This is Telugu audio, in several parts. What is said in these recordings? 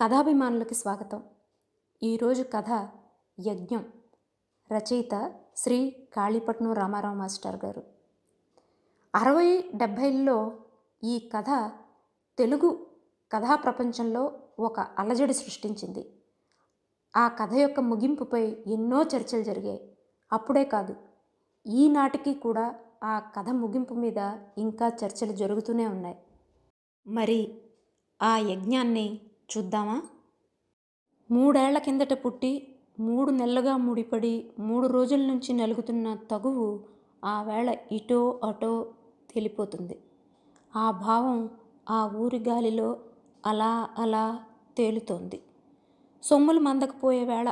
కథాభిమానులకి స్వాగతం ఈరోజు కథ యజ్ఞం రచయిత శ్రీ కాళీపట్నం రామారావు మాస్టర్ గారు అరవై డెబ్భైల్లో ఈ కథ తెలుగు కథా ప్రపంచంలో ఒక అలజడి సృష్టించింది ఆ కథ యొక్క ముగింపుపై ఎన్నో చర్చలు జరిగాయి అప్పుడే కాదు ఈనాటికి కూడా ఆ కథ ముగింపు మీద ఇంకా చర్చలు జరుగుతూనే ఉన్నాయి మరి ఆ యజ్ఞాన్ని చూద్దామా మూడేళ్ల కిందట పుట్టి మూడు నెలలుగా ముడిపడి మూడు రోజుల నుంచి నలుగుతున్న తగువు ఆ వేళ ఇటో అటో తెలిపోతుంది ఆ భావం ఆ ఊరి గాలిలో అలా అలా తేలుతోంది సొమ్ములు మందకపోయే వేళ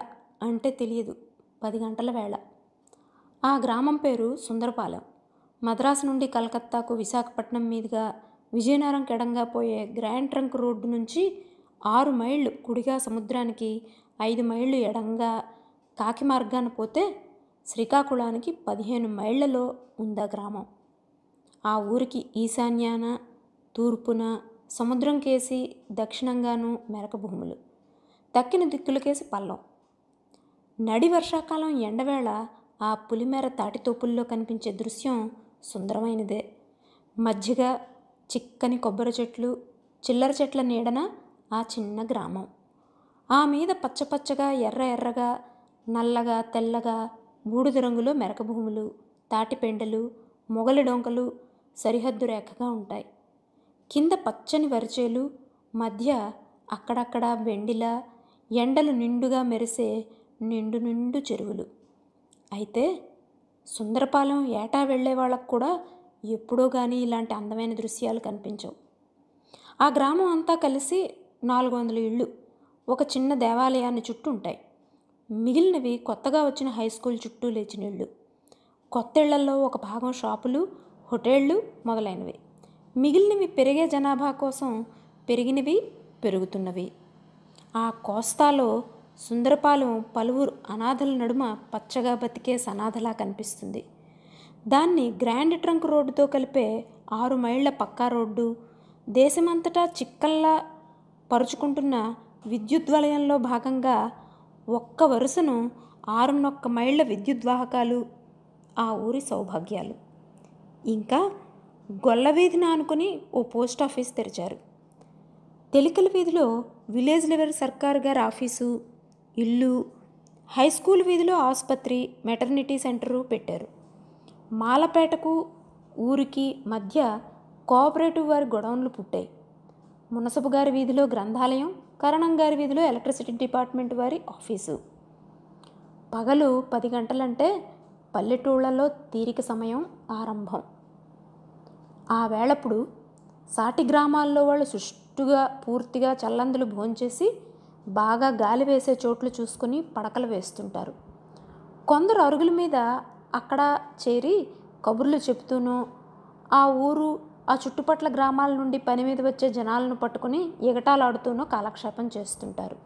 అంటే తెలియదు పది గంటల వేళ ఆ గ్రామం పేరు సుందరపాలెం మద్రాసు నుండి కలకత్తాకు విశాఖపట్నం మీదుగా విజయనగరం కెడంగా పోయే గ్రాండ్ ట్రంక్ రోడ్డు నుంచి ఆరు మైళ్ళు కుడిగా సముద్రానికి ఐదు మైళ్ళు ఎడంగా కాకి మార్గాన పోతే శ్రీకాకుళానికి పదిహేను మైళ్ళలో ఉందా గ్రామం ఆ ఊరికి ఈశాన్యాన తూర్పున సముద్రం కేసి దక్షిణంగాను మెరక భూములు దక్కిన కేసి పల్లం నడి వర్షాకాలం ఎండవేళ ఆ పులిమేర తాటితోపుల్లో కనిపించే దృశ్యం సుందరమైనదే మధ్యగా చిక్కని కొబ్బరి చెట్లు చిల్లర చెట్ల నీడన ఆ చిన్న గ్రామం ఆ మీద పచ్చపచ్చగా ఎర్ర ఎర్రగా నల్లగా తెల్లగా బూడిద రంగులో మెరక భూములు తాటిపెండలు మొగలి డొంకలు సరిహద్దు రేఖగా ఉంటాయి కింద పచ్చని వరిచేలు మధ్య అక్కడక్కడ వెండిలా ఎండలు నిండుగా మెరిసే నిండు నిండు చెరువులు అయితే సుందరపాలెం ఏటా వెళ్ళే వాళ్ళకు కూడా ఎప్పుడో కానీ ఇలాంటి అందమైన దృశ్యాలు కనిపించవు ఆ గ్రామం అంతా కలిసి నాలుగు వందల ఇళ్ళు ఒక చిన్న దేవాలయాన్ని చుట్టూ ఉంటాయి మిగిలినవి కొత్తగా వచ్చిన హై స్కూల్ చుట్టూ లేచిన ఇళ్ళు కొత్త ఇళ్లలో ఒక భాగం షాపులు హోటళ్ళు మొదలైనవి మిగిలినవి పెరిగే జనాభా కోసం పెరిగినవి పెరుగుతున్నవి ఆ కోస్తాలో సుందరపాలెం పలువురు అనాథల నడుమ పచ్చగా బతికే సనాథలా కనిపిస్తుంది దాన్ని గ్రాండ్ ట్రంక్ రోడ్డుతో కలిపే ఆరు మైళ్ళ పక్కా రోడ్డు దేశమంతటా చిక్కల్లా పరుచుకుంటున్న విద్యుత్ వలయంలో భాగంగా ఒక్క వరుసను ఆరున్నొక్క మైళ్ళ విద్యుద్వాహకాలు ఆ ఊరి సౌభాగ్యాలు ఇంకా గొల్ల వీధిని ఆనుకుని ఓ పోస్ట్ ఆఫీస్ తెరిచారు తెలికల వీధిలో విలేజ్ లెవెల్ సర్కార్ గారి ఆఫీసు ఇల్లు హై స్కూల్ వీధిలో ఆసుపత్రి మెటర్నిటీ సెంటరు పెట్టారు మాలపేటకు ఊరికి మధ్య కోఆపరేటివ్ వారి గొడవన్లు పుట్టాయి మునసపు గారి వీధిలో గ్రంథాలయం కరణం గారి వీధిలో ఎలక్ట్రిసిటీ డిపార్ట్మెంట్ వారి ఆఫీసు పగలు పది గంటలంటే పల్లెటూళ్ళలో తీరిక సమయం ఆరంభం ఆ వేళప్పుడు సాటి గ్రామాల్లో వాళ్ళు సుష్టుగా పూర్తిగా చల్లందులు భోంచేసి బాగా గాలి వేసే చోట్లు చూసుకుని పడకలు వేస్తుంటారు కొందరు అరుగుల మీద అక్కడ చేరి కబుర్లు చెప్తూనో ఆ ఊరు ఆ చుట్టుపట్ల గ్రామాల నుండి పని మీద వచ్చే జనాలను పట్టుకుని ఎగటాలాడుతూనో కాలక్షేపం చేస్తుంటారు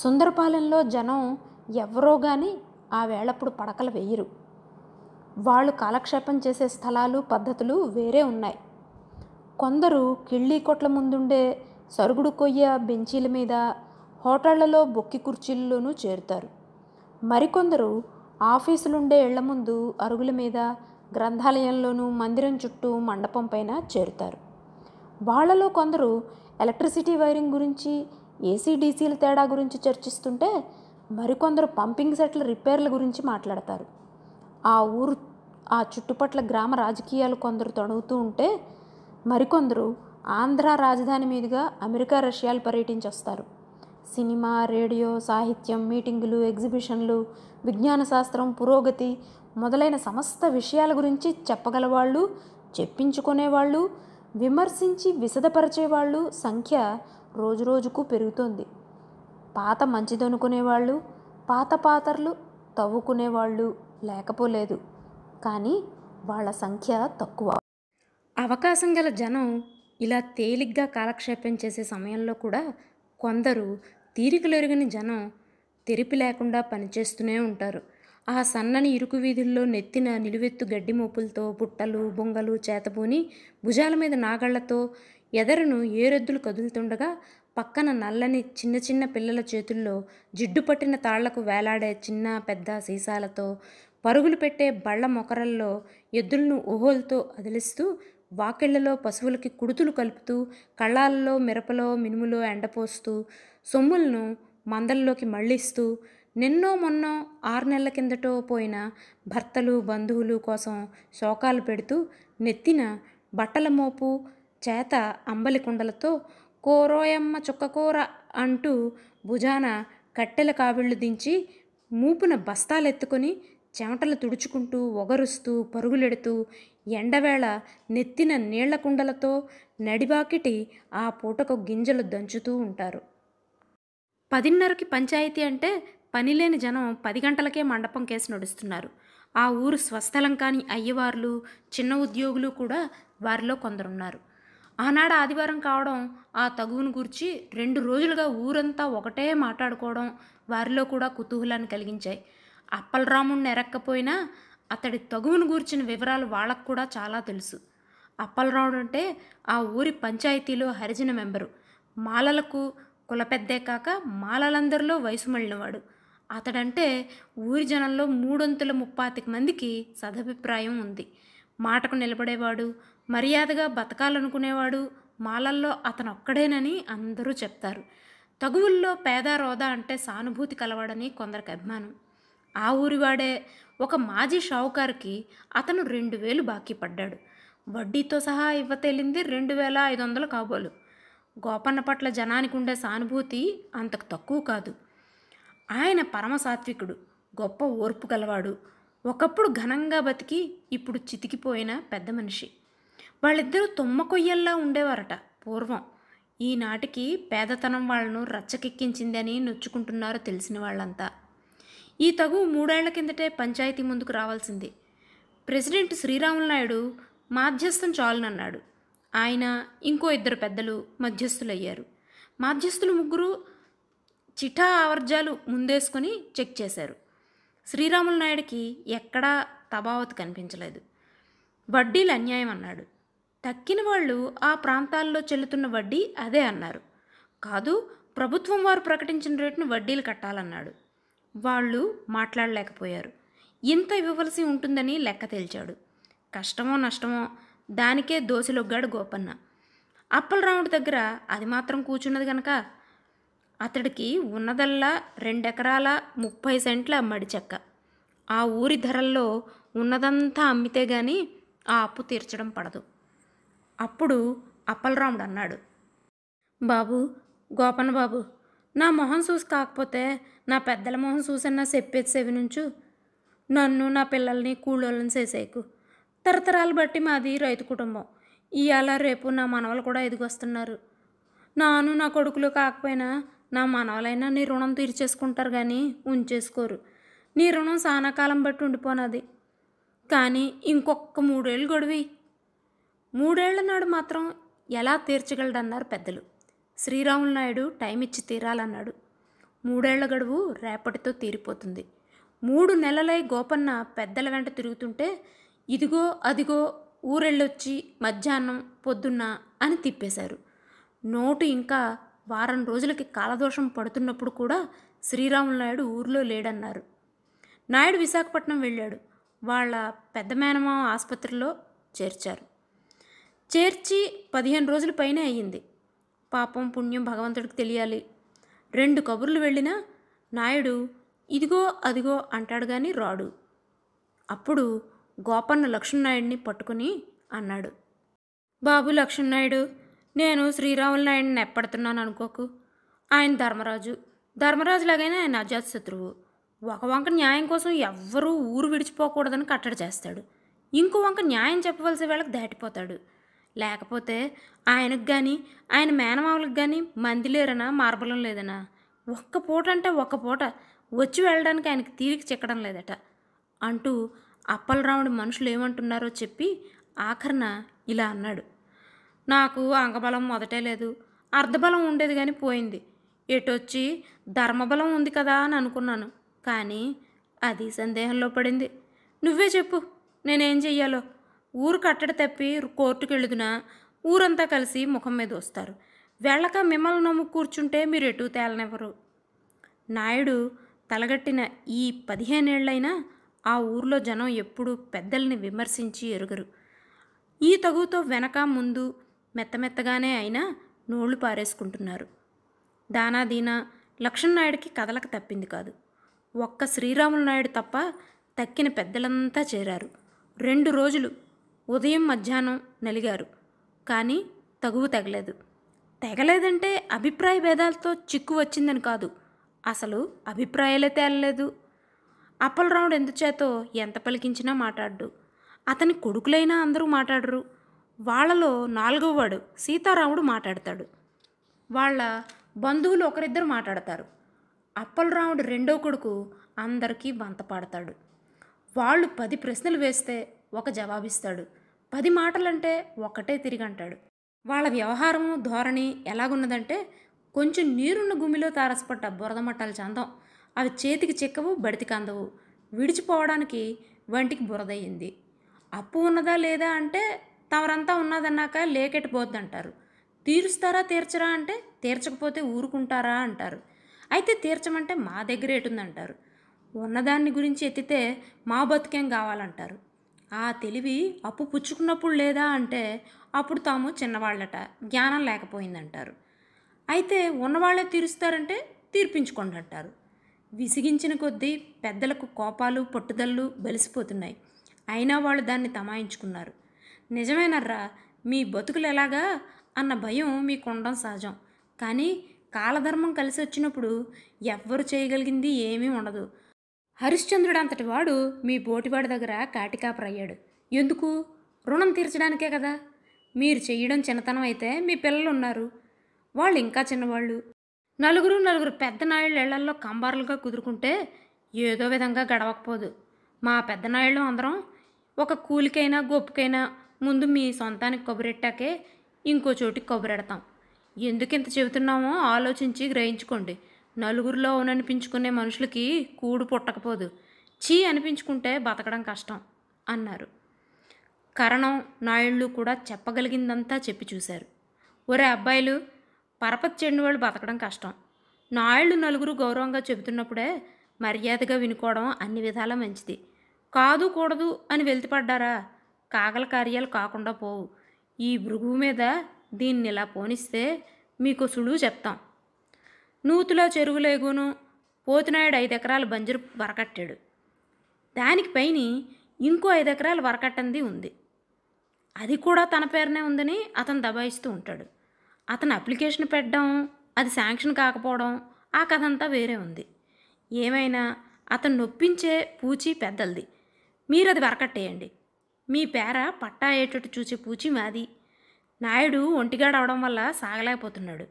సుందరపాలెంలో జనం ఎవరో కానీ ఆ వేళప్పుడు పడకలు వేయరు వాళ్ళు కాలక్షేపం చేసే స్థలాలు పద్ధతులు వేరే ఉన్నాయి కొందరు కిళ్ళీ కొట్ల ముందుండే సరుగుడు కొయ్య బెంచీల మీద హోటళ్లలో బొక్కి కుర్చీల్లోనూ చేరుతారు మరికొందరు ఆఫీసులుండే ఇళ్ల ముందు అరుగుల మీద గ్రంథాలయంలోనూ మందిరం చుట్టూ మండపం పైన చేరుతారు వాళ్లలో కొందరు ఎలక్ట్రిసిటీ వైరింగ్ గురించి ఏసీడీసీల తేడా గురించి చర్చిస్తుంటే మరికొందరు పంపింగ్ సెట్ల రిపేర్ల గురించి మాట్లాడతారు ఆ ఊరు ఆ చుట్టుపట్ల గ్రామ రాజకీయాలు కొందరు తొణుగుతూ ఉంటే మరికొందరు ఆంధ్ర రాజధాని మీదుగా అమెరికా రష్యాలు పర్యటించొస్తారు సినిమా రేడియో సాహిత్యం మీటింగులు ఎగ్జిబిషన్లు విజ్ఞాన శాస్త్రం పురోగతి మొదలైన సమస్త విషయాల గురించి చెప్పగలవాళ్ళు చెప్పించుకునేవాళ్ళు విమర్శించి విశదపరిచేవాళ్ళు సంఖ్య రోజురోజుకు పెరుగుతోంది పాత మంచిదనుకునేవాళ్ళు పాత పాత్రలు తవ్వుకునేవాళ్ళు లేకపోలేదు కానీ వాళ్ళ సంఖ్య తక్కువ అవకాశం గల జనం ఇలా తేలిగ్గా కాలక్షేపం చేసే సమయంలో కూడా కొందరు తీరికలు ఎరిగిన జనం తెరిపి లేకుండా పనిచేస్తూనే ఉంటారు ఆ సన్నని ఇరుకు వీధుల్లో నెత్తిన నిలువెత్తు గడ్డి మోపులతో పుట్టలు బొంగలు చేతబూని భుజాల మీద నాగళ్లతో ఎదరను ఏరెద్దులు కదులుతుండగా పక్కన నల్లని చిన్న చిన్న పిల్లల చేతుల్లో జిడ్డు పట్టిన తాళ్లకు వేలాడే చిన్న పెద్ద సీసాలతో పరుగులు పెట్టే బళ్ళ మొకరల్లో ఎద్దులను ఓహోలతో అదిలిస్తూ వాకిళ్లలో పశువులకి కుడుతులు కలుపుతూ కళ్ళాలలో మిరపలో మినుములో ఎండపోస్తూ సొమ్ములను మందల్లోకి మళ్ళిస్తూ నిన్నో మొన్నో ఆరు నెలల కిందటో పోయిన భర్తలు బంధువులు కోసం శోకాలు పెడుతూ నెత్తిన బట్టల మోపు చేత అంబలి కుండలతో కోరోయమ్మ చుక్కకూర అంటూ భుజాన కట్టెల కావిళ్ళు దించి మూపున బస్తాలెత్తుకొని చెమటలు తుడుచుకుంటూ ఒగరుస్తూ పరుగులెడుతూ ఎండవేళ నెత్తిన నీళ్ల కుండలతో నడిబాకిటి ఆ పూటకు గింజలు దంచుతూ ఉంటారు పదిన్నరకి పంచాయతీ అంటే పనిలేని జనం పది గంటలకే మండపం కేసు నడుస్తున్నారు ఆ ఊరు స్వస్థలం కాని అయ్యవార్లు చిన్న ఉద్యోగులు కూడా వారిలో కొందరున్నారు ఆనాడు ఆదివారం కావడం ఆ తగువును గురించి రెండు రోజులుగా ఊరంతా ఒకటే మాట్లాడుకోవడం వారిలో కూడా కుతూహలాన్ని కలిగించాయి అప్పలరాముణ్ణి ఎరక్కపోయినా అతడి తగువును గూర్చిన వివరాలు వాళ్ళకు కూడా చాలా తెలుసు అప్పలరాముడు అంటే ఆ ఊరి పంచాయతీలో హరిజన మెంబరు మాలలకు కులపెద్దే కాక మాలలందరిలో వయసు మళ్ళినవాడు అతడంటే ఊరి జనంలో మూడొంతుల ముప్పాతిక మందికి సదభిప్రాయం ఉంది మాటకు నిలబడేవాడు మర్యాదగా బతకాలనుకునేవాడు మాలల్లో అతనొక్కడేనని అందరూ చెప్తారు తగువుల్లో పేద రోదా అంటే సానుభూతి కలవాడని కొందరికి అభిమానం ఆ ఊరివాడే ఒక మాజీ షావుకారికి అతను రెండు వేలు బాకీ పడ్డాడు వడ్డీతో సహా ఇవ్వతేలింది రెండు వేల ఐదు వందల కాబోలు గోపన్న పట్ల జనానికి ఉండే సానుభూతి అంతకు తక్కువ కాదు ఆయన పరమసాత్వికుడు గొప్ప ఓర్పు గలవాడు ఒకప్పుడు ఘనంగా బతికి ఇప్పుడు చితికిపోయిన పెద్ద మనిషి వాళ్ళిద్దరూ తుమ్మ కొయ్యల్లా ఉండేవారట పూర్వం ఈనాటికి పేదతనం వాళ్ళను రచ్చకెక్కించిందని నొచ్చుకుంటున్నారో తెలిసిన వాళ్ళంతా ఈ తగు మూడేళ్ల కిందటే పంచాయతీ ముందుకు రావాల్సింది ప్రెసిడెంట్ శ్రీరాములు నాయుడు మాధ్యస్థం చాలునన్నాడు ఆయన ఇంకో ఇద్దరు పెద్దలు మధ్యస్థులయ్యారు మాధ్యస్థులు ముగ్గురు చిఠా ఆవర్జాలు ముందేసుకొని చెక్ చేశారు శ్రీరాములు నాయుడికి ఎక్కడా తబావత్ కనిపించలేదు వడ్డీలు అన్యాయం అన్నాడు తక్కిన వాళ్ళు ఆ ప్రాంతాల్లో చెల్లుతున్న వడ్డీ అదే అన్నారు కాదు ప్రభుత్వం వారు ప్రకటించిన రేటును వడ్డీలు కట్టాలన్నాడు వాళ్ళు మాట్లాడలేకపోయారు ఇంత ఇవ్వవలసి ఉంటుందని లెక్క తేల్చాడు కష్టమో నష్టమో దానికే దోశలొగ్గాడు గోపన్న అప్పలరాముడి దగ్గర అది మాత్రం కూర్చున్నది కనుక అతడికి ఉన్నదల్లా రెండెకరాల ముప్పై సెంట్ల అమ్మడి చెక్క ఆ ఊరి ధరల్లో ఉన్నదంతా అమ్మితే గాని ఆ అప్పు తీర్చడం పడదు అప్పుడు అప్పలరాముడు అన్నాడు బాబు గోపనబాబు నా మొహం చూసి కాకపోతే నా పెద్దల మొహం చూసన్నా చెప్పేది సెవి నుంచు నన్ను నా పిల్లల్ని కూలోళ్ళని చేసేకు తరతరాలు బట్టి మాది రైతు కుటుంబం ఇవాళ రేపు నా మనవలు కూడా ఎదిగొస్తున్నారు నాను నా కొడుకులు కాకపోయినా నా మనవలైనా నీ రుణం తీర్చేసుకుంటారు కానీ ఉంచేసుకోరు నీ రుణం సానా కాలం బట్టి ఉండిపోనది కానీ ఇంకొక మూడేళ్ళు గొడవి మూడేళ్ల నాడు మాత్రం ఎలా తీర్చగలడన్నారు పెద్దలు శ్రీరాములు నాయుడు టైం ఇచ్చి తీరాలన్నాడు మూడేళ్ల గడువు రేపటితో తీరిపోతుంది మూడు నెలలై గోపన్న పెద్దల వెంట తిరుగుతుంటే ఇదిగో అదిగో ఊరెళ్ళొచ్చి మధ్యాహ్నం పొద్దున్న అని తిప్పేశారు నోటు ఇంకా వారం రోజులకి కాలదోషం పడుతున్నప్పుడు కూడా శ్రీరాములు నాయుడు ఊర్లో లేడన్నారు నాయుడు విశాఖపట్నం వెళ్ళాడు వాళ్ళ పెద్ద మేనమామ ఆసుపత్రిలో చేర్చారు చేర్చి పదిహేను రోజుల పైనే అయ్యింది పాపం పుణ్యం భగవంతుడికి తెలియాలి రెండు కబుర్లు వెళ్ళినా నాయుడు ఇదిగో అదిగో అంటాడు కానీ రాడు అప్పుడు గోపన్న లక్ష్మణనాయుడిని పట్టుకుని అన్నాడు బాబు లక్ష్మణనాయుడు నేను శ్రీరాములు నాయుడిని నెప్పడుతున్నాను అనుకోకు ఆయన ధర్మరాజు ధర్మరాజులాగైనా ఆయన అజాతశత్రువు ఒక వంక న్యాయం కోసం ఎవ్వరూ ఊరు విడిచిపోకూడదని కట్టడి చేస్తాడు ఇంకో వంక న్యాయం చెప్పవలసిన వేళకు దాటిపోతాడు లేకపోతే ఆయనకు కానీ ఆయన మేనమావులకు కానీ మంది లేరనా మార్బలం లేదనా ఒక్క పూట అంటే ఒక్క పూట వచ్చి వెళ్ళడానికి ఆయనకి తీరిక చిక్కడం లేదట అంటూ అప్పలరాముడి మనుషులు ఏమంటున్నారో చెప్పి ఆఖరణ ఇలా అన్నాడు నాకు అంగబలం మొదటే లేదు అర్ధబలం ఉండేది కానీ పోయింది ఎటొచ్చి ధర్మబలం ఉంది కదా అని అనుకున్నాను కానీ అది సందేహంలో పడింది నువ్వే చెప్పు నేనేం చెయ్యాలో ఊరు కట్టడి తప్పి కోర్టుకు వెళ్ళుదునా ఊరంతా కలిసి ముఖం మీద వస్తారు వెళ్ళక మిమ్మల్ని నమ్ము కూర్చుంటే మీరు ఎటు తేలనివ్వరు నాయుడు తలగట్టిన ఈ పదిహేనేళ్లైనా ఆ ఊర్లో జనం ఎప్పుడూ పెద్దల్ని విమర్శించి ఎరుగరు ఈ తగుతో వెనక ముందు మెత్తమెత్తగానే అయినా నోళ్లు పారేసుకుంటున్నారు దానాదీన లక్ష్మణనాయుడికి కదలక తప్పింది కాదు ఒక్క శ్రీరాములు నాయుడు తప్ప తక్కిన పెద్దలంతా చేరారు రెండు రోజులు ఉదయం మధ్యాహ్నం నలిగారు కానీ తగువు తగలేదు తెగలేదంటే అభిప్రాయ భేదాలతో చిక్కు వచ్చిందని కాదు అసలు అభిప్రాయాలే తేలలేదు అప్పలరాముడు ఎందుచేతో ఎంత పలికించినా మాట్లాడు అతని కొడుకులైనా అందరూ మాట్లాడరు వాళ్ళలో వాడు సీతారాముడు మాట్లాడతాడు వాళ్ళ బంధువులు ఒకరిద్దరు మాట్లాడతారు అప్పలరాముడు రెండో కొడుకు అందరికీ బంతపాడతాడు వాళ్ళు పది ప్రశ్నలు వేస్తే ఒక జవాబిస్తాడు పది మాటలంటే ఒకటే తిరిగి అంటాడు వాళ్ళ వ్యవహారం ధోరణి ఎలాగున్నదంటే కొంచెం నీరున్న గుమిలో తారసపడ్డ బురద మట్టాలు చందం అవి చేతికి చిక్కవు బడితికి అందవు విడిచిపోవడానికి వంటికి బురదయ్యింది అప్పు ఉన్నదా లేదా అంటే తమరంతా ఉన్నదన్నాక అంటారు తీరుస్తారా తీర్చరా అంటే తీర్చకపోతే ఊరుకుంటారా అంటారు అయితే తీర్చమంటే మా దగ్గర ఎటుందంటారు ఉన్నదాన్ని గురించి ఎత్తితే మా బతుకేం కావాలంటారు ఆ తెలివి అప్పు పుచ్చుకున్నప్పుడు లేదా అంటే అప్పుడు తాము చిన్నవాళ్ళట జ్ఞానం లేకపోయిందంటారు అయితే ఉన్నవాళ్ళే తీరుస్తారంటే తీర్పించుకోండి అంటారు విసిగించిన కొద్దీ పెద్దలకు కోపాలు పట్టుదళ్ళు బలిసిపోతున్నాయి అయినా వాళ్ళు దాన్ని తమాయించుకున్నారు నిజమేనర్రా మీ బతుకులు ఎలాగా అన్న భయం మీకుండడం సహజం కానీ కాలధర్మం కలిసి వచ్చినప్పుడు ఎవ్వరు చేయగలిగింది ఏమీ ఉండదు హరిశ్చంద్రుడు అంతటి వాడు మీ బోటివాడి దగ్గర కాటికాపరయ్యాడు ఎందుకు రుణం తీర్చడానికే కదా మీరు చేయడం చిన్నతనం అయితే మీ పిల్లలు ఉన్నారు వాళ్ళు ఇంకా చిన్నవాళ్ళు నలుగురు నలుగురు పెద్ద నాయుళ్ళు ఇళ్లల్లో కంబారులుగా కుదురుకుంటే ఏదో విధంగా గడవకపోదు మా పెద్ద నాయుళ్ళు అందరం ఒక కూలికైనా గొప్పకైనా ముందు మీ సొంతానికి కొబ్బరిట్టాకే ఇంకో చోటికి కొబ్బరిడతాం ఎందుకు ఇంత చెబుతున్నామో ఆలోచించి గ్రహించుకోండి నలుగురిలో అవుననిపించుకునే మనుషులకి కూడు పుట్టకపోదు చీ అనిపించుకుంటే బతకడం కష్టం అన్నారు కరణం నాయుళ్ళు కూడా చెప్పగలిగిందంతా చెప్పి చూశారు ఒరే అబ్బాయిలు పరపతి చెండు వాళ్ళు బతకడం కష్టం నాయుళ్ళు నలుగురు గౌరవంగా చెబుతున్నప్పుడే మర్యాదగా వినుకోవడం అన్ని విధాలా మంచిది కాదు కూడదు అని వెళ్తిపడ్డారా కాగల కార్యాలు కాకుండా పోవు ఈ భృగు మీద దీన్ని ఇలా పోనిస్తే మీకు సులువు చెప్తాం నూతులో చెరువులేగును పోతినాయుడు ఐదు ఎకరాలు బంజరు వరకట్టాడు దానికి పైన ఇంకో ఐదు ఎకరాలు వరకట్టంది ఉంది అది కూడా తన పేరునే ఉందని అతను దబాయిస్తూ ఉంటాడు అతను అప్లికేషన్ పెట్టడం అది శాంక్షన్ కాకపోవడం ఆ కథ అంతా వేరే ఉంది ఏమైనా అతను నొప్పించే పూచి పెద్దలది మీరు అది వరకట్టేయండి మీ పేర పట్టా అయ్యేటట్టు చూసే పూచి మాది నాయుడు ఒంటిగాడవడం వల్ల సాగలేకపోతున్నాడు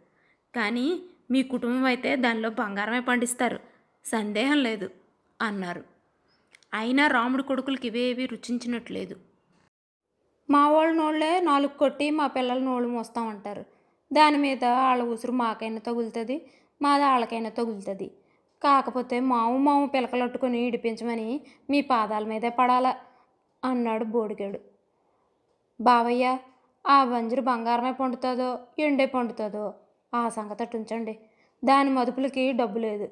కానీ మీ కుటుంబం అయితే దానిలో బంగారమే పండిస్తారు సందేహం లేదు అన్నారు అయినా రాముడి కొడుకులకి ఇవేవి రుచించినట్లేదు మా వాళ్ళ నోళ్ళే నాలుగు కొట్టి మా పిల్లల నోళ్ళు మోస్తామంటారు దాని మీద వాళ్ళ ఉసురు మాకైనా తగులుతుంది మాది వాళ్ళకైనా తగులుతుంది కాకపోతే మావు మావు పిలకలట్టుకొని ఇడిపించమని మీ పాదాల మీదే పడాలా అన్నాడు బోడిగాడు బావయ్య ఆ వంజరు బంగారమే పండుతుందో ఎండే పండుతుందో ఆ సంగతి ఉంచండి దాని మదుపులకి డబ్బు లేదు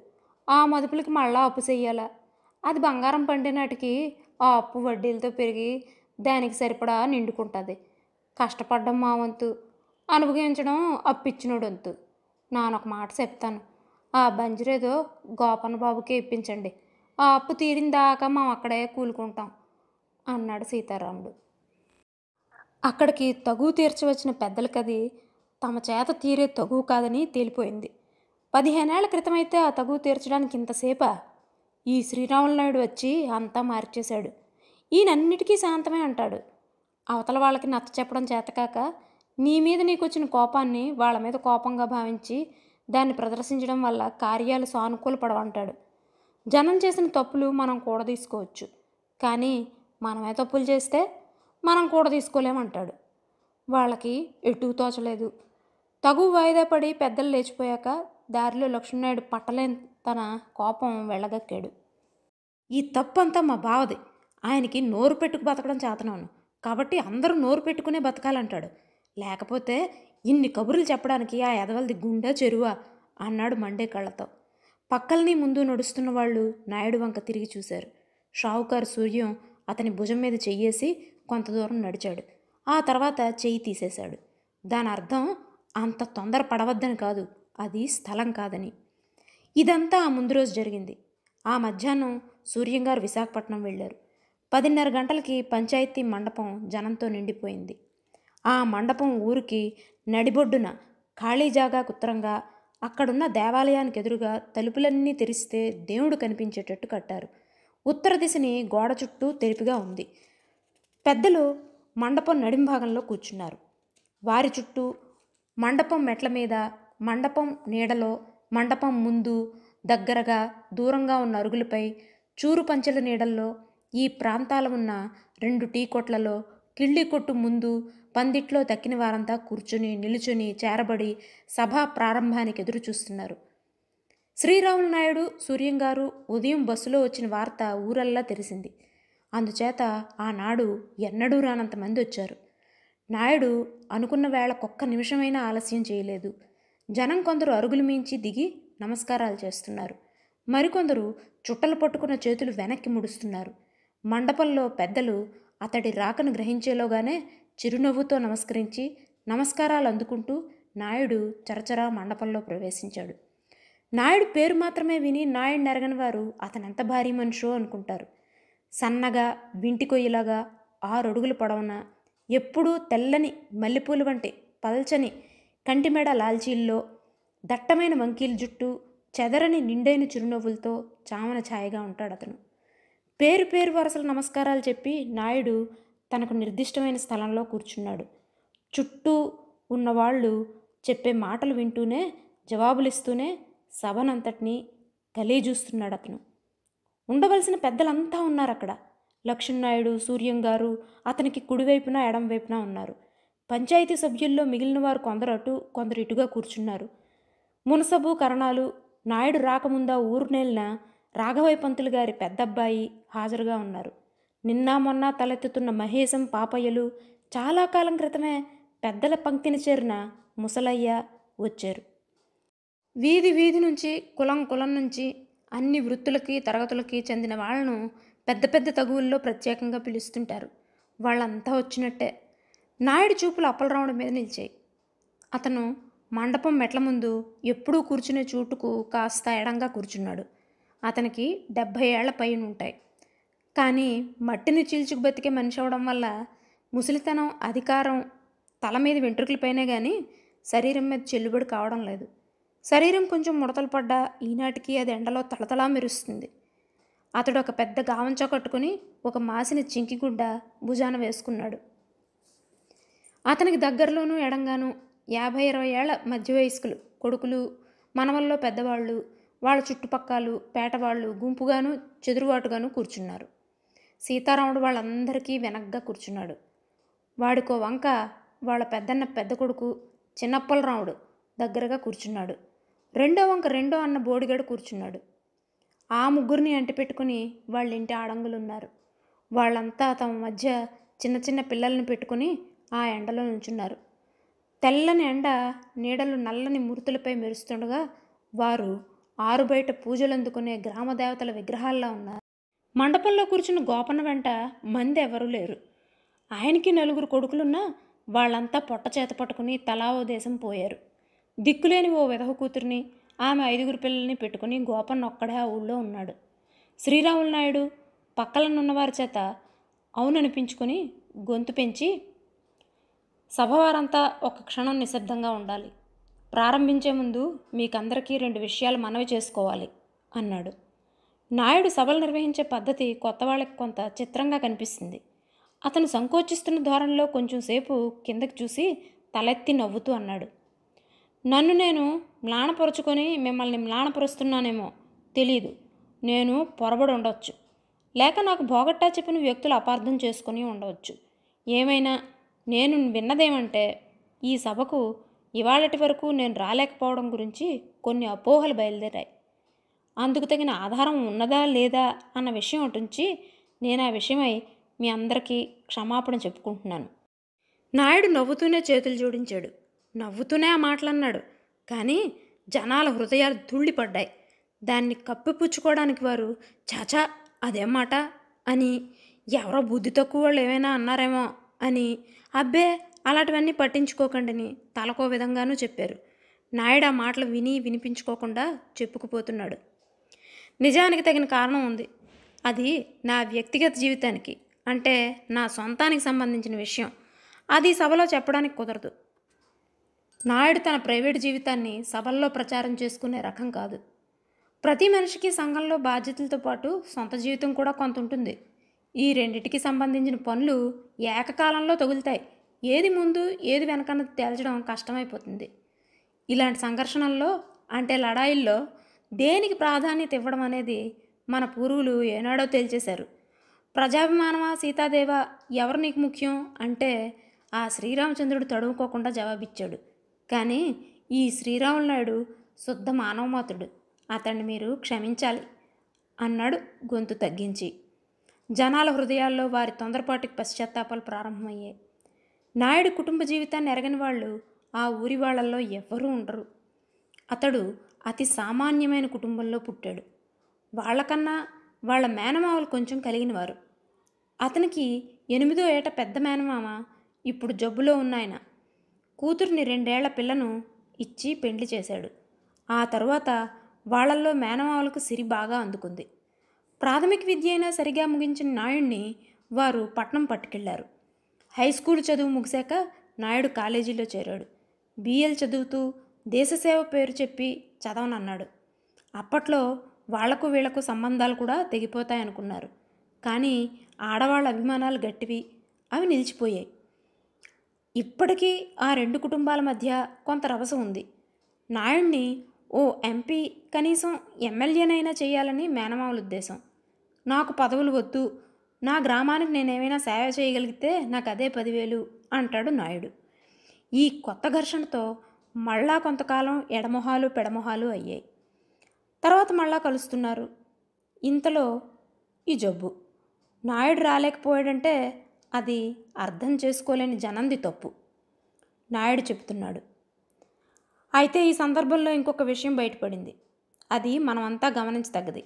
ఆ మదుపులకి మళ్ళా అప్పు చెయ్యాలా అది బంగారం పండినాటికి ఆ అప్పు వడ్డీలతో పెరిగి దానికి సరిపడా నిండుకుంటుంది కష్టపడడం మా వంతు అనుభవించడం అప్పిచ్చినోడు వంతు నానొక మాట చెప్తాను ఆ బంజరేదో గోపన్న బాబుకి ఇప్పించండి ఆ అప్పు తీరిన దాకా మేము అక్కడే కూలుకుంటాం అన్నాడు సీతారాముడు అక్కడికి తగు తీర్చి వచ్చిన పెద్దలకది తమ చేత తీరే తగువు కాదని తేలిపోయింది పదిహేనేళ్ల క్రితమైతే ఆ తగువు తీర్చడానికి ఇంతసేపా ఈ నాయుడు వచ్చి అంతా మార్చేశాడు ఈయనన్నిటికీ శాంతమే అంటాడు అవతల వాళ్ళకి నచ్చ చెప్పడం చేతకాక నీ మీద నీకు వచ్చిన కోపాన్ని వాళ్ళ మీద కోపంగా భావించి దాన్ని ప్రదర్శించడం వల్ల కార్యాలు సానుకూల పడవంటాడు జనం చేసిన తప్పులు మనం కూడదీసుకోవచ్చు కానీ మనమే తప్పులు చేస్తే మనం కూడా తీసుకోలేమంటాడు వాళ్ళకి ఎటు తోచలేదు తగు వాయిదా పడి పెద్దలు లేచిపోయాక దారిలో లక్ష్మీనాయుడు పట్టలేని తన కోపం వెళ్ళగక్కాడు ఈ తప్పంతా మా బావది ఆయనకి నోరు పెట్టుకు బతకడం చేతనాను కాబట్టి అందరూ నోరు పెట్టుకునే బతకాలంటాడు లేకపోతే ఇన్ని కబుర్లు చెప్పడానికి ఆ ఎదవలది గుండె చెరువా అన్నాడు మండే కళ్ళతో పక్కల్ని ముందు నడుస్తున్న వాళ్ళు నాయుడు వంక తిరిగి చూశారు షావుకారు సూర్యం అతని భుజం మీద చెయ్యేసి కొంత దూరం నడిచాడు ఆ తర్వాత చెయ్యి తీసేశాడు దాని అర్థం అంత తొందర పడవద్దని కాదు అది స్థలం కాదని ఇదంతా ఆ ముందు రోజు జరిగింది ఆ మధ్యాహ్నం సూర్యంగారు విశాఖపట్నం వెళ్ళారు పదిన్నర గంటలకి పంచాయతీ మండపం జనంతో నిండిపోయింది ఆ మండపం ఊరికి నడిబొడ్డున ఖాళీ జాగా కుత్రంగా అక్కడున్న దేవాలయానికి ఎదురుగా తలుపులన్నీ తెరిస్తే దేవుడు కనిపించేటట్టు కట్టారు ఉత్తర దిశని గోడ చుట్టూ తెరిపిగా ఉంది పెద్దలు మండపం నడిం భాగంలో కూర్చున్నారు వారి చుట్టూ మండపం మెట్ల మీద మండపం నీడలో మండపం ముందు దగ్గరగా దూరంగా ఉన్న అరుగులపై చూరు పంచెల నీడల్లో ఈ ప్రాంతాల ఉన్న రెండు టీ కొట్లలో కిళ్ళి కొట్టు ముందు పందిట్లో తక్కిన వారంతా కూర్చుని నిలుచుని చేరబడి సభా ప్రారంభానికి ఎదురు చూస్తున్నారు శ్రీరాములు నాయుడు సూర్యం గారు ఉదయం బస్సులో వచ్చిన వార్త ఊరల్లా తెలిసింది అందుచేత ఆనాడు ఎన్నడూ రానంత మంది వచ్చారు నాయుడు అనుకున్న వేళ ఒక్క నిమిషమైనా ఆలస్యం చేయలేదు జనం కొందరు అరుగులు మించి దిగి నమస్కారాలు చేస్తున్నారు మరికొందరు చుట్టలు పట్టుకున్న చేతులు వెనక్కి ముడుస్తున్నారు మండపంలో పెద్దలు అతడి రాకను గ్రహించేలోగానే చిరునవ్వుతో నమస్కరించి నమస్కారాలు అందుకుంటూ నాయుడు చరచరా మండపంలో ప్రవేశించాడు నాయుడు పేరు మాత్రమే విని నాయుడిని ఎరగని వారు అతనెంత భారీ మనిషో అనుకుంటారు సన్నగా వింటి కొయ్యలాగా ఆరడుగులు పొడవున ఎప్పుడూ తెల్లని మల్లెపూలు వంటి పల్చని కంటిమెడ లాల్చీల్లో దట్టమైన వంకీల జుట్టు చెదరని నిండైన చిరునవ్వులతో చామన ఛాయగా ఉంటాడు అతను పేరు పేరు వరసల నమస్కారాలు చెప్పి నాయుడు తనకు నిర్దిష్టమైన స్థలంలో కూర్చున్నాడు చుట్టూ ఉన్నవాళ్ళు చెప్పే మాటలు వింటూనే జవాబులిస్తూనే సభనంతటినీ చూస్తున్నాడు అతను ఉండవలసిన పెద్దలంతా ఉన్నారు అక్కడ లక్ష్మీనాయుడు సూర్యం గారు అతనికి కుడివైపున ఎడంవైపున ఉన్నారు పంచాయతీ సభ్యుల్లో మిగిలిన వారు కొందరు అటు కొందరు ఇటుగా కూర్చున్నారు మునసబు కరణాలు నాయుడు రాకముందా ఊరు నెలిన రాఘవైపంతులు పంతులు గారి పెద్దబ్బాయి హాజరుగా ఉన్నారు నిన్న మొన్న తలెత్తుతున్న మహేశం పాపయ్యలు చాలా కాలం క్రితమే పెద్దల పంక్తిని చేరిన ముసలయ్య వచ్చారు వీధి వీధి నుంచి కులం కులం నుంచి అన్ని వృత్తులకి తరగతులకి చెందిన వాళ్ళను పెద్ద పెద్ద తగువుల్లో ప్రత్యేకంగా పిలుస్తుంటారు వాళ్ళంతా వచ్చినట్టే నాయుడు చూపులు అప్పలరాముడి మీద నిలిచాయి అతను మండపం మెట్ల ముందు ఎప్పుడూ కూర్చునే చోటుకు కాస్త ఎడంగా కూర్చున్నాడు అతనికి డెబ్భై ఏళ్ల పైన ఉంటాయి కానీ మట్టిని చీల్చుకు బతికే మనిషి అవడం వల్ల ముసలితనం అధికారం తల మీద వెంట్రుకలపైనే కానీ శరీరం మీద చెల్లుబడి కావడం లేదు శరీరం కొంచెం ముడతలు పడ్డా ఈనాటికి అది ఎండలో తలతలా మెరుస్తుంది అతడు ఒక పెద్ద గావంచ కట్టుకుని ఒక మాసిన చింకిగుడ్డ భుజాన వేసుకున్నాడు అతనికి దగ్గరలోనూ ఎడంగాను యాభై ఇరవై ఏళ్ల మధ్య వయస్కులు కొడుకులు మనవల్లో పెద్దవాళ్ళు వాళ్ళ చుట్టుపక్కలు పేటవాళ్ళు గుంపుగాను చెదురువాటుగాను కూర్చున్నారు సీతారాముడు వాళ్ళందరికీ వెనగ్గా కూర్చున్నాడు వాడికో వంక వాళ్ళ పెద్దన్న పెద్ద కొడుకు చిన్నప్పలరాముడు దగ్గరగా కూర్చున్నాడు రెండో వంక రెండో అన్న బోడిగాడు కూర్చున్నాడు ఆ ముగ్గురిని అంటిపెట్టుకుని వాళ్ళ ఇంటి ఆడంగులున్నారు వాళ్ళంతా తమ మధ్య చిన్న చిన్న పిల్లల్ని పెట్టుకుని ఆ ఎండలో నుంచున్నారు తెల్లని ఎండ నీడలు నల్లని మూర్తులపై మెరుస్తుండగా వారు ఆరు బయట పూజలు గ్రామ గ్రామదేవతల విగ్రహాల్లో ఉన్నారు మండపంలో కూర్చున్న గోపన వెంట మంది ఎవరూ లేరు ఆయనకి నలుగురు కొడుకులున్నా వాళ్ళంతా పొట్ట చేత పట్టుకుని తలా దేశం పోయారు దిక్కులేని ఓ విధవ కూతురిని ఆమె ఐదుగురు పిల్లల్ని పెట్టుకుని గోపన్న ఒక్కడే ఆ ఊళ్ళో ఉన్నాడు శ్రీరాములు నాయుడు పక్కలనున్నవారి చేత అవుననిపించుకొని గొంతు పెంచి సభవారంతా ఒక క్షణం నిశ్శబ్దంగా ఉండాలి ప్రారంభించే ముందు మీకందరికీ రెండు విషయాలు మనవి చేసుకోవాలి అన్నాడు నాయుడు సభలు నిర్వహించే పద్ధతి కొత్త వాళ్ళకి కొంత చిత్రంగా కనిపిస్తుంది అతను సంకోచిస్తున్న ధోరణిలో కొంచెం సేపు కిందకి చూసి తలెత్తి నవ్వుతూ అన్నాడు నన్ను నేను మ్లానపరుచుకొని మిమ్మల్ని మ్లానపరుస్తున్నానేమో తెలియదు నేను పొరబడి ఉండొచ్చు లేక నాకు బోగట్టా చెప్పిన వ్యక్తులు అపార్థం చేసుకుని ఉండవచ్చు ఏమైనా నేను విన్నదేమంటే ఈ సభకు ఇవాళటి వరకు నేను రాలేకపోవడం గురించి కొన్ని అపోహలు బయలుదేరాయి అందుకు తగిన ఆధారం ఉన్నదా లేదా అన్న విషయం అటుంచి నేను ఆ విషయమై మీ అందరికీ క్షమాపణ చెప్పుకుంటున్నాను నాయుడు నవ్వుతూనే చేతులు జోడించాడు నవ్వుతూనే ఆ మాటలన్నాడు కానీ జనాల హృదయాలు ధూళిపడ్డాయి దాన్ని కప్పిపుచ్చుకోవడానికి వారు చాచా అదేం మాట అని ఎవరో బుద్ధి తక్కువ వాళ్ళు ఏమైనా అన్నారేమో అని అబ్బే అలాంటివన్నీ పట్టించుకోకండిని తలకో విధంగానూ చెప్పారు నాయుడు ఆ మాటలు విని వినిపించుకోకుండా చెప్పుకుపోతున్నాడు నిజానికి తగిన కారణం ఉంది అది నా వ్యక్తిగత జీవితానికి అంటే నా సొంతానికి సంబంధించిన విషయం అది సభలో చెప్పడానికి కుదరదు నాయుడు తన ప్రైవేటు జీవితాన్ని సభల్లో ప్రచారం చేసుకునే రకం కాదు ప్రతి మనిషికి సంఘంలో బాధ్యతలతో పాటు సొంత జీవితం కూడా కొంత ఉంటుంది ఈ రెండింటికి సంబంధించిన పనులు ఏకకాలంలో తగులుతాయి ఏది ముందు ఏది వెనకన్న తేల్చడం కష్టమైపోతుంది ఇలాంటి సంఘర్షణల్లో అంటే లడాయిల్లో దేనికి ప్రాధాన్యత ఇవ్వడం అనేది మన పూర్వులు ఏనాడో తేల్చేశారు ప్రజాభిమానవ సీతాదేవ ఎవరు నీకు ముఖ్యం అంటే ఆ శ్రీరామచంద్రుడు తడుముకోకుండా జవాబిచ్చాడు కానీ ఈ శ్రీరాములు నాయుడు శుద్ధ మానవమతుడు అతన్ని మీరు క్షమించాలి అన్నాడు గొంతు తగ్గించి జనాల హృదయాల్లో వారి తొందరపాటుకి పశ్చాత్తాపాలు ప్రారంభమయ్యాయి నాయుడు కుటుంబ జీవితాన్ని ఎరగని వాళ్ళు ఆ ఊరి వాళ్ళల్లో ఎవ్వరూ ఉండరు అతడు అతి సామాన్యమైన కుటుంబంలో పుట్టాడు వాళ్ళకన్నా వాళ్ళ మేనమావలు కొంచెం కలిగినవారు అతనికి ఎనిమిదో ఏట పెద్ద మేనమామ ఇప్పుడు జబ్బులో ఉన్నాయన కూతుర్ని రెండేళ్ల పిల్లను ఇచ్చి పెండ్లి చేశాడు ఆ తరువాత వాళ్లల్లో మేనమావలకు సిరి బాగా అందుకుంది ప్రాథమిక విద్య అయినా సరిగా ముగించిన నాయుడిని వారు పట్నం పట్టుకెళ్లారు హై స్కూల్ చదువు ముగిశాక నాయుడు కాలేజీలో చేరాడు బీఎల్ చదువుతూ దేశసేవ పేరు చెప్పి చదవనన్నాడు అప్పట్లో వాళ్లకు వీళ్లకు సంబంధాలు కూడా తెగిపోతాయనుకున్నారు కానీ ఆడవాళ్ళ అభిమానాలు గట్టివి అవి నిలిచిపోయాయి ఇప్పటికీ ఆ రెండు కుటుంబాల మధ్య కొంత రవస ఉంది నాయుణ్ణి ఓ ఎంపీ కనీసం ఎమ్మెల్యేనైనా చేయాలని మేనమామల ఉద్దేశం నాకు పదవులు వద్దు నా గ్రామానికి నేనేమైనా సేవ చేయగలిగితే నాకు అదే పదివేలు అంటాడు నాయుడు ఈ కొత్త ఘర్షణతో మళ్ళా కొంతకాలం ఎడమొహాలు పెడమొహాలు అయ్యాయి తర్వాత మళ్ళా కలుస్తున్నారు ఇంతలో ఈ జబ్బు నాయుడు రాలేకపోయాడంటే అది అర్థం చేసుకోలేని జనంది తప్పు నాయుడు చెబుతున్నాడు అయితే ఈ సందర్భంలో ఇంకొక విషయం బయటపడింది అది మనమంతా గమనించదగ్గది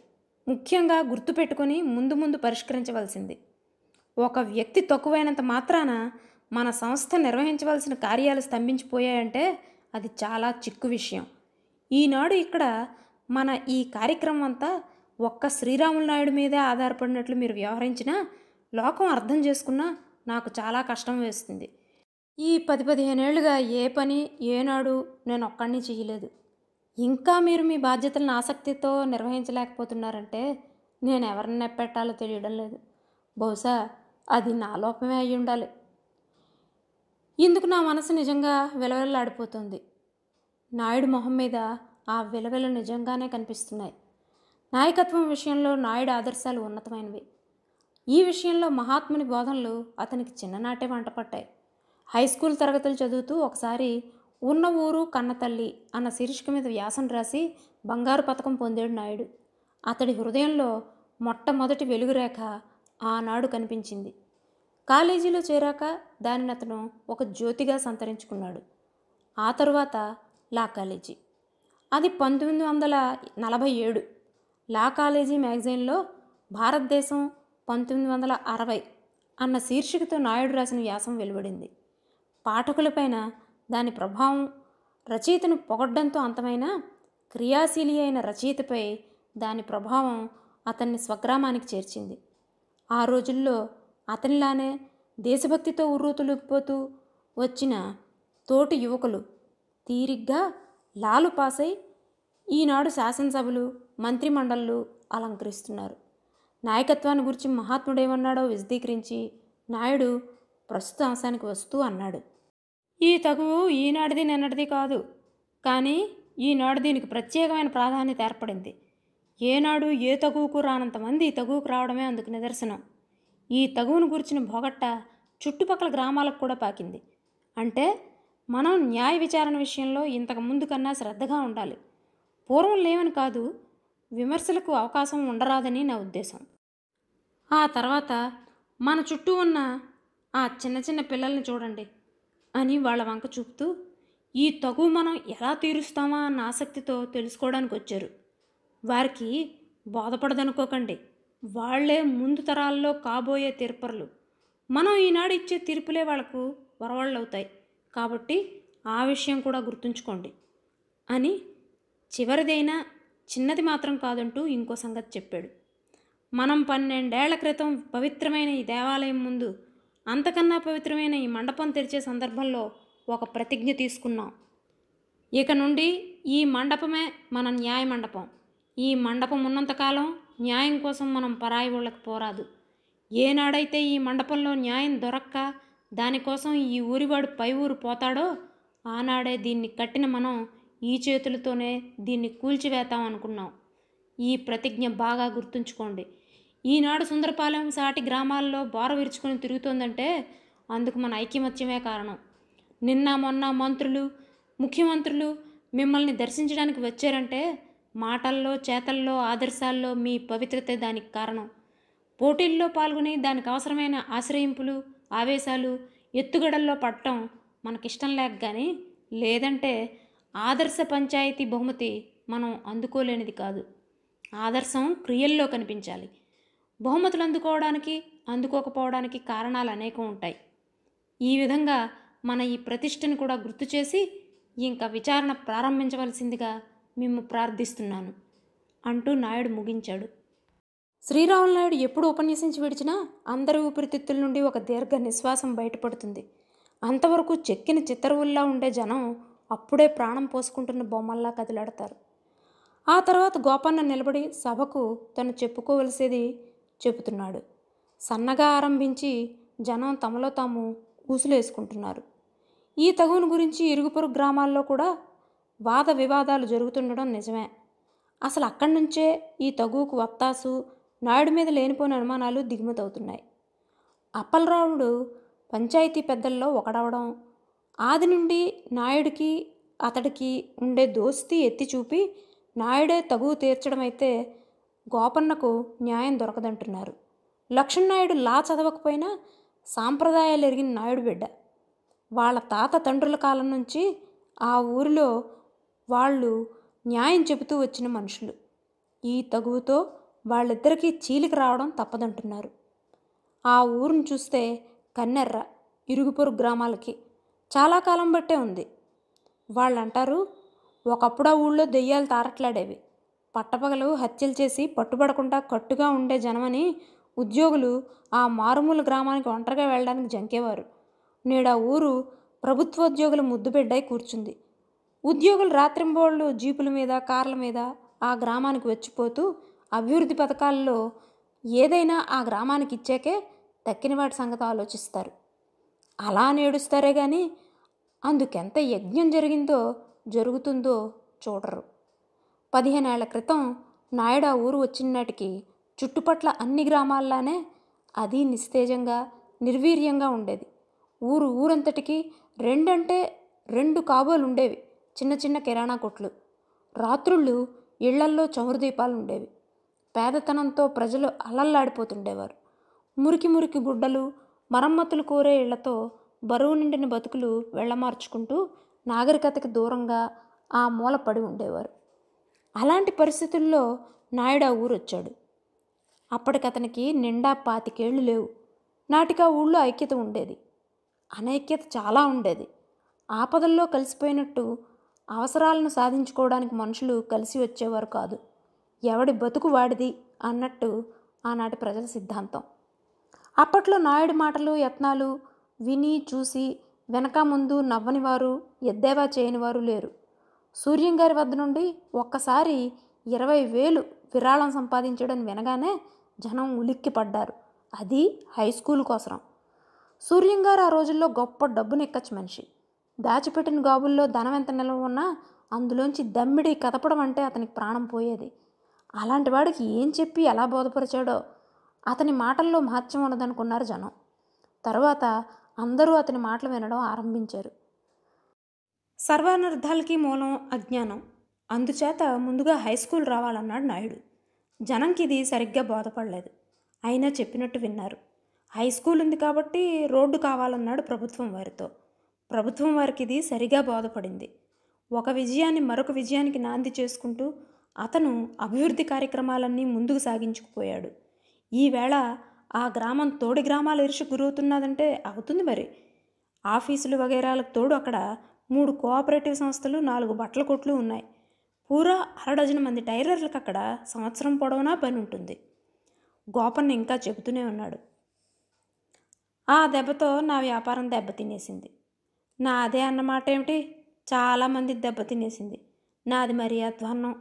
ముఖ్యంగా గుర్తుపెట్టుకొని ముందు ముందు పరిష్కరించవలసింది ఒక వ్యక్తి తక్కువైనంత మాత్రాన మన సంస్థ నిర్వహించవలసిన కార్యాలు స్తంభించిపోయాయంటే అది చాలా చిక్కు విషయం ఈనాడు ఇక్కడ మన ఈ కార్యక్రమం అంతా ఒక్క శ్రీరాములు నాయుడు మీదే ఆధారపడినట్లు మీరు వ్యవహరించినా లోకం అర్థం చేసుకున్నా నాకు చాలా కష్టం వేస్తుంది ఈ పది పదిహేనేళ్లుగా ఏ పని ఏనాడు నేను ఒక్కడిని చేయలేదు ఇంకా మీరు మీ బాధ్యతలను ఆసక్తితో నిర్వహించలేకపోతున్నారంటే నేను ఎవరిని నెప్పెట్టాలో తెలియడం లేదు బహుశా అది నా లోపమే అయి ఉండాలి ఇందుకు నా మనసు నిజంగా విలవిల్లాడిపోతుంది నాయుడు మొహం మీద ఆ విలవిల నిజంగానే కనిపిస్తున్నాయి నాయకత్వం విషయంలో నాయుడు ఆదర్శాలు ఉన్నతమైనవి ఈ విషయంలో మహాత్ముని బోధనలు అతనికి చిన్ననాటే వంట పట్టాయి హై స్కూల్ తరగతులు చదువుతూ ఒకసారి ఉన్న ఊరు కన్నతల్లి అన్న శీర్షిక మీద వ్యాసం రాసి బంగారు పథకం పొందాడు నాయుడు అతడి హృదయంలో మొట్టమొదటి వెలుగురేఖ ఆనాడు కనిపించింది కాలేజీలో చేరాక దానిని అతను ఒక జ్యోతిగా సంతరించుకున్నాడు ఆ తరువాత లా కాలేజీ అది పంతొమ్మిది వందల నలభై ఏడు లా కాలేజీ మ్యాగజైన్లో భారతదేశం పంతొమ్మిది వందల అరవై అన్న శీర్షికతో నాయుడు రాసిన వ్యాసం వెలువడింది పాఠకులపైన దాని ప్రభావం రచయితను పొగడ్డంతో అంతమైన క్రియాశీలి అయిన రచయితపై దాని ప్రభావం అతన్ని స్వగ్రామానికి చేర్చింది ఆ రోజుల్లో అతనిలానే దేశభక్తితో ఉర్రూతులుపోతూ వచ్చిన తోటి యువకులు తీరిగ్గా లాలు పాసై ఈనాడు శాసనసభలు మంత్రిమండళ్ళు అలంకరిస్తున్నారు నాయకత్వాన్ని గురించి మహాత్ముడు ఏమన్నాడో విశదీకరించి నాయుడు ప్రస్తుత అంశానికి వస్తూ అన్నాడు ఈ తగువు ఈనాడిది నిన్నటిది కాదు కానీ ఈనాడు దీనికి ప్రత్యేకమైన ప్రాధాన్యత ఏర్పడింది ఏనాడు ఏ తగువుకు రానంతమంది ఈ తగువుకు రావడమే అందుకు నిదర్శనం ఈ తగువును గురించిన భోగట్ట చుట్టుపక్కల గ్రామాలకు కూడా పాకింది అంటే మనం న్యాయ విచారణ విషయంలో ఇంతకు ముందు కన్నా శ్రద్ధగా ఉండాలి పూర్వం లేవని కాదు విమర్శలకు అవకాశం ఉండరాదని నా ఉద్దేశం ఆ తర్వాత మన చుట్టూ ఉన్న ఆ చిన్న చిన్న పిల్లల్ని చూడండి అని వాళ్ళ వంక చూపుతూ ఈ తగు మనం ఎలా తీరుస్తామా అన్న ఆసక్తితో తెలుసుకోవడానికి వచ్చారు వారికి బాధపడదనుకోకండి వాళ్లే ముందు తరాల్లో కాబోయే తీర్పర్లు మనం ఈనాడు ఇచ్చే తీర్పులే వాళ్లకు అవుతాయి కాబట్టి ఆ విషయం కూడా గుర్తుంచుకోండి అని చివరిదైనా చిన్నది మాత్రం కాదంటూ ఇంకో సంగతి చెప్పాడు మనం పన్నెండేళ్ల క్రితం పవిత్రమైన ఈ దేవాలయం ముందు అంతకన్నా పవిత్రమైన ఈ మండపం తెరిచే సందర్భంలో ఒక ప్రతిజ్ఞ తీసుకున్నాం ఇక నుండి ఈ మండపమే మన న్యాయ మండపం ఈ మండపం ఉన్నంతకాలం న్యాయం కోసం మనం పరాయి వాళ్ళకు పోరాదు ఏనాడైతే ఈ మండపంలో న్యాయం దొరక్క దానికోసం ఈ ఊరివాడు పై ఊరు పోతాడో ఆనాడే దీన్ని కట్టిన మనం ఈ చేతులతోనే దీన్ని కూల్చివేతాం అనుకున్నాం ఈ ప్రతిజ్ఞ బాగా గుర్తుంచుకోండి ఈనాడు సుందరపాలెం సాటి గ్రామాల్లో బోర విరుచుకొని తిరుగుతోందంటే అందుకు మన ఐక్యమత్యమే కారణం నిన్న మొన్న మంత్రులు ముఖ్యమంత్రులు మిమ్మల్ని దర్శించడానికి వచ్చారంటే మాటల్లో చేతల్లో ఆదర్శాల్లో మీ పవిత్రతే దానికి కారణం పోటీల్లో పాల్గొని దానికి అవసరమైన ఆశ్రయింపులు ఆవేశాలు ఎత్తుగడల్లో పడటం మనకిష్టం లేక కానీ లేదంటే ఆదర్శ పంచాయతీ బహుమతి మనం అందుకోలేనిది కాదు ఆదర్శం క్రియల్లో కనిపించాలి బహుమతులు అందుకోవడానికి అందుకోకపోవడానికి కారణాలు అనేకం ఉంటాయి ఈ విధంగా మన ఈ ప్రతిష్టను కూడా గుర్తు చేసి ఇంకా విచారణ ప్రారంభించవలసిందిగా మేము ప్రార్థిస్తున్నాను అంటూ నాయుడు ముగించాడు శ్రీరాములు నాయుడు ఎప్పుడు ఉపన్యసించి విడిచినా అందరి ఊపిరితిత్తుల నుండి ఒక దీర్ఘ నిశ్వాసం బయటపడుతుంది అంతవరకు చెక్కిన చిత్తరువుల్లా ఉండే జనం అప్పుడే ప్రాణం పోసుకుంటున్న బొమ్మల్లా కదిలాడతారు ఆ తర్వాత గోపన్న నిలబడి సభకు తను చెప్పుకోవలసేది చెబుతున్నాడు సన్నగా ఆరంభించి జనం తమలో తాము ఊసులేసుకుంటున్నారు ఈ తగువును గురించి ఇరుగుపొరు గ్రామాల్లో కూడా వాద వివాదాలు జరుగుతుండడం నిజమే అసలు అక్కడి నుంచే ఈ తగువుకు వత్తాసు నాయుడు మీద లేనిపోయిన అనుమానాలు దిగుమతవుతున్నాయి అప్పలరావుడు పంచాయతీ పెద్దల్లో ఒకడవడం ఆది నుండి నాయుడికి అతడికి ఉండే దోస్తీ ఎత్తి చూపి నాయుడే తగు తీర్చడమైతే గోపన్నకు న్యాయం దొరకదంటున్నారు లక్ష్మణనాయుడు లా చదవకపోయినా సాంప్రదాయాలు ఎరిగిన నాయుడు బిడ్డ వాళ్ళ తాత తండ్రుల కాలం నుంచి ఆ ఊరిలో వాళ్ళు న్యాయం చెబుతూ వచ్చిన మనుషులు ఈ తగువుతో వాళ్ళిద్దరికీ చీలిక రావడం తప్పదంటున్నారు ఆ ఊరిని చూస్తే కన్నెర్ర ఇరుగుపొరుగు గ్రామాలకి చాలా కాలం బట్టే ఉంది వాళ్ళు అంటారు ఒకప్పుడు ఆ ఊళ్ళో దెయ్యాలు తారట్లాడేవి పట్టపగలు హత్యలు చేసి పట్టుబడకుండా కట్టుగా ఉండే జనమని ఉద్యోగులు ఆ మారుమూల గ్రామానికి ఒంటరిగా వెళ్ళడానికి జంకేవారు నేడా ఊరు ప్రభుత్వోద్యోగుల ముద్దుబిడ్డై కూర్చుంది ఉద్యోగులు రాత్రింబోళ్ళు జీపుల మీద కార్ల మీద ఆ గ్రామానికి వచ్చిపోతూ అభివృద్ధి పథకాల్లో ఏదైనా ఆ గ్రామానికి ఇచ్చాకే తక్కిన వాటి సంగతి ఆలోచిస్తారు అలా నేడుస్తారే కానీ అందుకెంత యజ్ఞం జరిగిందో జరుగుతుందో చూడరు పదిహేనేళ్ల క్రితం నాయుడు ఆ ఊరు వచ్చినాటికి చుట్టుపట్ల అన్ని గ్రామాల్లోనే అది నిస్తేజంగా నిర్వీర్యంగా ఉండేది ఊరు ఊరంతటికి రెండంటే రెండు కాబోలు ఉండేవి చిన్న చిన్న కిరాణా కొట్లు రాత్రుళ్ళు ఇళ్లల్లో చమురు దీపాలు ఉండేవి పేదతనంతో ప్రజలు అలల్లాడిపోతుండేవారు మురికి మురికి గుడ్డలు మరమ్మతులు కోరే ఇళ్లతో బరువు నిండిన బతుకులు వెళ్ళమార్చుకుంటూ నాగరికతకి దూరంగా ఆ మూల పడి ఉండేవారు అలాంటి పరిస్థితుల్లో నాయుడు ఆ ఊరు వచ్చాడు అప్పటికతనికి నిండా పాతికేళ్ళు లేవు ఆ ఊళ్ళో ఐక్యత ఉండేది అనైక్యత చాలా ఉండేది ఆపదల్లో కలిసిపోయినట్టు అవసరాలను సాధించుకోవడానికి మనుషులు కలిసి వచ్చేవారు కాదు ఎవడి బతుకు వాడిది అన్నట్టు ఆనాటి ప్రజల సిద్ధాంతం అప్పట్లో నాయుడు మాటలు యత్నాలు విని చూసి వెనక ముందు నవ్వని వారు ఎద్దేవా చేయని వారు లేరు సూర్యం గారి వద్ద నుండి ఒక్కసారి ఇరవై వేలు విరాళం సంపాదించడం వినగానే జనం ఉలిక్కిపడ్డారు అది హై స్కూల్ కోసం సూర్యం గారు ఆ రోజుల్లో గొప్ప డబ్బును ఎక్కచ్చు మనిషి దాచిపెట్టిన గాబుల్లో ధనం ఎంత నిల్వ ఉన్నా అందులోంచి దమ్మిడి కదపడం అంటే అతనికి ప్రాణం పోయేది అలాంటి వాడికి ఏం చెప్పి ఎలా బోధపరిచాడో అతని మాటల్లో మహత్యం ఉన్నదనుకున్నారు జనం తర్వాత అందరూ అతని మాటలు వినడం ఆరంభించారు సర్వానర్థాలకి మూలం అజ్ఞానం అందుచేత ముందుగా హై స్కూల్ రావాలన్నాడు నాయుడు జనంకి ఇది సరిగ్గా బోధపడలేదు అయినా చెప్పినట్టు విన్నారు హై స్కూల్ ఉంది కాబట్టి రోడ్డు కావాలన్నాడు ప్రభుత్వం వారితో ప్రభుత్వం వారికి ఇది సరిగా బోధపడింది ఒక విజయాన్ని మరొక విజయానికి నాంది చేసుకుంటూ అతను అభివృద్ధి కార్యక్రమాలన్నీ ముందుకు సాగించుకుపోయాడు ఈవేళ ఆ గ్రామం తోడి గ్రామాల ఇరుషు గురవుతున్నదంటే అవుతుంది మరి ఆఫీసులు వగైరాలకు తోడు అక్కడ మూడు కోఆపరేటివ్ సంస్థలు నాలుగు బట్టల కొట్లు ఉన్నాయి పూరా అరడజన్ మంది టైలర్లకు అక్కడ సంవత్సరం పొడవునా పని ఉంటుంది గోపన్న ఇంకా చెబుతూనే ఉన్నాడు ఆ దెబ్బతో నా వ్యాపారం దెబ్బతినేసింది నా అదే అన్నమాట ఏమిటి చాలామంది దెబ్బతినేసింది నాది మరి అధ్వాన్నం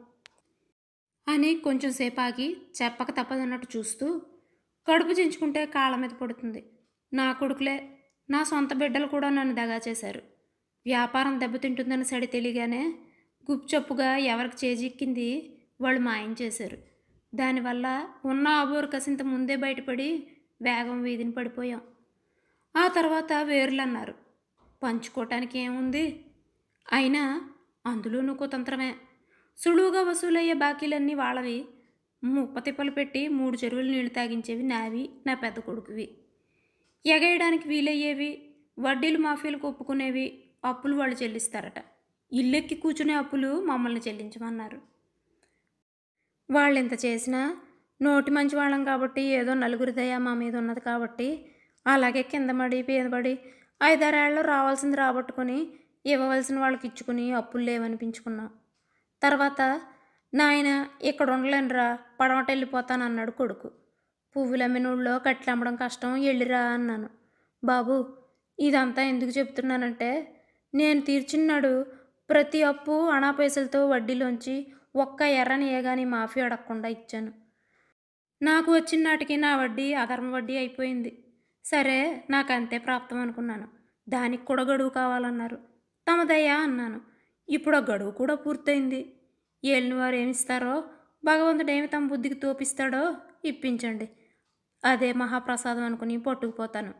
అని కొంచెంసేపాకి చెప్పక తప్పదన్నట్టు చూస్తూ కడుపు చించుకుంటే కాళ్ళ మీద పడుతుంది నా కొడుకులే నా సొంత బిడ్డలు కూడా నన్ను దగా చేశారు వ్యాపారం దెబ్బతింటుందని సడి తెలియగానే గుప్చప్పుగా ఎవరికి చేజిక్కింది వాళ్ళు మాయం చేశారు దానివల్ల ఉన్న ఆబోరు కసింత ముందే బయటపడి వేగం వీధిని పడిపోయాం ఆ తర్వాత వేర్లు అన్నారు పంచుకోవటానికి ఏముంది అయినా అందులోనూ కుతంత్రమే సులువుగా వసూలయ్యే బాకీలన్నీ వాళ్ళవి తిప్పలు పెట్టి మూడు చెరువులు నీళ్లు తాగించేవి నావి నా పెద్ద కొడుకువి ఎగేయడానికి వీలయ్యేవి వడ్డీలు మాఫీలకు ఒప్పుకునేవి అప్పులు వాళ్ళు చెల్లిస్తారట ఇల్లెక్కి కూర్చునే అప్పులు మమ్మల్ని చెల్లించమన్నారు వాళ్ళు ఇంత చేసినా నోటి మంచి వాళ్ళం కాబట్టి ఏదో నలుగురి దయ మా మీద ఉన్నది కాబట్టి అలాగే కింద పడి పేదపడి ఐదారేళ్ళు రావాల్సింది రాబట్టుకొని ఇవ్వవలసిన వాళ్ళకి ఇచ్చుకుని అప్పులు లేవనిపించుకున్నాం తర్వాత నాయన ఇక్కడ ఉండలేనురా పడవట వెళ్ళిపోతాను అన్నాడు కొడుకు పువ్వులమ్మినూళ్ళో కట్లమ్మడం కష్టం వెళ్ళిరా అన్నాను బాబు ఇదంతా ఎందుకు చెప్తున్నానంటే నేను తీర్చున్నాడు ప్రతి అప్పు అనాపైసలతో పైసలతో వడ్డీలోంచి ఒక్క ఎర్రని ఏగాని మాఫీ అడగకుండా ఇచ్చాను నాకు వచ్చిన నాటికి నా వడ్డీ అధర్మ వడ్డీ అయిపోయింది సరే నాకు అంతే ప్రాప్తం అనుకున్నాను దానికి కూడా గడువు కావాలన్నారు తమదయ్యా అన్నాను ఇప్పుడు ఆ గడువు కూడా పూర్తయింది ఏలినవారు ఏమిస్తారో భగవంతుడు ఏమి తమ బుద్ధికి తోపిస్తాడో ఇప్పించండి అదే మహాప్రసాదం అనుకుని పట్టుకుపోతాను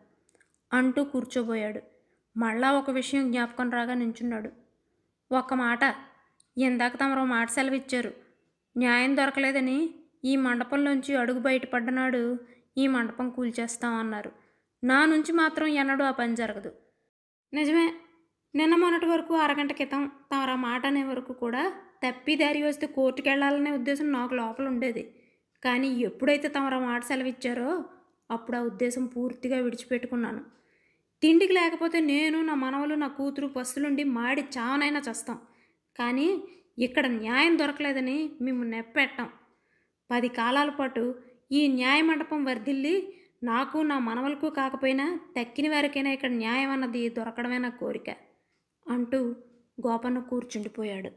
అంటూ కూర్చోబోయాడు మళ్ళా ఒక విషయం జ్ఞాపకం రాగా నించున్నాడు ఒక్క మాట ఇందాక తమరు మాట సెలవిచ్చారు న్యాయం దొరకలేదని ఈ మండపంలోంచి అడుగు బయటపడ్డనాడు ఈ మండపం కూల్చేస్తామన్నారు నా నుంచి మాత్రం ఎన్నడూ ఆ పని జరగదు నిజమే నిన్న మొన్నటి వరకు అరగంట క్రితం తమరు మాట అనే వరకు కూడా తప్పి దారి వస్తే వెళ్ళాలనే ఉద్దేశం నాకు లోపల ఉండేది కానీ ఎప్పుడైతే తమరు మాట సెలవిచ్చారో అప్పుడు ఆ ఉద్దేశం పూర్తిగా విడిచిపెట్టుకున్నాను తిండికి లేకపోతే నేను నా మనవలు నా కూతురు పస్తులుండి మాడి చావనైనా చేస్తాం కానీ ఇక్కడ న్యాయం దొరకలేదని మేము నెప్పెట్టాం పది కాలాల పాటు ఈ న్యాయ మండపం వర్ధిల్లి నాకు నా మనవలకు కాకపోయినా తక్కిన వారికైనా ఇక్కడ న్యాయం అన్నది దొరకడమే నా కోరిక అంటూ గోపన్న కూర్చుండిపోయాడు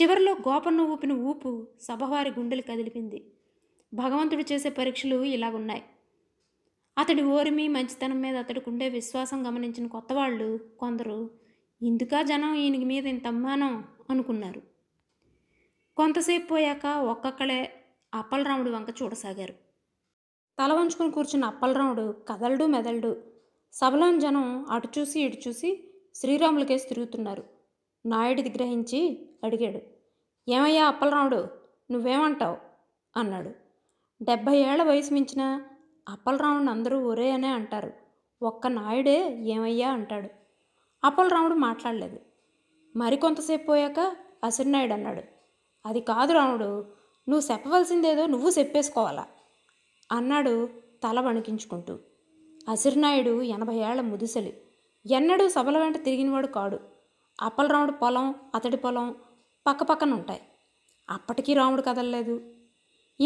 చివరిలో గోపన్న ఊపిన ఊపు సభవారి గుండెలు కదిలిపింది భగవంతుడు చేసే పరీక్షలు ఇలాగున్నాయి అతడి ఓరిమి మంచితనం మీద ఉండే విశ్వాసం గమనించిన కొత్తవాళ్ళు కొందరు ఇందుకా జనం ఈయనకి మీద ఇంత అమ్మానం అనుకున్నారు కొంతసేపు పోయాక ఒక్కొక్కలే అప్పలరాముడు వంక చూడసాగారు తల వంచుకుని కూర్చున్న అప్పలరాముడు కదలడు మెదలడు సభలోని జనం అటు చూసి ఇటు చూసి శ్రీరాములకేసి తిరుగుతున్నారు నాయుడిది గ్రహించి అడిగాడు ఏమయ్యా అప్పలరాముడు నువ్వేమంటావు అన్నాడు డెబ్భై ఏళ్ల వయసు మించిన అప్పలరాముడిని అందరూ ఒరే అనే అంటారు ఒక్క నాయుడే ఏమయ్యా అంటాడు అప్పలరాముడు మాట్లాడలేదు మరికొంతసేపు పోయాక అసిరినాయుడు అన్నాడు అది కాదు రాముడు నువ్వు చెప్పవలసిందేదో నువ్వు చెప్పేసుకోవాలా అన్నాడు తల వణికించుకుంటూ అసిరినాయుడు ఎనభై ఏళ్ల ముదుసలి ఎన్నడూ సభల వెంట తిరిగినవాడు కాడు అప్పలరాముడి పొలం అతడి పొలం పక్కపక్కన ఉంటాయి అప్పటికీ రాముడు కదలలేదు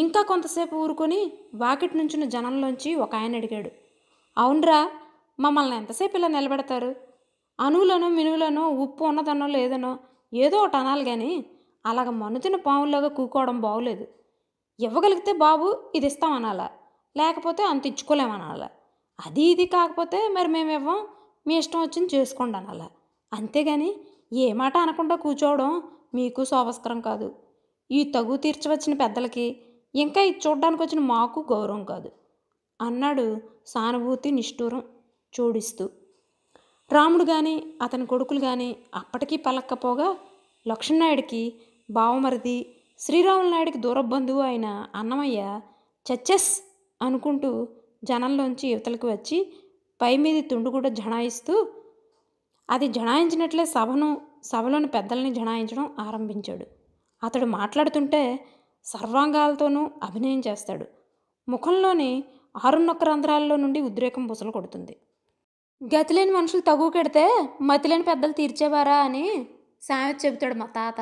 ఇంకా కొంతసేపు ఊరుకొని వాకిట్ నుంచిన జనంలోంచి ఒక ఆయన అడిగాడు అవునరా మమ్మల్ని ఎంతసేపు ఇలా నిలబెడతారు అణువులనో మినువులనో ఉప్పు ఉన్నదనో లేదనో ఏదో ఒకటి అనాలి కానీ అలాగ మనుతిన పాముల్లోగా కూకోవడం బాగులేదు ఇవ్వగలిగితే బాబు ఇది ఇస్తామనాలా లేకపోతే అంత ఇచ్చుకోలేమనాలా అది ఇది కాకపోతే మరి మేము ఇవ్వం మీ ఇష్టం వచ్చింది చేసుకోండి అనాలా అంతేగాని ఏ మాట అనకుండా కూర్చోవడం మీకు సోవస్కరం కాదు ఈ తగు తీర్చవచ్చిన పెద్దలకి ఇంకా ఇది చూడ్డానికి వచ్చిన మాకు గౌరవం కాదు అన్నాడు సానుభూతి నిష్ఠూరం చూడిస్తూ రాముడు కానీ అతని కొడుకులు కానీ అప్పటికీ పలక్కపోగా లక్ష్మణనాయుడికి బావమరిది శ్రీరాములు నాయుడికి దూరబంధువు అయిన అన్నమయ్య చచ్చెస్ అనుకుంటూ జనంలోంచి యువతలకు వచ్చి పై మీద తుండు కూడా జనాయిస్తూ అది జనాయించినట్లే సభను సభలోని పెద్దల్ని జనాయించడం ఆరంభించాడు అతడు మాట్లాడుతుంటే సర్వాంగాలతోనూ అభినయం చేస్తాడు ముఖంలోని ఆరున్నొక్క రంధ్రాల్లో నుండి ఉద్రేకం బుసలు కొడుతుంది గతిలేని మనుషులు తగు కెడితే మతిలేని పెద్దలు తీర్చేవారా అని సామెత చెబుతాడు మా తాత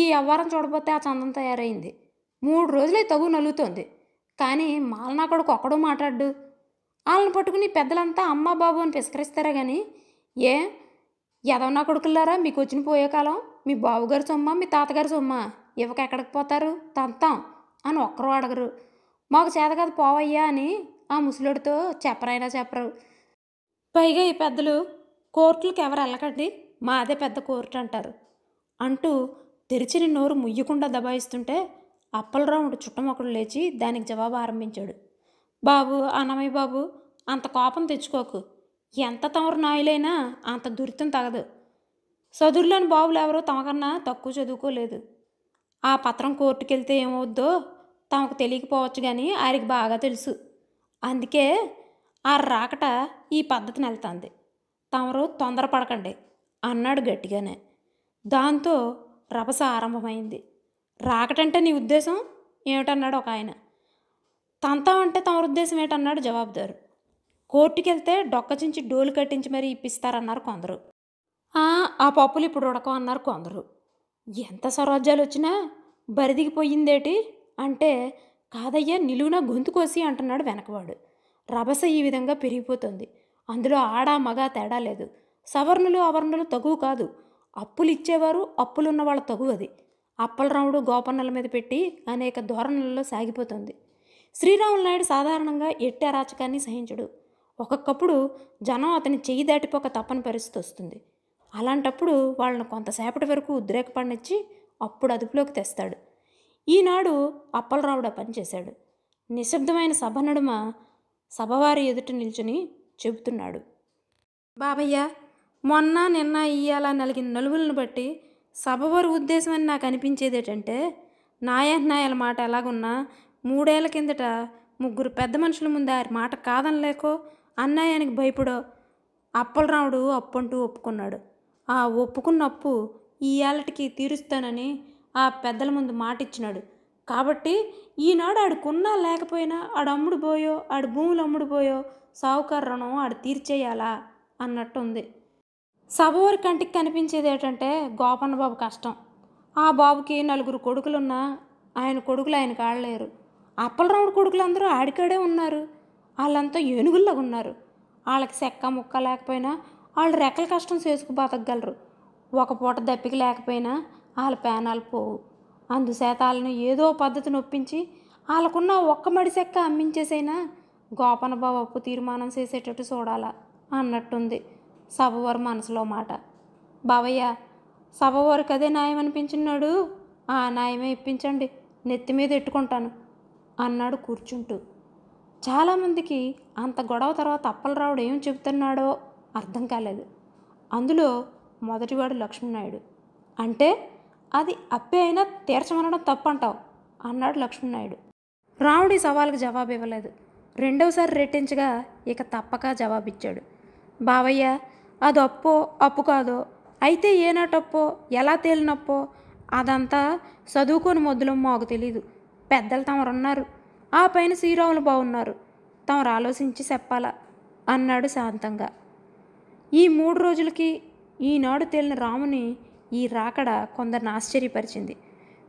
ఈ అవ్వారం చూడబోతే ఆ చందం తయారైంది మూడు రోజులే తగు నలుగుతోంది కానీ మాలనా కొడుకు ఒక్కడూ మాట్లాడు వాళ్ళని పట్టుకుని పెద్దలంతా అమ్మ బాబు అని పిస్కరిస్తారా కానీ ఏ ఎదవనా కొడుకులారా మీకు వచ్చిన పోయే కాలం మీ బావుగారు సొమ్మ మీ తాతగారు సొమ్మ ఇవ్వక ఎక్కడికి పోతారు తంతాం అని ఒక్కరు అడగరు మాకు చేత కాదు పోవయ్యా అని ఆ ముసలుడితో చెప్పరైనా చెప్పరు పైగా ఈ పెద్దలు కోర్టులకు ఎవరు వెళ్ళకండి మాదే పెద్ద కోర్టు అంటారు అంటూ తెరిచిన నోరు ముయ్యకుండా దబాయిస్తుంటే అప్పలరాముడు చుట్టమొకడు లేచి దానికి జవాబు ఆరంభించాడు బాబు అన్నమయ్య బాబు అంత కోపం తెచ్చుకోకు ఎంత తమరు నాయులైనా అంత దురితం తగదు సదురులోని బాబులు ఎవరో తమకన్నా తక్కువ చదువుకోలేదు ఆ పత్రం కోర్టుకెళ్తే ఏమవుద్దో తమకు తెలియకపోవచ్చు కానీ ఆయనకి బాగా తెలుసు అందుకే ఆ రాకట ఈ పద్ధతిని వెళ్తుంది తమరు తొందరపడకండి అన్నాడు గట్టిగానే దాంతో రభస ఆరంభమైంది రాకటంటే నీ ఉద్దేశం ఏమిటన్నాడు ఒక ఆయన అంటే తమరు ఉద్దేశం ఏంటన్నాడు జవాబుదారు కోర్టుకెళ్తే డొక్కచించి డోలు కట్టించి మరీ ఇప్పిస్తారన్నారు కొందరు ఆ పప్పులు ఇప్పుడు ఉడకం అన్నారు కొందరు ఎంత స్వరాజ్యాలు వచ్చినా బరిదిగిపోయిందేటి అంటే కాదయ్యా నిలువున గొంతు కోసి అంటున్నాడు వెనకవాడు రభస ఈ విధంగా పెరిగిపోతుంది అందులో ఆడ మగ తేడా లేదు సవర్ణులు అవర్ణులు తగువు కాదు అప్పులు ఇచ్చేవారు అప్పులున్న వాళ్ళ తగువది అప్పలరాముడు గోపన్నల మీద పెట్టి అనేక ధోరణులలో సాగిపోతుంది శ్రీరాములు నాయుడు సాధారణంగా ఎట్టి అరాచకాన్ని సహించడు ఒక్కొక్కప్పుడు జనం అతని చెయ్యి దాటిపోక తప్పని పరిస్థితి వస్తుంది అలాంటప్పుడు వాళ్ళను కొంతసేపటి వరకు ఉద్రేకపడినిచ్చి అప్పుడు అదుపులోకి తెస్తాడు ఈనాడు అప్పలరావుడ పనిచేశాడు నిశ్శబ్దమైన సభ నడుమ సభవారి ఎదుట నిల్చుని చెబుతున్నాడు బాబయ్య మొన్న నిన్న ఇయ్యాల నలిగిన నలుగులను బట్టి సభవారి ఉద్దేశం అని నాకు అనిపించేది ఏంటంటే నాయహనాయాల మాట ఎలాగున్నా మూడేళ్ల కిందట ముగ్గురు పెద్ద మనుషుల ముందు ఆ మాట కాదనలేకో అన్నాయానికి భయపడో అప్పలరాముడు అప్పంటూ ఒప్పుకున్నాడు ఆ ఒప్పుకున్న అప్పు ఏళ్ళటికి తీరుస్తానని ఆ పెద్దల ముందు మాటిచ్చినాడు కాబట్టి ఈనాడు ఆడుకున్నా లేకపోయినా ఆడు అమ్ముడు పోయో ఆడు భూములు అమ్ముడు పోయో సావుకారు రుణం ఆడు తీర్చేయాలా అన్నట్టు ఉంది సభ కంటికి కనిపించేది ఏంటంటే గోపన్న బాబు కష్టం ఆ బాబుకి నలుగురు కొడుకులున్నా ఆయన కొడుకులు ఆయన కాడలేరు అప్పలరాముడు కొడుకులు అందరూ ఆడికాడే ఉన్నారు వాళ్ళంతా ఏనుగుల్లో ఉన్నారు వాళ్ళకి సెక్క ముక్క లేకపోయినా వాళ్ళు రెక్కల కష్టం చేసుకు బతకగలరు ఒక పూట దప్పిక లేకపోయినా వాళ్ళ పేనాలు పోవు అందుచేత వాళ్ళని ఏదో పద్ధతి నొప్పించి వాళ్ళకున్న ఒక్క మడి సెక్క అమ్మించేసైనా గోపన అప్పు తీర్మానం చేసేటట్టు చూడాలా అన్నట్టుంది సభవారు మనసులో మాట బాబయ్య సభవారికి అదే న్యాయం అనిపించున్నాడు ఆ న్యాయమే ఇప్పించండి నెత్తి మీద ఎట్టుకుంటాను అన్నాడు కూర్చుంటూ చాలామందికి అంత గొడవ తర్వాత అప్పలరావుడు ఏం చెబుతున్నాడో అర్థం కాలేదు అందులో మొదటివాడు లక్ష్మీనాయుడు అంటే అది అప్పే అయినా తీర్చమనడం తప్పంటావు అన్నాడు లక్ష్మీనాయుడు రాముడి సవాలుకు జవాబు ఇవ్వలేదు రెండవసారి రెట్టించగా ఇక తప్పక జవాబిచ్చాడు బావయ్య అది అప్పో అప్పు కాదో అయితే ఏనాటప్పో ఎలా తేలినప్పో అదంతా చదువుకొని మొద్దులో మాకు తెలీదు పెద్దలు తమరున్నారు ఆ పైన శ్రీరాములు బాగున్నారు తమరు ఆలోచించి చెప్పాలా అన్నాడు శాంతంగా ఈ మూడు రోజులకి ఈనాడు తేలిన రాముని ఈ రాకడ కొందరిని ఆశ్చర్యపరిచింది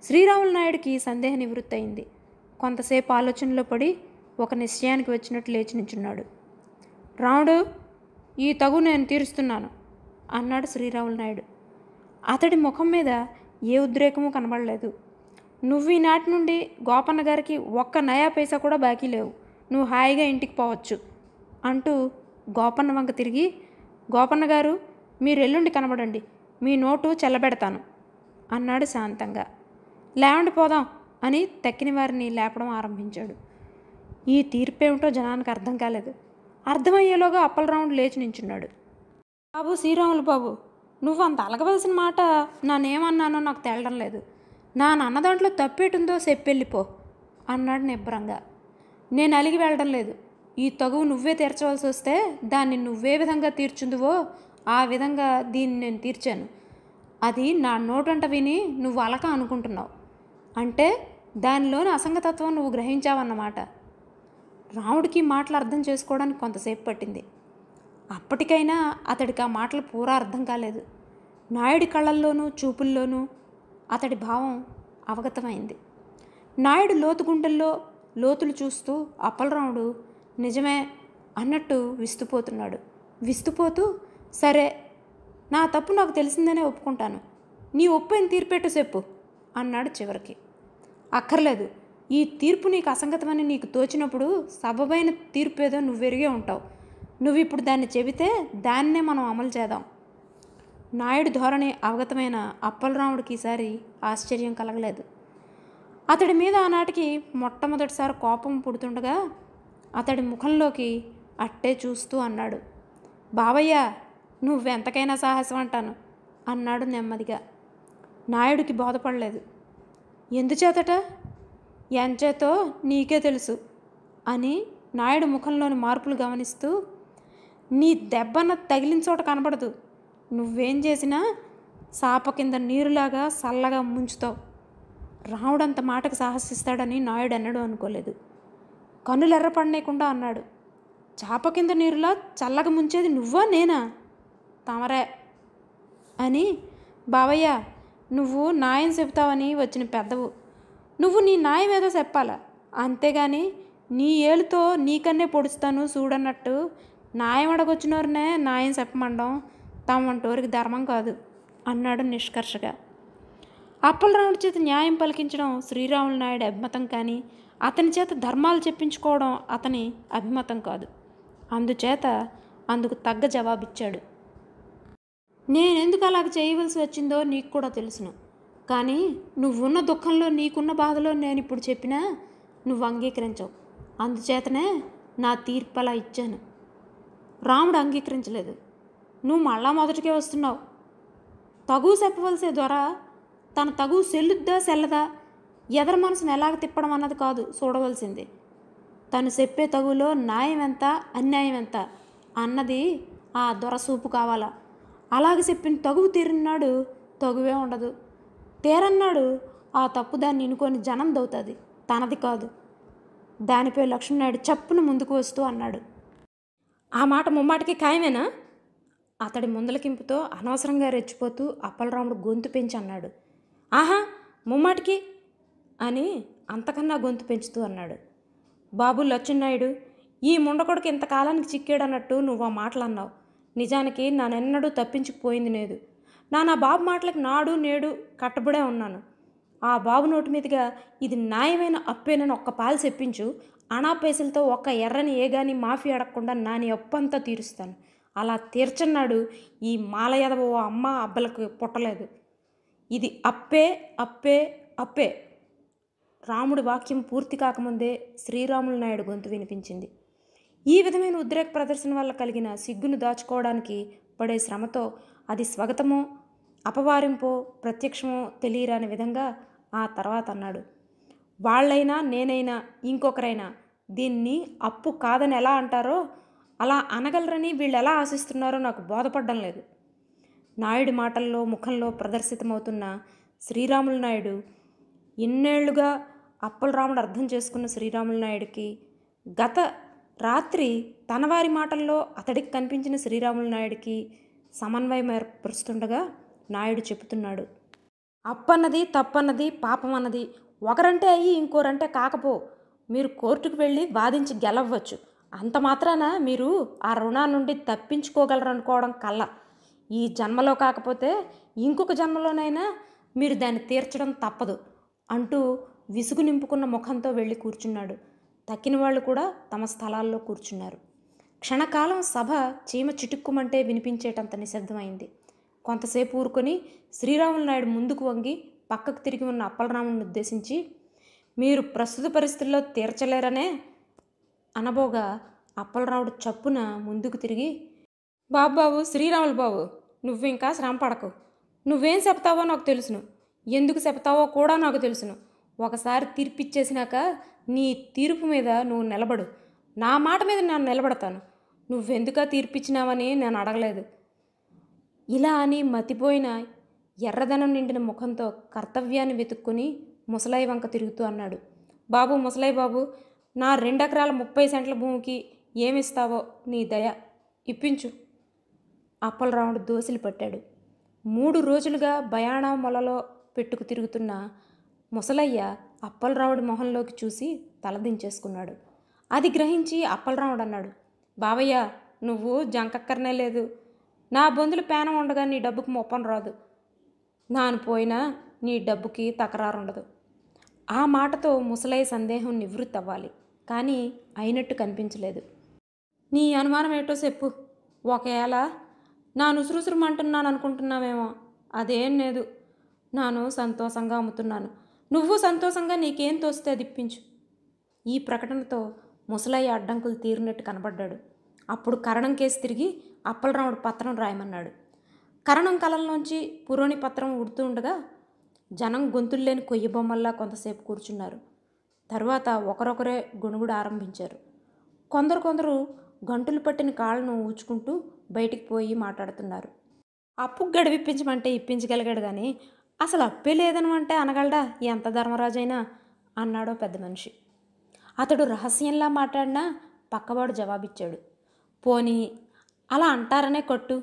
శ్రీరాములు నాయుడికి సందేహ నివృత్తి అయింది కొంతసేపు ఆలోచనలో పడి ఒక నిశ్చయానికి వచ్చినట్టు లేచి నిచ్చున్నాడు రాముడు ఈ తగు నేను తీరుస్తున్నాను అన్నాడు శ్రీరాములు నాయుడు అతడి ముఖం మీద ఏ ఉద్రేకమూ కనబడలేదు నువ్వు ఈనాటి నుండి గోపన్న గారికి ఒక్క నయా పైసా కూడా బాకీ లేవు నువ్వు హాయిగా ఇంటికి పోవచ్చు అంటూ గోపన్న వంక తిరిగి గోపన్న గారు మీరు ఎల్లుండి కనబడండి మీ నోటు చెల్లబెడతాను అన్నాడు శాంతంగా లేవండి పోదాం అని తక్కిన వారిని లేపడం ఆరంభించాడు ఈ తీర్పేమిటో జనానికి అర్థం కాలేదు అర్థమయ్యేలోగా అప్పల రౌండ్ లేచి నించున్నాడు బాబు శ్రీరాములు బాబు నువ్వు అంత అలగవలసిన మాట నానేమన్నానో నాకు తేలడం లేదు నా నాన్న దాంట్లో తప్పేటుందో చెప్పెళ్ళిపో అన్నాడు నిబ్బరంగా నేను అలిగి వెళ్ళడం లేదు ఈ తగువు నువ్వే తీర్చవలసి వస్తే దాన్ని నువ్వే విధంగా తీర్చుందువో ఆ విధంగా దీన్ని నేను తీర్చాను అది నా నోటంట విని నువ్వు అలక అనుకుంటున్నావు అంటే దానిలోని అసంగతత్వం నువ్వు గ్రహించావన్నమాట రాముడికి మాటలు అర్థం చేసుకోవడానికి కొంతసేపు పట్టింది అప్పటికైనా అతడికి ఆ మాటలు పూరా అర్థం కాలేదు నాయుడి కళ్ళల్లోనూ చూపుల్లోనూ అతడి భావం అవగతమైంది నాయుడు లోతుగుండెల్లో లోతులు చూస్తూ అప్పలరాముడు నిజమే అన్నట్టు విస్తుపోతున్నాడు విస్తుపోతూ సరే నా తప్పు నాకు తెలిసిందనే ఒప్పుకుంటాను నీ ఒప్పని తీర్పెట్టు చెప్పు అన్నాడు చివరికి అక్కర్లేదు ఈ తీర్పు నీకు అసంగతమని నీకు తోచినప్పుడు సబబైన తీర్పు ఏదో నువ్వెరిగే ఉంటావు నువ్వు ఇప్పుడు దాన్ని చెబితే దాన్నే మనం అమలు చేద్దాం నాయుడు ధోరణి అవగతమైన అప్పలరాముడికి ఈసారి ఆశ్చర్యం కలగలేదు అతడి మీద ఆనాటికి మొట్టమొదటిసారి కోపం పుడుతుండగా అతడి ముఖంలోకి అట్టే చూస్తూ అన్నాడు బావయ్య నువ్వెంతకైనా సాహసం అంటాను అన్నాడు నెమ్మదిగా నాయుడికి బోధపడలేదు ఎందుచేతట ఎంచేతో నీకే తెలుసు అని నాయుడు ముఖంలోని మార్పులు గమనిస్తూ నీ దెబ్బన తగిలించోట చోట కనబడదు నువ్వేం చేసినా సాప కింద నీరులాగా చల్లగా ముంచుతావు రాముడంత మాటకు సాహసిస్తాడని నాయుడు అన్నాడు అనుకోలేదు కన్నులు అన్నాడు చాప కింద నీరులా చల్లగా ముంచేది నువ్వా నేనా తమరే అని బావయ్య నువ్వు నాయం చెబుతావని వచ్చిన పెద్దవు నువ్వు నీ నాయం ఏదో చెప్పాలా అంతేగాని నీ ఏలుతో నీకన్నే పొడుస్తాను చూడన్నట్టు నాయం అడగొచ్చినోరనే నాయం చెప్పమండం తమ వంటోరికి ధర్మం కాదు అన్నాడు నిష్కర్షగా అప్పలరాముడి చేత న్యాయం పలికించడం శ్రీరాములు నాయుడు అభిమతం కానీ అతని చేత ధర్మాలు చెప్పించుకోవడం అతని అభిమతం కాదు అందుచేత అందుకు తగ్గ జవాబిచ్చాడు నేనెందుకు అలాగ చేయవలసి వచ్చిందో నీకు కూడా తెలుసును కానీ నువ్వున్న దుఃఖంలో నీకున్న బాధలో నేను ఇప్పుడు చెప్పినా నువ్వు అంగీకరించవు అందుచేతనే నా తీర్పు అలా ఇచ్చాను రాముడు అంగీకరించలేదు నువ్వు మళ్ళా మొదటికే వస్తున్నావు తగు చెప్పవలసే దొర తన తగు సెల్లుద్దా సెల్లదా ఎదర మనసును ఎలాగ తిప్పడం అన్నది కాదు చూడవలసింది తను చెప్పే తగులో న్యాయం ఎంత అన్యాయం ఎంత అన్నది ఆ దొర చూపు కావాలా అలాగ చెప్పిన తగువు తీరున్నాడు తగువే ఉండదు తీరన్నాడు ఆ తప్పు దాన్ని ఇనుకొని జనం దవుతుంది తనది కాదు దానిపై లక్ష్మీనాయుడు చప్పున ముందుకు వస్తూ అన్నాడు ఆ మాట ముమ్మాటికి ఖాయమేనా అతడి ముందలకింపుతో అనవసరంగా రెచ్చిపోతూ అప్పలరాముడు గొంతు పెంచి అన్నాడు ఆహా ముమ్మాటికి అని అంతకన్నా గొంతు పెంచుతూ అన్నాడు బాబు లచ్చున్నాయుడు ఈ ముండకొడుకు ఇంతకాలానికి చిక్కాడన్నట్టు నువ్వు ఆ మాటలు అన్నావు నిజానికి నానెన్నడూ తప్పించుకుపోయింది లేదు నా నా బాబు మాటలకు నాడు నేడు కట్టబడే ఉన్నాను ఆ బాబు నోటి మీదుగా ఇది న్యాయమైన అప్పేనని ఒక్క పాలు చెప్పించు అనా పైసలతో ఒక్క ఎర్రని ఏగాని మాఫీ అడగకుండా నాని అప్పంతా తీరుస్తాను అలా తీర్చన్నాడు ఈ మాలయదవ అమ్మ అబ్బలకు పుట్టలేదు ఇది అప్పే అప్పే అప్పే రాముడి వాక్యం పూర్తి కాకముందే శ్రీరాములు నాయుడు గొంతు వినిపించింది ఈ విధమైన ఉద్రేక ప్రదర్శన వల్ల కలిగిన సిగ్గును దాచుకోవడానికి పడే శ్రమతో అది స్వగతమో అపవారింపో ప్రత్యక్షమో తెలియరాని విధంగా ఆ తర్వాత అన్నాడు వాళ్ళైనా నేనైనా ఇంకొకరైనా దీన్ని అప్పు కాదని ఎలా అంటారో అలా అనగలరని వీళ్ళు ఎలా ఆశిస్తున్నారో నాకు బోధపడడం లేదు నాయుడు మాటల్లో ముఖంలో ప్రదర్శితమవుతున్న శ్రీరాములు నాయుడు అప్పల అప్పలరాముడు అర్థం చేసుకున్న శ్రీరాములు నాయుడికి గత రాత్రి తనవారి మాటల్లో అతడికి కనిపించిన శ్రీరాములు నాయుడికి సమన్వయం ఏర్పరుస్తుండగా నాయుడు చెబుతున్నాడు అప్పన్నది తప్పన్నది పాపం అన్నది ఒకరంటే అయ్యి ఇంకోరంటే కాకపో మీరు కోర్టుకు వెళ్ళి వాదించి గెలవ్వచ్చు అంత మాత్రాన మీరు ఆ రుణా నుండి తప్పించుకోగలరనుకోవడం కల్లా ఈ జన్మలో కాకపోతే ఇంకొక జన్మలోనైనా మీరు దాన్ని తీర్చడం తప్పదు అంటూ విసుగు నింపుకున్న ముఖంతో వెళ్ళి కూర్చున్నాడు తక్కిన వాళ్ళు కూడా తమ స్థలాల్లో కూర్చున్నారు క్షణకాలం సభ చీమ చిటుక్కుమంటే వినిపించేటంత నిశ్శబ్దమైంది కొంతసేపు ఊరుకొని శ్రీరాములు నాయుడు ముందుకు వంగి పక్కకు తిరిగి ఉన్న అప్పలరాముని ఉద్దేశించి మీరు ప్రస్తుత పరిస్థితుల్లో తీర్చలేరనే అనబోగా అప్పలరావుడు చప్పున ముందుకు తిరిగి బాబు బాబు శ్రీరాములు బాబు నువ్వు ఇంకా శ్రమ పడకు నువ్వేం చెప్తావో నాకు తెలుసును ఎందుకు చెప్తావో కూడా నాకు తెలుసును ఒకసారి తీర్పిచ్చేసినాక నీ తీర్పు మీద నువ్వు నిలబడు నా మాట మీద నేను నిలబడతాను నువ్వెందుకా తీర్పిచ్చినావని నేను అడగలేదు ఇలా అని మతిపోయిన ఎర్రదనం నిండిన ముఖంతో కర్తవ్యాన్ని వెతుక్కుని ముసలాయి వంక తిరుగుతూ అన్నాడు బాబు ముసలాయి బాబు నా రెండెకరాల ముప్పై సెంట్ల భూమికి ఏమిస్తావో నీ దయ ఇప్పించు అప్పలరాముడు దోశలు పట్టాడు మూడు రోజులుగా భయాణ మొలలో పెట్టుకు తిరుగుతున్న ముసలయ్య అప్పలరాముడి మొహంలోకి చూసి తలదించేసుకున్నాడు అది గ్రహించి అప్పలరాముడు అన్నాడు బావయ్య నువ్వు జంకక్కర్నే లేదు నా బొందులు పేనం ఉండగా నీ డబ్బుకు మొప్పం రాదు నాను పోయినా నీ డబ్బుకి తకరారుండదు ఆ మాటతో ముసలయ్య సందేహం నివృత్తి అవ్వాలి కానీ అయినట్టు కనిపించలేదు నీ అనుమానం ఏటో చెప్పు ఒకవేళ నా నుసురుసురుమంటున్నాను అనుకుంటున్నావేమో అదేం లేదు నాను సంతోషంగా అమ్ముతున్నాను నువ్వు సంతోషంగా నీకేం తోస్తే అదిప్పించు ఈ ప్రకటనతో ముసలయ్య అడ్డంకులు తీరినట్టు కనబడ్డాడు అప్పుడు కరణం కేసు తిరిగి అప్పలరాముడు పత్రం రాయమన్నాడు కరణం కలంలోంచి పురోని పత్రం ఉడుతూ ఉండగా జనం లేని కొయ్య బొమ్మల్లా కొంతసేపు కూర్చున్నారు తర్వాత ఒకరొకరే గొనుగుడు ఆరంభించారు కొందరు కొందరు గంటులు పట్టిన కాళ్ళను ఊచుకుంటూ బయటికి పోయి మాట్లాడుతున్నారు అప్పు గడివిప్పించమంటే ఇప్పించగలిగాడు కానీ అసలు అప్పే లేదనమంటే అనగలడా ఎంత ధర్మరాజైనా అన్నాడో పెద్ద మనిషి అతడు రహస్యంలా మాట్లాడినా పక్కవాడు జవాబిచ్చాడు పోనీ అలా అంటారనే కొట్టు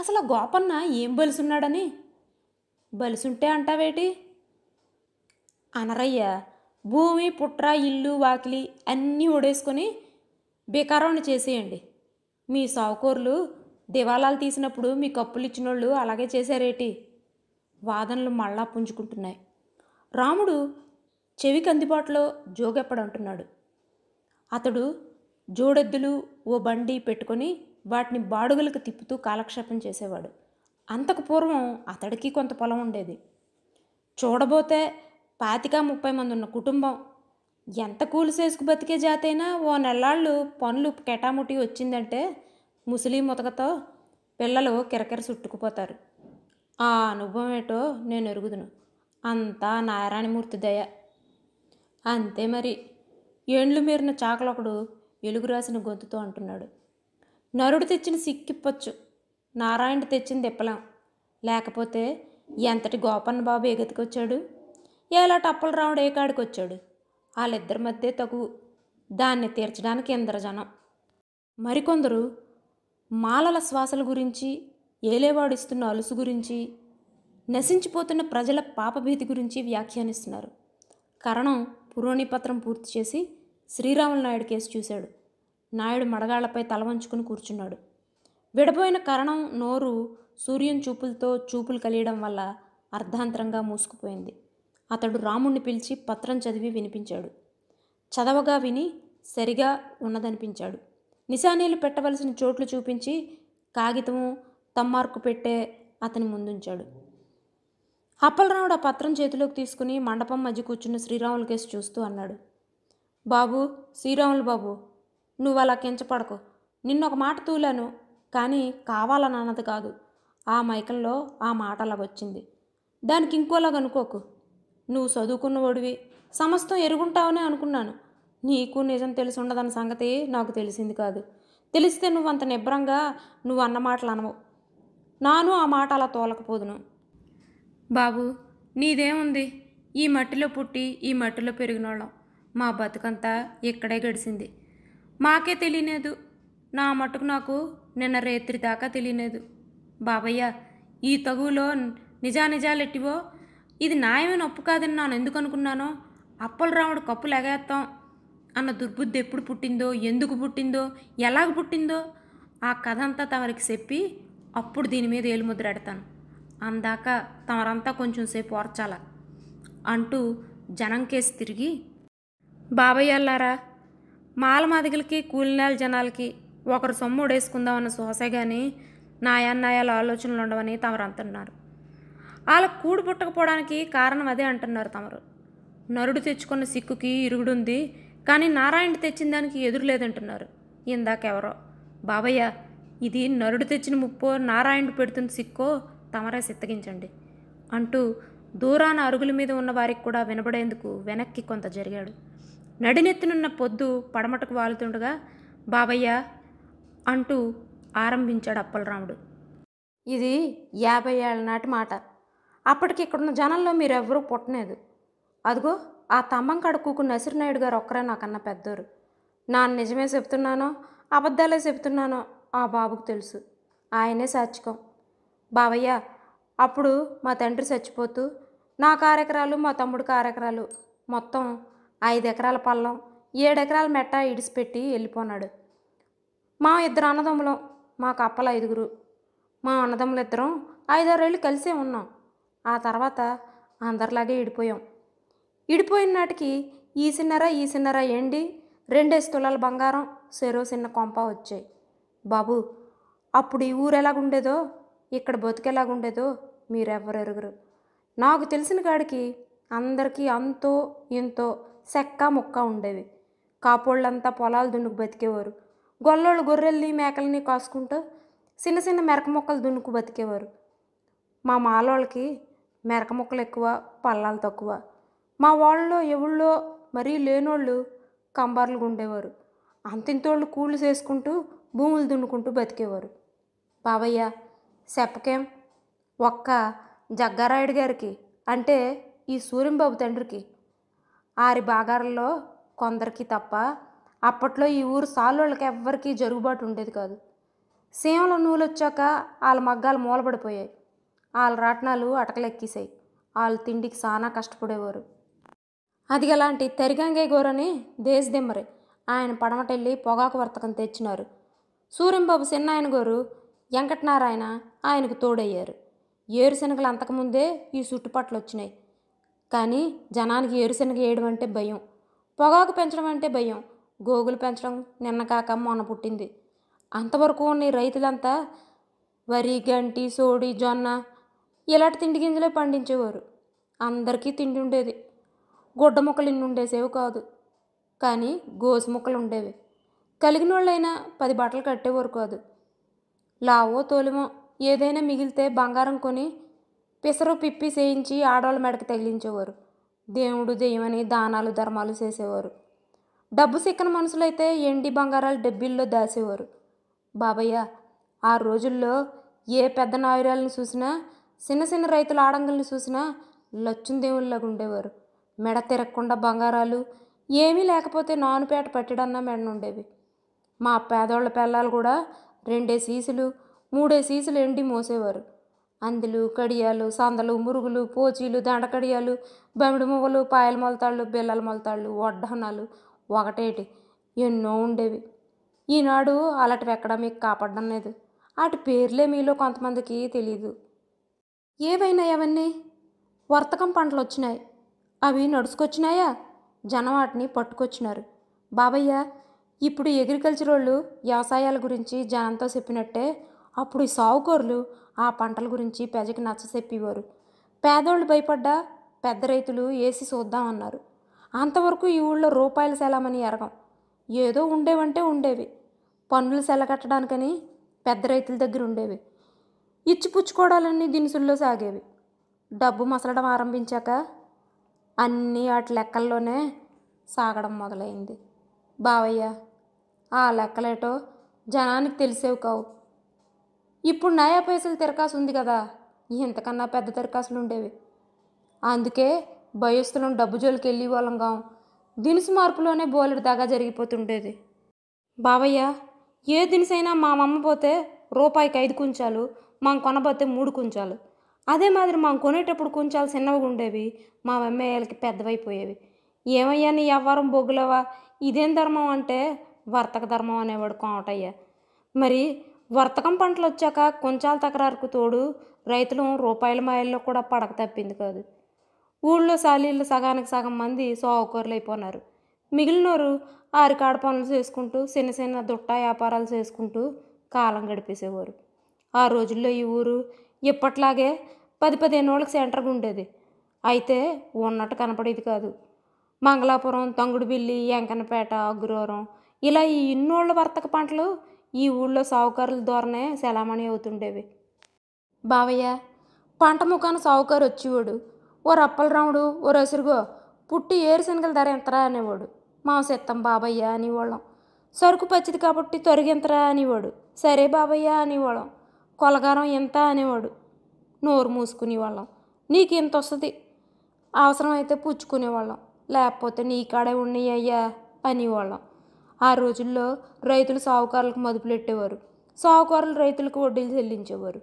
అసలు గోపన్న ఏం బలుసున్నాడని బలుసుంటే అంటావేటి అనరయ్య భూమి పుట్ర ఇల్లు వాకిలి అన్నీ ఒడేసుకొని బికారం చేసేయండి మీ సావుకూరులు దివాలాలు తీసినప్పుడు మీ కప్పులు ఇచ్చిన వాళ్ళు అలాగే చేశారేటి వాదనలు మళ్ళా పుంజుకుంటున్నాయి రాముడు చెవికి అందుబాటులో జోగెప్పడంటున్నాడు అతడు జోడెద్దులు ఓ బండి పెట్టుకొని వాటిని బాడుగలకు తిప్పుతూ కాలక్షేపం చేసేవాడు అంతకు పూర్వం అతడికి కొంత పొలం ఉండేది చూడబోతే పాతిక ముప్పై మంది ఉన్న కుటుంబం ఎంత కూలి చేసుకు బతికే జాతైనా ఓ నెల్లాళ్ళు పనులు కెటాముటి వచ్చిందంటే ముసలి ముతకతో పిల్లలు కిరకిర చుట్టుకుపోతారు ఆ అనుభవం ఏటో నేను ఎరుగుదును అంతా నారాయణమూర్తి దయ అంతే మరి ఏండ్లు మీరిన చాకలొకడు ఎలుగు రాసిన గొంతుతో అంటున్నాడు నరుడు తెచ్చిన సిక్కిప్పొచ్చు నారాయణ తెచ్చింది తిప్పలేం లేకపోతే ఎంతటి గోపన్న బాబు ఎగతికొచ్చాడు ఎలా టప్పలు ఏ కాడికి వచ్చాడు వాళ్ళిద్దరి మధ్య తగు దాన్ని తీర్చడానికి ఇంద్రజనం మరికొందరు మాలల శ్వాసల గురించి ఏలేవాడిస్తున్న అలుసు గురించి నశించిపోతున్న ప్రజల పాపభీతి గురించి వ్యాఖ్యానిస్తున్నారు కరణం పురోణిపత్రం పూర్తి చేసి శ్రీరాముల నాయుడు కేసు చూశాడు నాయుడు మడగాళ్లపై తల వంచుకుని కూర్చున్నాడు విడబోయిన కరణం నోరు సూర్యుని చూపులతో చూపులు కలియడం వల్ల అర్ధాంతరంగా మూసుకుపోయింది అతడు రాముణ్ణి పిలిచి పత్రం చదివి వినిపించాడు చదవగా విని సరిగా ఉన్నదనిపించాడు నిశానీలు పెట్టవలసిన చోట్లు చూపించి కాగితము తమ్మార్కు పెట్టే అతని ముందుంచాడు అప్పలరావుడు ఆ పత్రం చేతిలోకి తీసుకుని మండపం మధ్య కూర్చున్న శ్రీరాముల కేసు చూస్తూ అన్నాడు బాబు శ్రీరాములు బాబు నువ్వు అలా కించపడకు ఒక మాట తూలాను కానీ కావాలని అన్నది కాదు ఆ మైకంలో ఆ మాట అలాగొచ్చింది దానికి ఇంకోలాగనుకోకు నువ్వు చదువుకున్నవాడివి సమస్తం ఎరుగుంటావని అనుకున్నాను నీకు నిజం తెలిసి ఉండదన్న సంగతి నాకు తెలిసింది కాదు తెలిస్తే నువ్వు అంత నిబ్రంగా నువ్వు అన్న మాటలు అనవు నాను ఆ మాట అలా తోలకపోదును బాబు నీదేముంది ఈ మట్టిలో పుట్టి ఈ మట్టిలో పెరిగినోళ్ళం మా బతుకంతా ఇక్కడే గడిచింది మాకే తెలియలేదు నా మట్టుకు నాకు నిన్న రేత్రి దాకా తెలియలేదు బాబయ్య ఈ తగువులో నిజానిజాలు ఎట్టివో ఇది న్యాయమైన ఒప్పు కాదని నేను ఎందుకు అనుకున్నానో అప్పలరాముడు కప్పులు ఎగేస్తాం అన్న దుర్బుద్ధి ఎప్పుడు పుట్టిందో ఎందుకు పుట్టిందో ఎలాగ పుట్టిందో ఆ కథ అంతా తమరికి చెప్పి అప్పుడు దీని మీద ఏలుముద్రెడతాను అందాక తమరంతా కొంచెం సేపు ఓర్చాల అంటూ జనం కేసి తిరిగి బాబయ్యల్లారా మాలమాదిగలకి కూలినాల జనాలకి ఒకరు సొమ్ముడేసుకుందామన్న సోసే కానీ నాయాన్నాయాల ఆలోచనలు ఉండవని తమరంతున్నారు వాళ్ళ కూడు పుట్టకపోవడానికి కారణం అదే అంటున్నారు తమరు నరుడు తెచ్చుకున్న సిక్కుకి ఇరుగుడుంది కానీ నారాయణ తెచ్చిన దానికి ఎదురు లేదంటున్నారు ఇందాకెవరో బాబయ్య ఇది నరుడు తెచ్చిన ముప్పో నారాయణుడు పెడుతున్న సిక్కో తమరే సిత్తగించండి అంటూ దూరాన అరుగుల మీద ఉన్న వారికి కూడా వినబడేందుకు వెనక్కి కొంత జరిగాడు నడినెత్తినున్న పొద్దు పడమటకు వాలుతుండగా బాబయ్య అంటూ ఆరంభించాడు అప్పలరాముడు ఇది యాభై ఏళ్ళ నాటి మాట అప్పటికి ఇక్కడున్న జనంలో మీరు ఎవరూ పుట్టలేదు అదిగో ఆ తంబం కడుక్కుకు నసిరినాయుడు గారు ఒక్కరే నాకన్నా పెద్దోరు నా నిజమే చెప్తున్నానో అబద్ధాలే చెప్తున్నానో ఆ బాబుకు తెలుసు ఆయనే సాచికం బావయ్య అప్పుడు మా తండ్రి చచ్చిపోతూ నా కారెకరాలు మా తమ్ముడు కారెకరాలు మొత్తం ఐదు ఎకరాల పళ్ళం ఏడెకరాల మెట్ట ఇడిసిపెట్టి వెళ్ళిపోనాడు మా ఇద్దరు అన్నదమ్ములం మా కప్పల ఐదుగురు మా అన్నదమ్ములు ఇద్దరం ఏళ్ళు కలిసే ఉన్నాం ఆ తర్వాత అందరిలాగే ఇడిపోయాం ఇడిపోయిన నాటికి ఈ సిన్నరా ఈ సిన్నరా ఎండి రెండేసి తులాల బంగారం సెరో చిన్న కొంప వచ్చాయి బాబు అప్పుడు ఈ ఊరు ఎలాగుండేదో ఇక్కడ బతికేలాగుండేదో మీరెవరెరుగురు నాకు తెలిసిన కాడికి అందరికీ అంతో ఎంతో సెక్క ముక్క ఉండేవి కాపోళ్ళంతా పొలాలు దున్నుకు బతికేవారు గొల్లోళ్ళు గొర్రెల్ని మేకల్ని కాసుకుంటూ చిన్న చిన్న మెరక మొక్కలు దున్నుకు బతికేవారు మా మాలోళ్ళకి మెరక ముక్కలు ఎక్కువ పల్లాలు తక్కువ మా వాళ్ళలో ఎవళ్ళో మరీ లేనోళ్ళు కంబార్లు ఉండేవారు అంతింతోళ్ళు కూళ్ళు చేసుకుంటూ భూములు దున్నుకుంటూ బతికేవారు బావయ్య చెప్పకేం ఒక్క జగ్గారాయుడు గారికి అంటే ఈ సూర్యంబాబు తండ్రికి ఆరి బాగారల్లో కొందరికి తప్ప అప్పట్లో ఈ ఊరు సాలోళ్ళకి ఎవ్వరికీ జరుగుబాటు ఉండేది కాదు సీమలో నూలు వచ్చాక వాళ్ళ మగ్గాలు మూలబడిపోయాయి వాళ్ళ రాట్నాలు అటకలెక్కేశాయి వాళ్ళు తిండికి చాలా కష్టపడేవారు అది అలాంటి తెరిగంగే గోరని దేశదిమ్మరే ఆయన పడమటెళ్ళి పొగాకు వర్తకం తెచ్చినారు సూర్యంబాబు చిన్నాయన గారు వెంకటనారాయణ ఆయనకు తోడయ్యారు ఏరుశనగలు అంతకుముందే ఈ చుట్టుపట్లు వచ్చినాయి కానీ జనానికి ఏరుశనగ వేయడం అంటే భయం పొగాకు పెంచడం అంటే భయం గోగులు పెంచడం నిన్నకాక మొన్న పుట్టింది అంతవరకు ఉన్న రైతులంతా వరి గంటి సోడి జొన్న ఇలాంటి తిండి గింజలే పండించేవారు అందరికీ తిండి ఉండేది గుడ్డ మొక్కలు ఇన్ని ఉండేసేవి కాదు కానీ గోసు మొక్కలు ఉండేవి కలిగిన వాళ్ళైనా పది బట్టలు కట్టేవారు కాదు లావో తోలిమో ఏదైనా మిగిలితే బంగారం కొని పిసరు పిప్పి చేయించి ఆడవాళ్ళ మెడకి తగిలించేవారు దేవుడు దెయ్యమని దానాలు ధర్మాలు చేసేవారు డబ్బు సిక్కన మనుషులైతే ఎండి బంగారాలు డబ్బీల్లో దాసేవారు బాబయ్య ఆ రోజుల్లో ఏ పెద్ద నాయురాలను చూసినా చిన్న చిన్న రైతుల ఆడంగుల్ని చూసినా లచ్చుందేవుల్లాగా ఉండేవారు మెడ తిరగకుండా బంగారాలు ఏమీ లేకపోతే నానుపేట పట్టడన్నా ఉండేవి మా పేదోళ్ళ పిల్లలు కూడా రెండే సీసులు మూడే సీసులు ఎండి మోసేవారు అందులు కడియాలు సందలు మురుగులు పోచీలు దండకడియాలు బమిడి మువ్వలు పాయల మొలతాళ్ళు బిల్లల మొలతాళ్ళు వడ్డహనాలు ఒకటేటి ఎన్నో ఉండేవి ఈనాడు అలాంటివి ఎక్కడ మీకు కాపాడడం లేదు వాటి పేర్లే మీలో కొంతమందికి తెలియదు ఏవైనాయి అవన్నీ వర్తకం పంటలు వచ్చినాయి అవి నడుచుకొచ్చినాయా జనం వాటిని పట్టుకొచ్చినారు బాబయ్య ఇప్పుడు అగ్రికల్చర్ వాళ్ళు వ్యవసాయాల గురించి జనంతో చెప్పినట్టే అప్పుడు ఈ సావుకూరులు ఆ పంటల గురించి ప్రజకి నచ్చ చెప్పేవారు పేదోళ్ళు భయపడ్డా పెద్ద రైతులు వేసి చూద్దామన్నారు అంతవరకు ఈ ఊళ్ళో రూపాయల సెలమని ఎరగం ఏదో ఉండేవంటే ఉండేవి పన్నులు సెలగట్టడానికని పెద్ద రైతుల దగ్గర ఉండేవి ఇచ్చిపుచ్చుకోవడాలన్నీ దినుసుల్లో సాగేవి డబ్బు మసలడం ఆరంభించాక అన్నీ వాటి లెక్కల్లోనే సాగడం మొదలైంది బావయ్య ఆ లెక్కలేటో జనానికి తెలిసేవి కావు ఇప్పుడు నాయా పైసలు తిరకాసు ఉంది కదా ఇంతకన్నా పెద్ద తిరకాసులు ఉండేవి అందుకే భయస్థులం డబ్బు జోలికి వెళ్ళి వాళ్ళం దినుసు మార్పులోనే బోలెడు దాగా జరిగిపోతుండేది బావయ్య ఏ దినుసైనా మా మమ్మ పోతే రూపాయికి ఐదు కుంచాలు మనం కొనబోతే మూడు కుంచాలు అదే మాదిరి మనం కొనేటప్పుడు కొంచాలు చిన్నవిగా ఉండేవి మా అమ్మేయాలకి పెద్దవైపోయేవి ఏమయ్యా నీ ఎవ్వరం బొగ్గులవా ఇదేం ధర్మం అంటే వర్తక ధర్మం అనేవాడు కోమటయ్య మరి వర్తకం పంటలు వచ్చాక కొంచాల తకరారుకు తోడు రైతులు రూపాయల మాయల్లో కూడా పడక తప్పింది కాదు ఊళ్ళో సాలీళ్ళు సగానికి సగం మంది సోకూరలు అయిపోయినారు మిగిలినోరు ఆరికాడ పనులు చేసుకుంటూ చిన్న చిన్న దుట్ట వ్యాపారాలు చేసుకుంటూ కాలం గడిపేసేవారు ఆ రోజుల్లో ఈ ఊరు ఇప్పట్లాగే పది పదిహేను వాళ్ళకి సెంటర్గా ఉండేది అయితే ఉన్నట్టు కనపడేది కాదు మంగళాపురం తంగుడుబిల్లి ఎంకనపేట అగ్రూరం ఇలా ఈ ఇన్నోళ్ళ వర్తక పంటలు ఈ ఊళ్ళో సావుకారుల ద్వారానే సెలామణి అవుతుండేవి బావయ్య పంట ముఖాన సావుకారు వచ్చేవాడు ఓ రప్పలరాముడు ఓ రసురుగో పుట్టి ఏరుశనగల ధర ఎంతరా అనేవాడు మాంసెత్తం బాబయ్య అనేవాళ్ళం సరుకు పచ్చిది కాబట్టి తొరిగింతరా అనేవాడు సరే బాబయ్య అనేవాళ్ళం కొలగారం ఎంత అనేవాడు నోరు మూసుకునేవాళ్ళం నీకు ఇంత వస్తుంది అవసరమైతే పుచ్చుకునేవాళ్ళం లేకపోతే నీ కాడే ఉన్నాయ్యా అనేవాళ్ళం ఆ రోజుల్లో రైతులు సాహుకారులకు మదుపులు పెట్టేవారు సాహుకారులు రైతులకు వడ్డీలు చెల్లించేవారు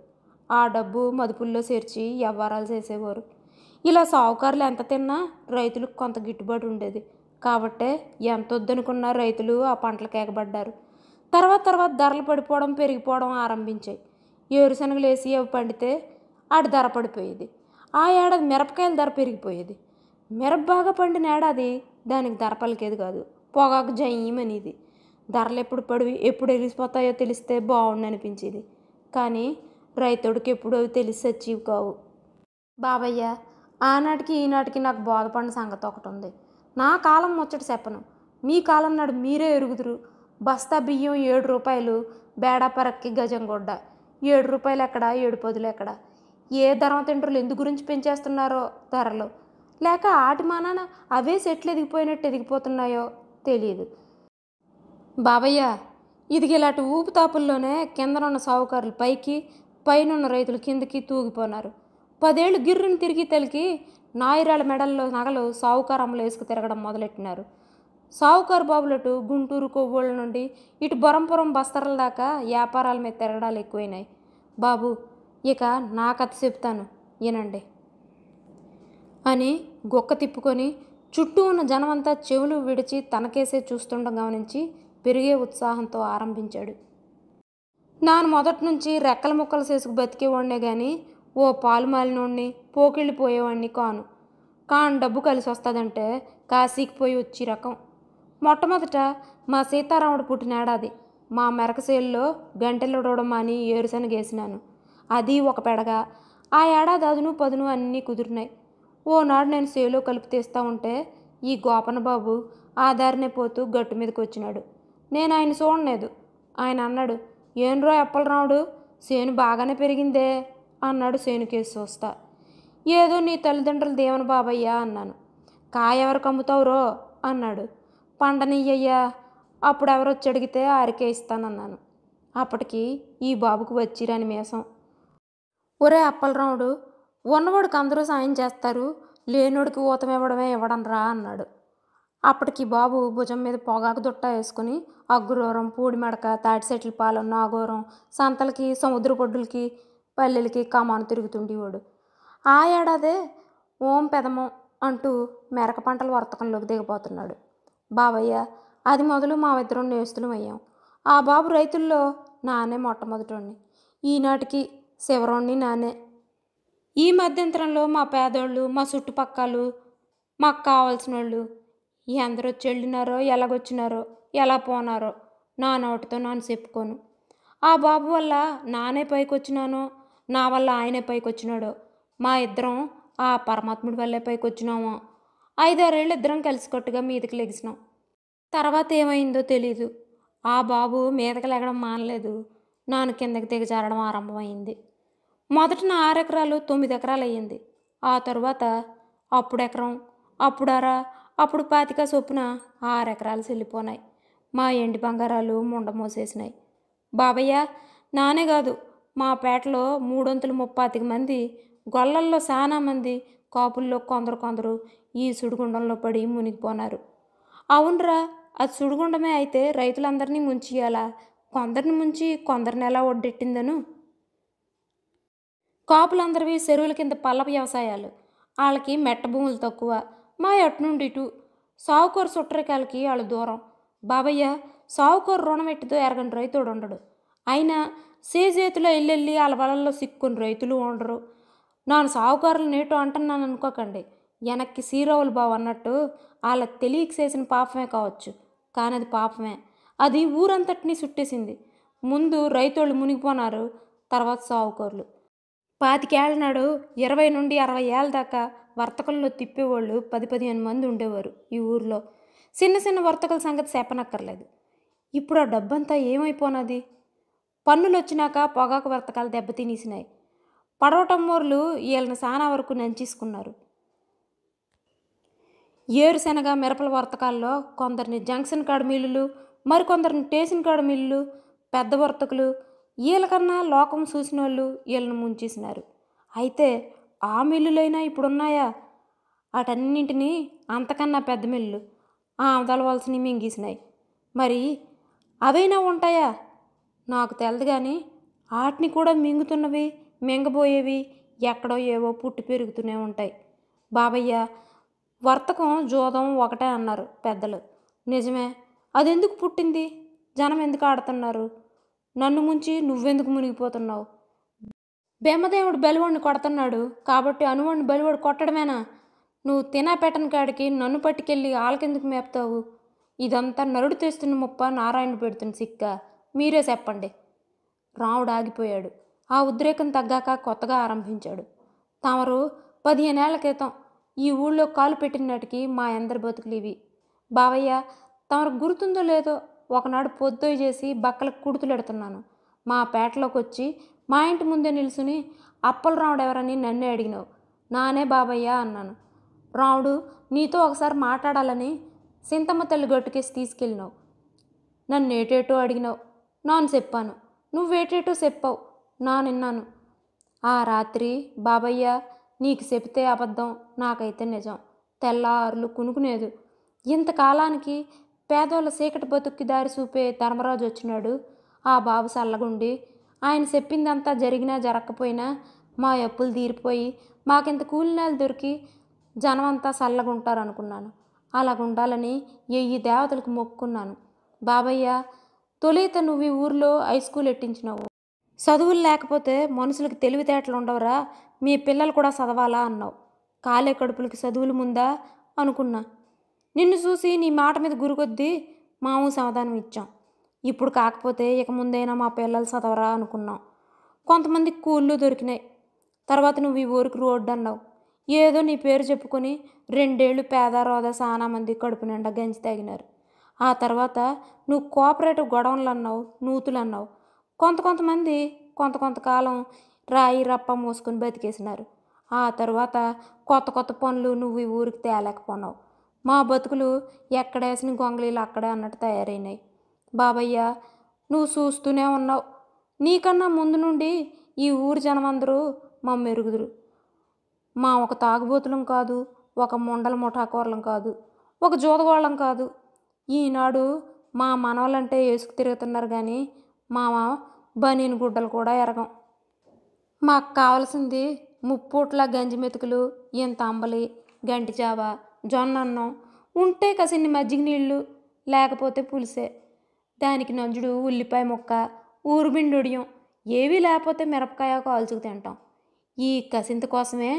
ఆ డబ్బు మదుపుల్లో చేర్చి వ్యవహారాలు చేసేవారు ఇలా సాహుకారులు ఎంత తిన్నా రైతులకు కొంత గిట్టుబాటు ఉండేది కాబట్టే ఎంత వద్దనుకున్నా రైతులు ఆ పంటలకు ఎగబడ్డారు తర్వాత తర్వాత ధరలు పడిపోవడం పెరిగిపోవడం ఆరంభించాయి ఏరుశనగలు వేసి అవి పండితే ఆడ ధర పడిపోయేది ఆ ఏడాది మిరపకాయల ధర పెరిగిపోయేది మిరప బాగా పండిన ఏడాది దానికి ధర పలికేది కాదు పొగాకు జయ్యమనేది ధరలు ఎప్పుడు పడివి ఎప్పుడు ఎగిసిపోతాయో తెలిస్తే బాగుండు అనిపించేది కానీ రైతుడికి ఎప్పుడు అవి తెలిసి వచ్చేవి కావు బాబయ్య ఆనాటికి ఈనాటికి నాకు బాధపడిన సంగతి ఒకటి ఉంది నా కాలం ముచ్చట చెప్పను మీ కాలం నాడు మీరే ఎరుగుదురు బస్తా బియ్యం ఏడు రూపాయలు బేడా పరక్కి గజం ఏడు రూపాయలు ఎక్కడ ఏడు పదులు ఎక్కడ ఏ ధర్మతండ్రులు ఎందు గురించి పెంచేస్తున్నారో ధరలు లేక ఆటి మానాన అవే సెట్లు ఎదిగిపోయినట్టు ఎదిగిపోతున్నాయో తెలియదు బాబయ్య ఇది ఇలాంటి ఊపుతాపుల్లోనే కిందనున్న సావుకారులు పైకి పైనున్న రైతులు కిందకి తూగిపోనారు పదేళ్ళు గిర్రుని తిరిగి తెలికి నాయిరాళ్ళ మెడల్లో నగలు సావుకారమ్మలు వేసుకు తిరగడం మొదలెట్టినారు సావుకారు బాబులటు గుంటూరు కొవ్వూళ్ళ నుండి ఇటు బొరంపురం బస్తరల దాకా వ్యాపారాల మీద తిరగడాలు ఎక్కువైనాయి బాబు ఇక నా కథ చెప్తాను వినండి అని గొక్క తిప్పుకొని చుట్టూ ఉన్న జనమంతా చెవులు విడిచి తనకేసే చూస్తుండడం గమనించి పెరిగే ఉత్సాహంతో ఆరంభించాడు నాను మొదటి నుంచి రెక్కల ముక్కలు చేసుకు బతికేవాడినే కానీ ఓ పాలుమాలినోడిని పోకిళ్ళిపోయేవాడిని కాను కాను డబ్బు కలిసి వస్తుందంటే కాశీకి పోయి వచ్చి రకం మొట్టమొదట మా సీతారాముడు పుట్టినేడాది మా మెరకసేల్లో ఉడవడం అని ఏరుశనగేసినాను అది ఒక పెడగా ఆ ఏడాది అదును పదును అన్నీ కుదిరినాయి ఓనాడు నేను సేలో కలుపు తీస్తూ ఉంటే ఈ గోపనబాబు ఆధారనే పోతూ గట్టు మీదకి వచ్చినాడు నేను ఆయన చూడలేదు ఆయన అన్నాడు ఏంరో ఎప్పలరాముడు సేను బాగానే పెరిగిందే అన్నాడు సేను కేసు చూస్తా ఏదో నీ తల్లిదండ్రులు దేవన బాబయ్యా అన్నాను కాయ ఎవరికి అమ్ముతావురో అన్నాడు పండనియ్యయ్యా అప్పుడు ఎవరు వచ్చి అడిగితే ఆరికే ఇస్తానన్నాను అప్పటికి ఈ బాబుకు వచ్చిరాని మీసం ఒరే అప్పలరాముడు ఉన్నవాడికి అందరూ సాయం చేస్తారు లేనోడికి ఊతం ఇవ్వడమే ఇవ్వడం రా అన్నాడు అప్పటికి బాబు భుజం మీద పొగాకు దుట్ట వేసుకుని అగ్గురూరం పూడిమెడక తాటిసెట్ల పాలెం నాగోరం సంతలకి సముద్ర పొడ్డులకి పల్లెలకి కమాను తిరుగుతుండేవాడు ఆ ఏడాదే ఓం పెదమం అంటూ మెరక పంటల వర్తకంలోకి దిగిపోతున్నాడు బాబయ్య అది మొదలు మా ఇద్దరం నేస్తులం అయ్యాం ఆ బాబు రైతుల్లో నానే మొట్టమొదటి ఈనాటికి శివరోణ్ణి నానే ఈ మధ్యంతరంలో మా పేదోళ్ళు మా చుట్టుపక్కలు మాకు కావాల్సిన వాళ్ళు ఎందరు వచ్చి వెళ్ళినారో ఎలాగొచ్చినారో ఎలా పోనారో నా నోటితో నన్ను చెప్పుకోను ఆ బాబు వల్ల నానే పైకొచ్చినానో నా వల్ల ఆయనే పైకొచ్చినాడో మా ఇద్దరం ఆ పరమాత్ముడి వల్లే పైకొచ్చినామో ఐదారేళ్ళు ఇద్దరం కలిసికొట్టుగా మీదకి లెగిసినాం తర్వాత ఏమైందో తెలీదు ఆ బాబు మీదకి లెగడం మానలేదు నాను కిందకి దిగజారడం ఆరంభమైంది మొదట నా ఆరు ఎకరాలు తొమ్మిది ఎకరాలు అయ్యింది ఆ తర్వాత అప్పుడు ఎకరం అప్పుడు అర అప్పుడు పాతిక చొప్పున ఆరు ఎకరాలు చెల్లిపోనాయి మా ఎండి బంగారాలు ముండ మోసేసినాయి బాబయ్య నానే కాదు మా పేటలో మూడొంతులు ముప్పాతిక మంది గొల్లల్లో చాలామంది మంది కాపుల్లో కొందరు కొందరు ఈ సుడిగుండంలో పడి మునిగిపోనారు అవునరా అది సుడిగుండమే అయితే రైతులందరినీ ముంచియాలా కొందరిని ముంచి కొందరిని ఎలా ఒడ్డెట్టిందను కాపులందరివి చెరువుల కింద పల్ల వ్యవసాయాలు వాళ్ళకి మెట్ట భూములు తక్కువ మా నుండి ఇటు సావుకూరు సుట్టరికాలకి వాళ్ళు దూరం బాబయ్య సావుకూరు రుణం ఎట్టిదో ఎరగని రైతుడు ఉండడు అయినా సేజేతిలో ఇల్లెళ్ళి వాళ్ళ వలల్లో సిక్కుని రైతులు ఉండరు నాను సావుకారులు నేటు అంటున్నాను అనుకోకండి వెనక్కి సీరోవులు బావు అన్నట్టు వాళ్ళ తెలియక చేసిన పాపమే కావచ్చు కానీ అది పాపమే అది ఊరంతటినీ చుట్టేసింది ముందు రైతోళ్ళు మునిగిపోనారు తర్వాత సావుకోర్లు పాతికేళ్ళ నాడు ఇరవై నుండి అరవై ఏళ్ళ దాకా వర్తకంలో తిప్పేవాళ్ళు పది పదిహేను మంది ఉండేవారు ఈ ఊర్లో చిన్న చిన్న వర్తకుల సంగతి చెప్పనక్కర్లేదు ఇప్పుడు ఆ డబ్బంతా ఏమైపోనది పన్నులు వచ్చినాక పొగాకు వర్తకాలు దెబ్బతినేసినాయి పడవటమ్మోర్లు వీళ్ళని సానా వరకు నంచేసుకున్నారు ఏరుశనగ మిరపల వర్తకాల్లో కొందరిని జంక్షన్ కాడ మిల్లులు మరికొందరిని టేషన్ కాడ మిల్లులు పెద్ద వర్తకులు వీళ్ళకన్నా లోకం చూసిన వాళ్ళు వీళ్ళని ముంచేసినారు అయితే ఆ మిల్లులైనా ఇప్పుడున్నాయా అటన్నింటినీ అంతకన్నా పెద్ద మిల్లులు ఆమదలవలసినవి మింగీసినాయి మరి అవైనా ఉంటాయా నాకు తెలియదు కానీ వాటిని కూడా మింగుతున్నవి మింగబోయేవి ఎక్కడో ఏవో పుట్టి పెరుగుతూనే ఉంటాయి బాబయ్య వర్తకం జూదం ఒకటే అన్నారు పెద్దలు నిజమే అదెందుకు పుట్టింది జనం ఎందుకు ఆడుతున్నారు నన్ను ముంచి నువ్వెందుకు మునిగిపోతున్నావు భీమదేవుడు బెలువడిని కొడుతున్నాడు కాబట్టి అనువాణ్ణి బెలువాడు కొట్టడమేనా నువ్వు తినా పెట్టని కాడికి నన్ను పట్టుకెళ్ళి ఆలకెందుకు మేపుతావు ఇదంతా నరుడు తెస్తున్న ముప్ప నారాయణ పెడుతున్న సిక్క మీరే చెప్పండి రాముడు ఆగిపోయాడు ఆ ఉద్రేకం తగ్గాక కొత్తగా ఆరంభించాడు తమరు పదిహేనేళ్ల క్రితం ఈ ఊళ్ళో కాలు పెట్టిన నాటికి మా అందరి బతుకులు ఇవి బావయ్య తమకు గుర్తుందో లేదో ఒకనాడు పొద్దుయ్య చేసి బక్కలకు కుడుతులెడుతున్నాను మా పేటలోకి వచ్చి మా ఇంటి ముందే నిలుచుని అప్పల రాముడు ఎవరని నన్నే అడిగినావు నానే బాబయ్య అన్నాను రాముడు నీతో ఒకసారి మాట్లాడాలని సింతమ్మ తల్లి గట్టుకేసి తీసుకెళ్ళినావు నన్ను ఏటేటో అడిగినావు నాను చెప్పాను నువ్వేటేటో చెప్పావు నా నిన్నాను ఆ రాత్రి బాబయ్య నీకు చెబితే అబద్ధం నాకైతే నిజం తెల్లారులు కునుకునేదు ఇంతకాలానికి పేదోళ్ళ చీకటి బతుక్కి దారి చూపే ధర్మరాజు వచ్చినాడు ఆ బాబు సల్లగుండి ఆయన చెప్పిందంతా జరిగినా జరగకపోయినా మా అప్పులు తీరిపోయి మాకింత కూలినాలు దొరికి జనమంతా చల్లగుంటారు అనుకున్నాను అలాగుండాలని ఎయ్యి దేవతలకు మొక్కున్నాను బాబయ్య తొలిత నువ్వు ఈ ఊర్లో హై స్కూల్ ఎట్టించినావు చదువులు లేకపోతే మనుషులకు తెలివితేటలు ఉండవురా మీ పిల్లలు కూడా చదవాలా అన్నావు కాలే కడుపులకి చదువులు ముందా అనుకున్నా నిన్ను చూసి నీ మాట మీద గురికొద్ది మాము సమాధానం ఇచ్చాం ఇప్పుడు కాకపోతే ఇక ముందైనా మా పిల్లలు చదవరా అనుకున్నాం కొంతమంది కూళ్ళు దొరికినాయి తర్వాత నువ్వు ఈ ఊరికి రోడ్డు అన్నావు ఏదో నీ పేరు చెప్పుకొని రెండేళ్ళు పేద రోద చాలా మంది కడుపు నిండా గంజి తాగినారు ఆ తర్వాత నువ్వు కోఆపరేటివ్ గొడవలు అన్నావు నూతులు అన్నావు కొంత కొంతమంది కొంత కొంతకాలం రాయి రప్ప మోసుకుని బతికేసినారు ఆ తర్వాత కొత్త కొత్త పనులు నువ్వు ఊరికి తేలేకపోనావు మా బతుకులు ఎక్కడేసిన గొంగళీలు అక్కడే అన్నట్టు తయారైనాయి బాబయ్య నువ్వు చూస్తూనే ఉన్నావు నీకన్నా ముందు నుండి ఈ ఊరు జనమందరూ మా మెరుగుదురు మా ఒక తాగుబోతులం కాదు ఒక ముండల ముఠాకూరలం కాదు ఒక జూదగోళం కాదు ఈనాడు మా మనవలంటే వేసుకు తిరుగుతున్నారు కానీ మా బనీని గుడ్డలు కూడా ఎరగం మాకు కావలసింది ముప్పూట్ల గంజి మెతుకులు ఇంత అంబలి గంటి జావ జొన్న అన్నం ఉంటే కసిన్ని మజ్జిగ నీళ్ళు లేకపోతే పులిసే దానికి నంజుడు ఉల్లిపాయ ముక్క ఊరుబిండి ఉడియం ఏవీ లేకపోతే మిరపకాయ కాల్చుకు తింటాం ఈ కసింత కోసమే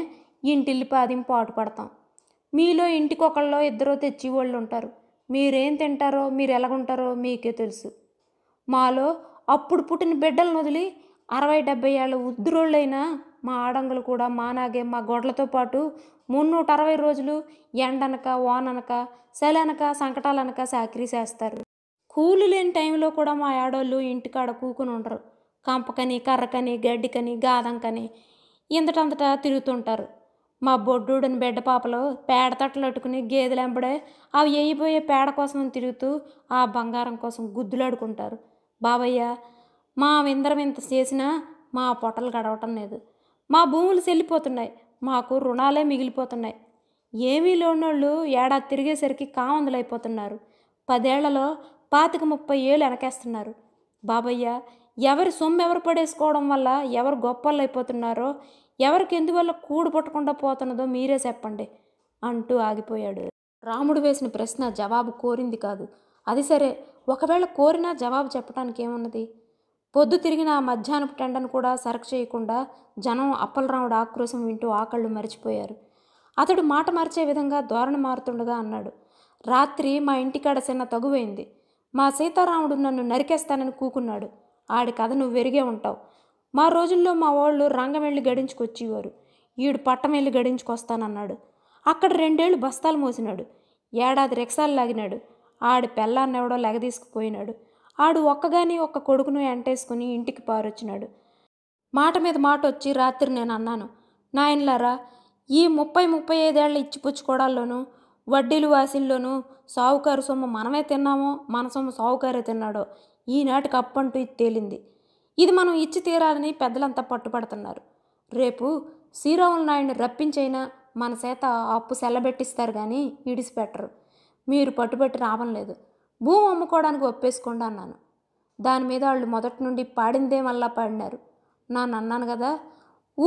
ఇంటిల్లి పాదిం పాటు పడతాం మీలో ఇంటికి ఒకళ్ళో ఇద్దరో తెచ్చి వాళ్ళు ఉంటారు మీరేం తింటారో మీరు ఎలాగుంటారో మీకే తెలుసు మాలో అప్పుడు పుట్టిన బిడ్డలను వదిలి అరవై డెబ్బై ఏళ్ళ వృద్ధురోళ్ళైన మా ఆడంగులు కూడా మానాగే మా గొడ్లతో పాటు మున్నూట అరవై రోజులు ఎండనక ఓననక సెలనక సంకటాలనక సాకరీ చేస్తారు కూలి లేని టైంలో కూడా మా ఆడోళ్ళు ఇంటికాడ కూకుని ఉండరు కంపకని కర్రకని గడ్డికని గాదంకని ఇంతటంతటా తిరుగుతుంటారు మా బొడ్డూడని బిడ్డ పాపలో పేడ తట్టలు అట్టుకుని గేదెలెంబడే అవి వేయిపోయే పేడ కోసం తిరుగుతూ ఆ బంగారం కోసం గుద్దులాడుకుంటారు బాబయ్య మా విందరం ఇంత చేసినా మా పొటలు గడవటం లేదు మా భూములు చెల్లిపోతున్నాయి మాకు రుణాలే మిగిలిపోతున్నాయి ఏమీ లేనోళ్ళు ఏడాది తిరిగేసరికి అయిపోతున్నారు పదేళ్లలో పాతిక ముప్పై ఏళ్ళు వెనకేస్తున్నారు బాబయ్య ఎవరి సొమ్ము ఎవరు పడేసుకోవడం వల్ల ఎవరు గొప్పలు అయిపోతున్నారో ఎవరికి ఎందువల్ల కూడు పట్టకుండా పోతున్నదో మీరే చెప్పండి అంటూ ఆగిపోయాడు రాముడు వేసిన ప్రశ్న జవాబు కోరింది కాదు అది సరే ఒకవేళ కోరినా జవాబు చెప్పడానికి ఏమున్నది పొద్దు తిరిగిన మధ్యాహ్నపు టెండను కూడా సరక్ చేయకుండా జనం అప్పలరాముడు ఆక్రోశం వింటూ ఆకళ్ళు మరిచిపోయారు అతడు మాట మార్చే విధంగా ధోరణ మారుతుండగా అన్నాడు రాత్రి మా ఇంటికాడ చిన్న తగువైంది మా సీతారాముడు నన్ను నరికేస్తానని కూకున్నాడు ఆడి కథ నువ్వు వెరిగే ఉంటావు మా రోజుల్లో మా వాళ్ళు రంగమెళ్ళి గడించుకొచ్చేవారు ఈడు పట్టమెళ్ళి గడించుకొస్తానన్నాడు అక్కడ రెండేళ్లు బస్తాలు మోసినాడు ఏడాది రిక్సాలు లాగినాడు ఆడి పెళ్ళాన్నెవడో లెగదీసుకుపోయినాడు ఆడు ఒక్కగాని ఒక్క కొడుకును ఎంటేసుకుని ఇంటికి పారొచ్చినాడు మాట మీద మాట వచ్చి రాత్రి నేను అన్నాను నాయనలారా ఈ ముప్పై ముప్పై ఐదేళ్ల ఇచ్చిపుచ్చుకోవడాల్లోనూ వడ్డీలు వాసిల్లోనూ సావుకారు సొమ్ము మనమే తిన్నామో మన సొమ్ము సావుకారే తిన్నాడో ఈనాటికి అప్పంటూ ఇది తేలింది ఇది మనం ఇచ్చి తీరాలని పెద్దలంతా పట్టుబడుతున్నారు రేపు శ్రీరాములు నాయుడిని రప్పించైనా మన చేత అప్పు సెల్లబెట్టిస్తారు కానీ ఇడిసిపెట్టరు మీరు పట్టుబట్టి రావడం లేదు భూమి అమ్ముకోవడానికి ఒప్పేసుకోండి అన్నాను దాని మీద వాళ్ళు మొదటి నుండి పాడిందే మళ్ళా పాడినారు నాన్న అన్నాను కదా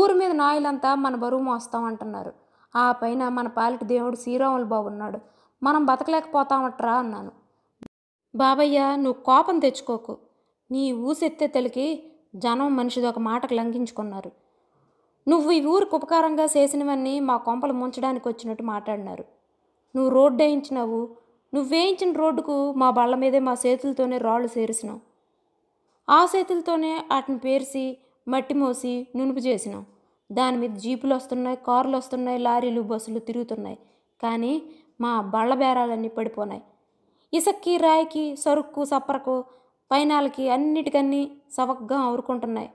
ఊరి మీద నాయలంతా మన బరువు మోస్తామంటున్నారు ఆ పైన మన పాలిటి దేవుడు శ్రీరాములు బాబు ఉన్నాడు మనం బతకలేకపోతామట్రా అన్నాను బాబయ్య నువ్వు కోపం తెచ్చుకోకు నీ ఊసెత్తే తెలికి జనం మనిషిది ఒక మాటకు లంఘించుకున్నారు నువ్వు ఈ ఊరికి ఉపకారంగా చేసినవన్నీ మా కొంపలు ముంచడానికి వచ్చినట్టు మాట్లాడినారు నువ్వు రోడ్డు వేయించినవు నువ్వు వేయించిన రోడ్డుకు మా బళ్ళ మీదే మా చేతులతోనే రాళ్ళు సేరిసినావు ఆ చేతులతోనే వాటిని పేర్చి మట్టి మోసి నునుపు చేసినావు దాని మీద జీపులు వస్తున్నాయి కార్లు వస్తున్నాయి లారీలు బస్సులు తిరుగుతున్నాయి కానీ మా బళ్ళ బేరాలన్నీ పడిపోనాయి ఇసక్కి రాయికి సరుక్కు సప్పరకు పైనాలకి అన్నిటికన్నీ సవగ్గా ఆవురుకుంటున్నాయి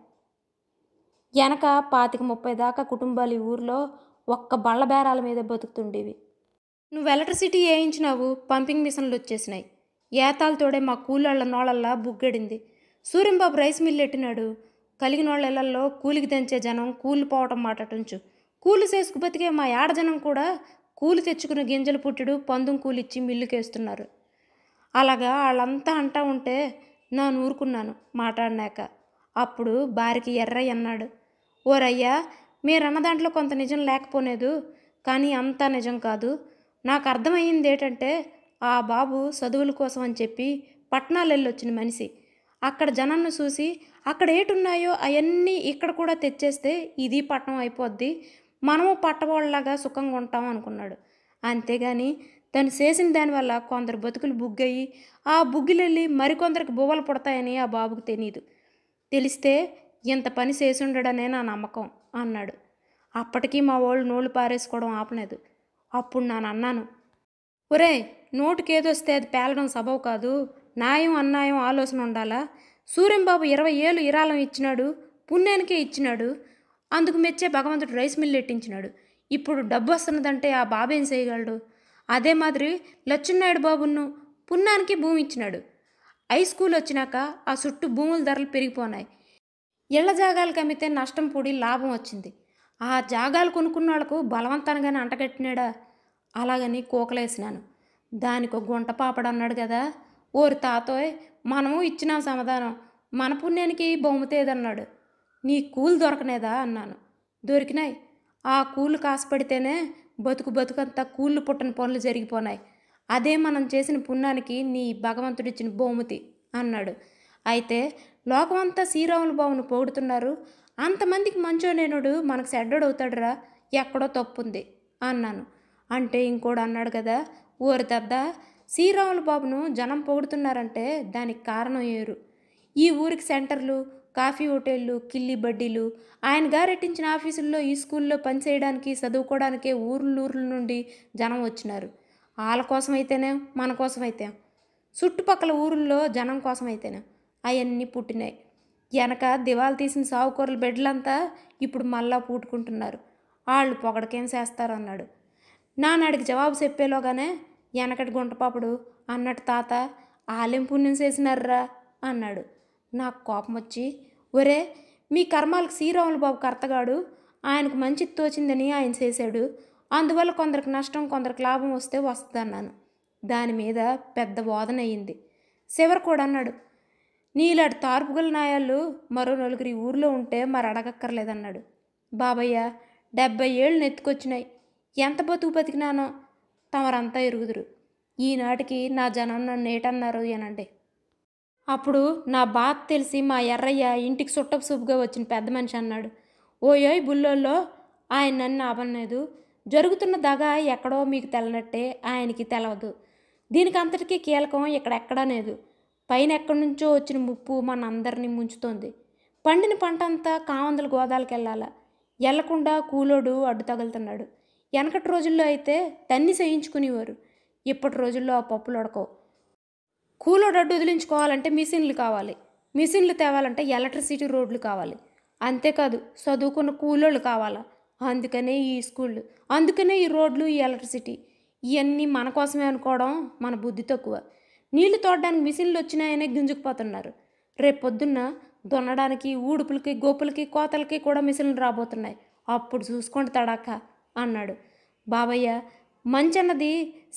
వెనక పాతిక ముప్పై దాకా కుటుంబాలు ఈ ఊర్లో ఒక్క బళ్ళ బేరాల మీద బతుకుతుండేవి నువ్వు ఎలక్ట్రిసిటీ వేయించినావు పంపింగ్ మిషన్లు వచ్చేసినాయి ఏతాలతోడే మా కూలోళ్ళ నోళ్ళల్లా బుగ్గడింది సూర్యంబాబు రైస్ మిల్ ఎట్టినాడు కలిగిన వాళ్ళెళ్ళల్లో కూలికి తెంచే జనం కూలి పోవటం మాటటంచు కూలి చేసుకు బతికే మా ఏడ జనం కూడా కూలి తెచ్చుకున్న గింజలు పుట్టిడు పందుం కూలిచ్చి మిల్లుకేస్తున్నారు అలాగా వాళ్ళంతా అంటా ఉంటే నా నూరుకున్నాను మాట్లాడినాక అప్పుడు భార్యకి ఎర్రయ్య అన్నాడు ఓరయ్యా మీరన్న దాంట్లో కొంత నిజం లేకపోలేదు కానీ అంతా నిజం కాదు నాకు అర్థమయ్యింది ఏంటంటే ఆ బాబు చదువుల కోసం అని చెప్పి వెళ్ళి వెళ్ళొచ్చిన మనిషి అక్కడ జనాన్ని చూసి అక్కడ ఏటున్నాయో అవన్నీ ఇక్కడ కూడా తెచ్చేస్తే ఇది పట్టణం అయిపోద్ది మనము పట్టబోళ్ళలాగా సుఖంగా ఉంటాం అనుకున్నాడు అంతేగాని తను చేసిన దానివల్ల కొందరు బతుకులు బుగ్గయి ఆ వెళ్ళి మరికొందరికి బువ్వలు పుడతాయని ఆ బాబుకు తెలియదు తెలిస్తే ఇంత పని చేసి ఉండడనే నా నమ్మకం అన్నాడు అప్పటికీ మా వాళ్ళు నోళ్ళు పారేసుకోవడం ఆపలేదు అప్పుడు నేను అన్నాను ఒరే నోటికేదొస్తే అది పేలడం సబవు కాదు న్యాయం అన్యాయం ఆలోచన ఉండాలా సూర్యంబాబు ఇరవై ఏళ్ళు ఇరాళం ఇచ్చినాడు పుణ్యానికే ఇచ్చినాడు అందుకు మెచ్చే భగవంతుడు రైస్ మిల్ ఎట్టించినాడు ఇప్పుడు డబ్బు వస్తున్నదంటే ఆ బాబేం ఏం చేయగలడు అదే మాదిరి లచ్చున్నాయుడు బాబును పున్నానికి భూమి ఇచ్చినాడు హై స్కూల్ వచ్చినాక ఆ చుట్టూ భూముల ధరలు పెరిగిపోనాయి ఇళ్ల జాగాలకు అమ్మితే నష్టం పొడి లాభం వచ్చింది ఆ జాగాలు కొనుక్కున్న వాళ్ళకు బలవంతానిగానే అంటగట్టినాడా అలాగని కూకలేసినాను దానికి ఒక గుంట పాపడు అన్నాడు కదా ఓరి తాతోయ్ మనము ఇచ్చినాం సమాధానం మన పుణ్యానికి బొమ్మతేదన్నాడు నీ కూలు దొరకనేదా అన్నాను దొరికినాయి ఆ కూలు కాసుపడితేనే బతుకు బతుకంతా కూళ్ళు పుట్టని పనులు జరిగిపోనాయి అదే మనం చేసిన పుణ్యానికి నీ భగవంతుడిచ్చిన బహుమతి అన్నాడు అయితే లోకమంతా శ్రీరాములు బావును పొగుడుతున్నారు అంతమందికి మంచోనేనుడు మనకు సెడ్డోడు అవుతాడురా ఎక్కడో తప్పుంది అన్నాను అంటే ఇంకోడు అన్నాడు కదా ఊరి దద్ద శ్రీరాములు బాబును జనం పొగుడుతున్నారంటే దానికి కారణం ఏరు ఈ ఊరికి సెంటర్లు కాఫీ హోటళ్ళు కిల్లి బడ్డీలు ఆయన గారెట్టించిన ఆఫీసుల్లో ఈ స్కూల్లో పనిచేయడానికి చదువుకోవడానికే ఊర్లూర్ల నుండి జనం వచ్చినారు వాళ్ళ కోసం అయితేనే మన కోసం అయితే చుట్టుపక్కల ఊరుల్లో జనం కోసం అయితేనే అవన్నీ పుట్టినాయి వెనక దివాలు తీసిన సావుకూరల బిడ్డలంతా ఇప్పుడు మళ్ళా పూటుకుంటున్నారు వాళ్ళు పొగడకేం చేస్తారు అన్నాడు నానాడికి జవాబు చెప్పేలోగానే వెనకటి గుంటపాపుడు అన్నట్టు తాత ఆలెం పుణ్యం చేసినారా అన్నాడు నాకు కోపం వచ్చి ఒరే మీ కర్మాలకు శ్రీరాములు బాబు కర్తగాడు ఆయనకు మంచి తోచిందని ఆయన చేశాడు అందువల్ల కొందరికి నష్టం కొందరికి లాభం వస్తే వస్తుందన్నాను దాని మీద పెద్ద బోధన అయ్యింది శివరు కూడా అన్నాడు నీలాంటి తార్పుగల నాయాళ్ళు మరో నలుగురి ఊర్లో ఉంటే మరి అడగక్కర్లేదన్నాడు బాబయ్య డెబ్బై ఏళ్ళు నెత్తుకొచ్చినాయి ఎంత బతుకు బతికినానో తమరంతా ఎరుగుదురు ఈనాటికి నా జనం నన్ను ఏటన్నారు అనండి అప్పుడు నా బాధ తెలిసి మా ఎర్రయ్య ఇంటికి చుట్టపు సూపుగా వచ్చిన పెద్ద మనిషి అన్నాడు ఓయోయ్ బుల్లోల్లో ఆయన నన్ను ఆపలేదు జరుగుతున్న దగ ఎక్కడో మీకు తెలనట్టే ఆయనకి తెలవదు దీనికి అంతటికీ కీలకం ఇక్కడెక్కడా లేదు పైన ఎక్కడి నుంచో వచ్చిన ముప్పు మన అందరినీ ముంచుతోంది పండిన పంట అంతా కావందల గోదాలకు వెళ్ళాల వెళ్లకుండా కూలోడు అడ్డు తగులుతున్నాడు వెనకటి రోజుల్లో అయితే తన్ని చేయించుకునేవారు ఇప్పటి రోజుల్లో ఆ పప్పులు ఉడకవు కూలోడు అడ్డు వదిలించుకోవాలంటే మిషన్లు కావాలి మిషన్లు తేవాలంటే ఎలక్ట్రిసిటీ రోడ్లు కావాలి అంతేకాదు చదువుకున్న కూలోళ్ళు కావాలా అందుకనే ఈ స్కూళ్ళు అందుకనే ఈ రోడ్లు ఈ ఎలక్ట్రిసిటీ ఇవన్నీ మన కోసమే అనుకోవడం మన బుద్ధి తక్కువ నీళ్లు తోడడానికి మిషన్లు వచ్చినాయనే గింజుకుపోతున్నారు రేపొద్దున్న దున్నడానికి ఊడుపులకి గోపులకి కోతలకి కూడా మిషన్లు రాబోతున్నాయి అప్పుడు చూసుకోండి తడాక అన్నాడు బాబయ్య మంచన్నది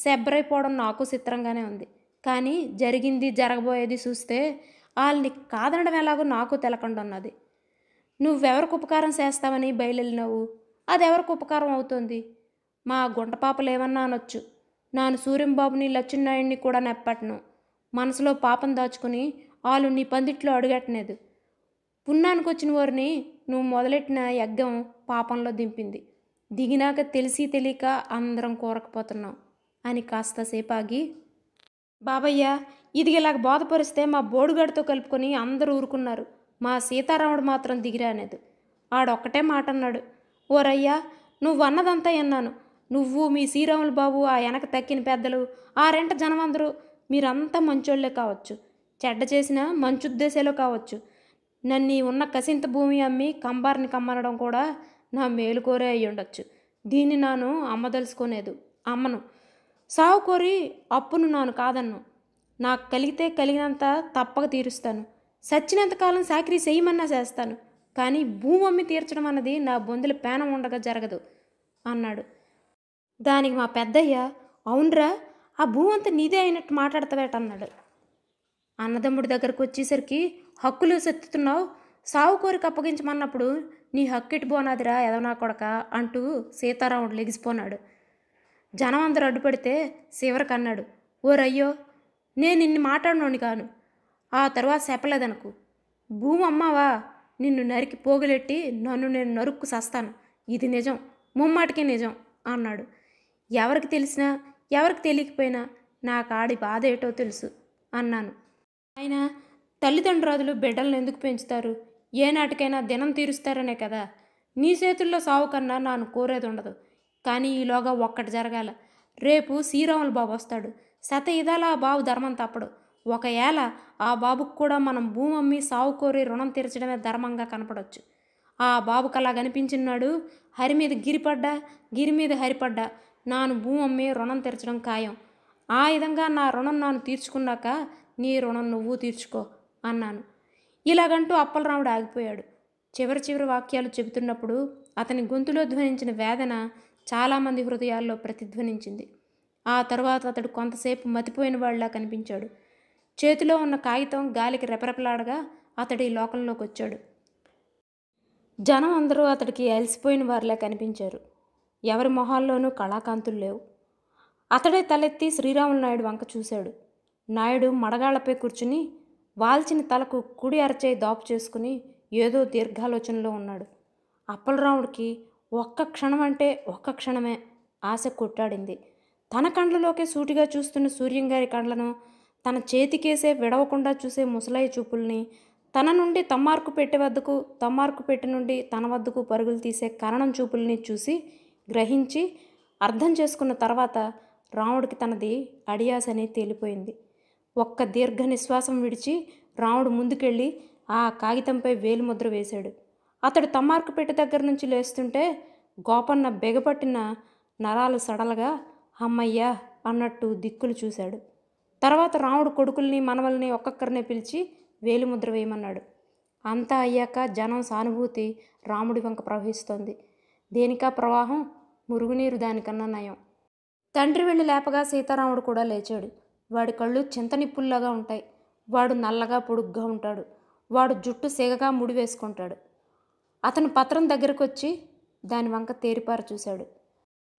శబ్రైపోవడం నాకు చిత్రంగానే ఉంది కానీ జరిగింది జరగబోయేది చూస్తే వాళ్ళని కాదనడం ఎలాగో నాకు తెలకుండా ఉన్నది నువ్వెవరికి ఉపకారం చేస్తావని అది ఎవరికి ఉపకారం అవుతుంది మా గుంటపాపలు ఏమన్నా అనొచ్చు నాను సూర్యంబాబుని లచ్చున్నాయుడిని కూడా నెప్పట్ను మనసులో పాపం దాచుకుని వాళ్ళు నీ పందిట్లో అడుగట్టలేదు పున్నానికి వచ్చిన వారిని నువ్వు మొదలెట్టిన యజ్ఞం పాపంలో దింపింది దిగినాక తెలిసి తెలియక అందరం కూరకపోతున్నాం అని కాస్త సేపాగి బాబయ్య ఇది ఇలాగ బోధపరిస్తే మా బోడుగాడితో కలుపుకొని అందరూ ఊరుకున్నారు మా సీతారాముడు మాత్రం దిగిరానేది ఆడొక్కటే మాట అన్నాడు ఓరయ్యా నువ్వు అన్నదంతా విన్నాను నువ్వు మీ శ్రీరాములు బాబు ఆ వెనక తక్కిన పెద్దలు ఆ రెంట జనమందరూ మీరంతా మంచోళ్ళే కావచ్చు చెడ్డ చేసిన మంచు ఉద్దేశాలు కావచ్చు నన్ను ఉన్న కసింత భూమి అమ్మి కంబారిని కమ్మనడం కూడా నా మేలుకోరే అయ్యి ఉండొచ్చు దీన్ని నాను అమ్మదలుచుకోలేదు అమ్మను సావు కోరి అప్పును నాను కాదన్ను నాకు కలిగితే కలిగినంత తప్పక తీరుస్తాను సచ్చినంతకాలం సాకిరీ చేయమన్నా చేస్తాను కానీ భూమమ్మి తీర్చడం అన్నది నా బొందుల పేనం ఉండగా జరగదు అన్నాడు దానికి మా పెద్దయ్య అవునరా ఆ అంతా నీదే అయినట్టు మాట్లాడతావేట అన్నాడు అన్నదమ్ముడి దగ్గరకు వచ్చేసరికి హక్కులు సెత్తుతున్నావు సావు కోరిక అప్పగించమన్నప్పుడు నీ హక్కిటి బోనాదిరా ఎదవనా కొడక అంటూ సీతారాముడు లెగిసిపోనాడు జనం అందరూ అడ్డుపడితే శివరికి అన్నాడు ఓ రయ్యో నేను నిన్ను మాట్లాడినోని కాను ఆ తర్వాత చెప్పలేదనుకు భూమి అమ్మావా నిన్ను నరికి పోగులెట్టి నన్ను నేను నరుక్కు సస్తాను ఇది నిజం ముమ్మాటికే నిజం అన్నాడు ఎవరికి తెలిసినా ఎవరికి తెలియకపోయినా నాకు ఆడి బాధ ఏటో తెలుసు అన్నాను ఆయన తల్లిదండ్రులు బిడ్డలను ఎందుకు పెంచుతారు ఏనాటికైనా దినం తీరుస్తారనే కదా నీ చేతుల్లో సావు కన్నా నాను కోరేది ఉండదు కానీ ఈలోగా ఒక్కటి జరగాల రేపు శ్రీరాముల బాబు వస్తాడు సత ఇదాల ఆ బాబు ధర్మం తప్పడు ఒకవేళ ఆ బాబుకు కూడా మనం భూమి అమ్మి సావు కోరి రుణం తీర్చడమే ధర్మంగా కనపడవచ్చు ఆ బాబుకు అలా కనిపించినాడు హరి మీద గిరిపడ్డా గిరి మీద హరిపడ్డా నాను భూమి అమ్మి రుణం తీర్చడం ఖాయం ఆ విధంగా నా రుణం నాను తీర్చుకున్నాక నీ రుణం నువ్వు తీర్చుకో అన్నాను ఇలాగంటూ అప్పలరాముడు ఆగిపోయాడు చివరి చివరి వాక్యాలు చెబుతున్నప్పుడు అతని గొంతులో ధ్వనించిన వేదన చాలామంది హృదయాల్లో ప్రతిధ్వనించింది ఆ తరువాత అతడు కొంతసేపు మతిపోయిన వాళ్లా కనిపించాడు చేతిలో ఉన్న కాగితం గాలికి రెపరెపలాడగా అతడి లోకంలోకి వచ్చాడు జనం అందరూ అతడికి అలసిపోయిన వారిలా కనిపించారు ఎవరి మొహాల్లోనూ కళాకాంతులు లేవు అతడే తలెత్తి శ్రీరాములు నాయుడు వంక చూశాడు నాయుడు మడగాళ్లపై కూర్చుని వాల్చిన తలకు కుడి అరచేయి దాపు చేసుకుని ఏదో దీర్ఘాలోచనలో ఉన్నాడు అప్పలరాముడికి ఒక్క క్షణం అంటే ఒక్క క్షణమే ఆశ కొట్టాడింది తన కండ్లలోకే సూటిగా చూస్తున్న సూర్యంగారి కండ్లను తన చేతికేసే విడవకుండా చూసే ముసలాయి చూపుల్ని తన నుండి తమ్మార్కు పెట్టే వద్దకు తమ్మార్కు పెట్టి నుండి తన వద్దకు పరుగులు తీసే కరణం చూపుల్ని చూసి గ్రహించి అర్థం చేసుకున్న తర్వాత రాముడికి తనది అడియాస్ అని తేలిపోయింది ఒక్క దీర్ఘ నిశ్వాసం విడిచి రాముడు ముందుకెళ్ళి ఆ కాగితంపై వేలుముద్ర వేశాడు అతడు తమ్మార్కుపేట దగ్గర నుంచి లేస్తుంటే గోపన్న బెగపట్టిన నరాలు సడలగా అమ్మయ్యా అన్నట్టు దిక్కులు చూశాడు తర్వాత రాముడు కొడుకుల్ని మనవల్ని ఒక్కొక్కరినే పిలిచి వేలుముద్ర వేయమన్నాడు అంతా అయ్యాక జనం సానుభూతి రాముడి వంక ప్రవహిస్తోంది దేనికా ప్రవాహం మురుగునీరు దానికన్నా నయం తండ్రి వెళ్ళి లేపగా సీతారాముడు కూడా లేచాడు వాడి కళ్ళు చింతనిప్పుల్లాగా ఉంటాయి వాడు నల్లగా పొడుగ్గా ఉంటాడు వాడు జుట్టు సిగగా ముడి వేసుకుంటాడు అతను పత్రం దగ్గరకు వచ్చి దాని వంక తేరిపార చూశాడు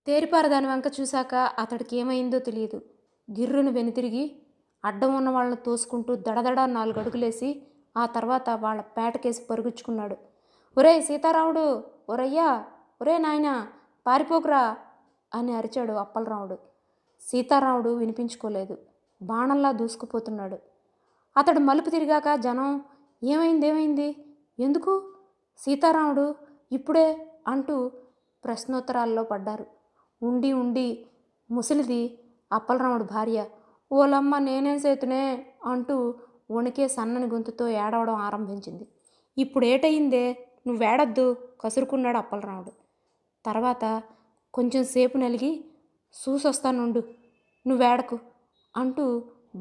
తేరిపార దాని వంక చూశాక అతడికి ఏమైందో తెలియదు గిర్రును వెనుతిరిగి అడ్డం ఉన్న వాళ్ళని తోసుకుంటూ దడదడ నాలుగు అడుగులేసి ఆ తర్వాత వాళ్ళ పేటకేసి పరుగుచ్చుకున్నాడు ఒరే సీతారాముడు ఒరయ్యా ఒరే నాయనా పారిపోకురా అని అరిచాడు అప్పలరాముడు సీతారాముడు వినిపించుకోలేదు బాణంలా దూసుకుపోతున్నాడు అతడు మలుపు తిరిగాక జనం ఏమైంది ఏమైంది ఎందుకు సీతారాముడు ఇప్పుడే అంటూ ప్రశ్నోత్తరాల్లో పడ్డారు ఉండి ఉండి ముసలిది అప్పలరాముడు భార్య ఓలమ్మ నేనే సేతునే అంటూ వణికే సన్నని గొంతుతో ఏడవడం ఆరంభించింది ఇప్పుడు నువ్వు నువ్వేడద్దు కసురుకున్నాడు అప్పలరాముడు తర్వాత కొంచెం సేపు నలిగి చూసొస్తానుండు నువ్వేడకు అంటూ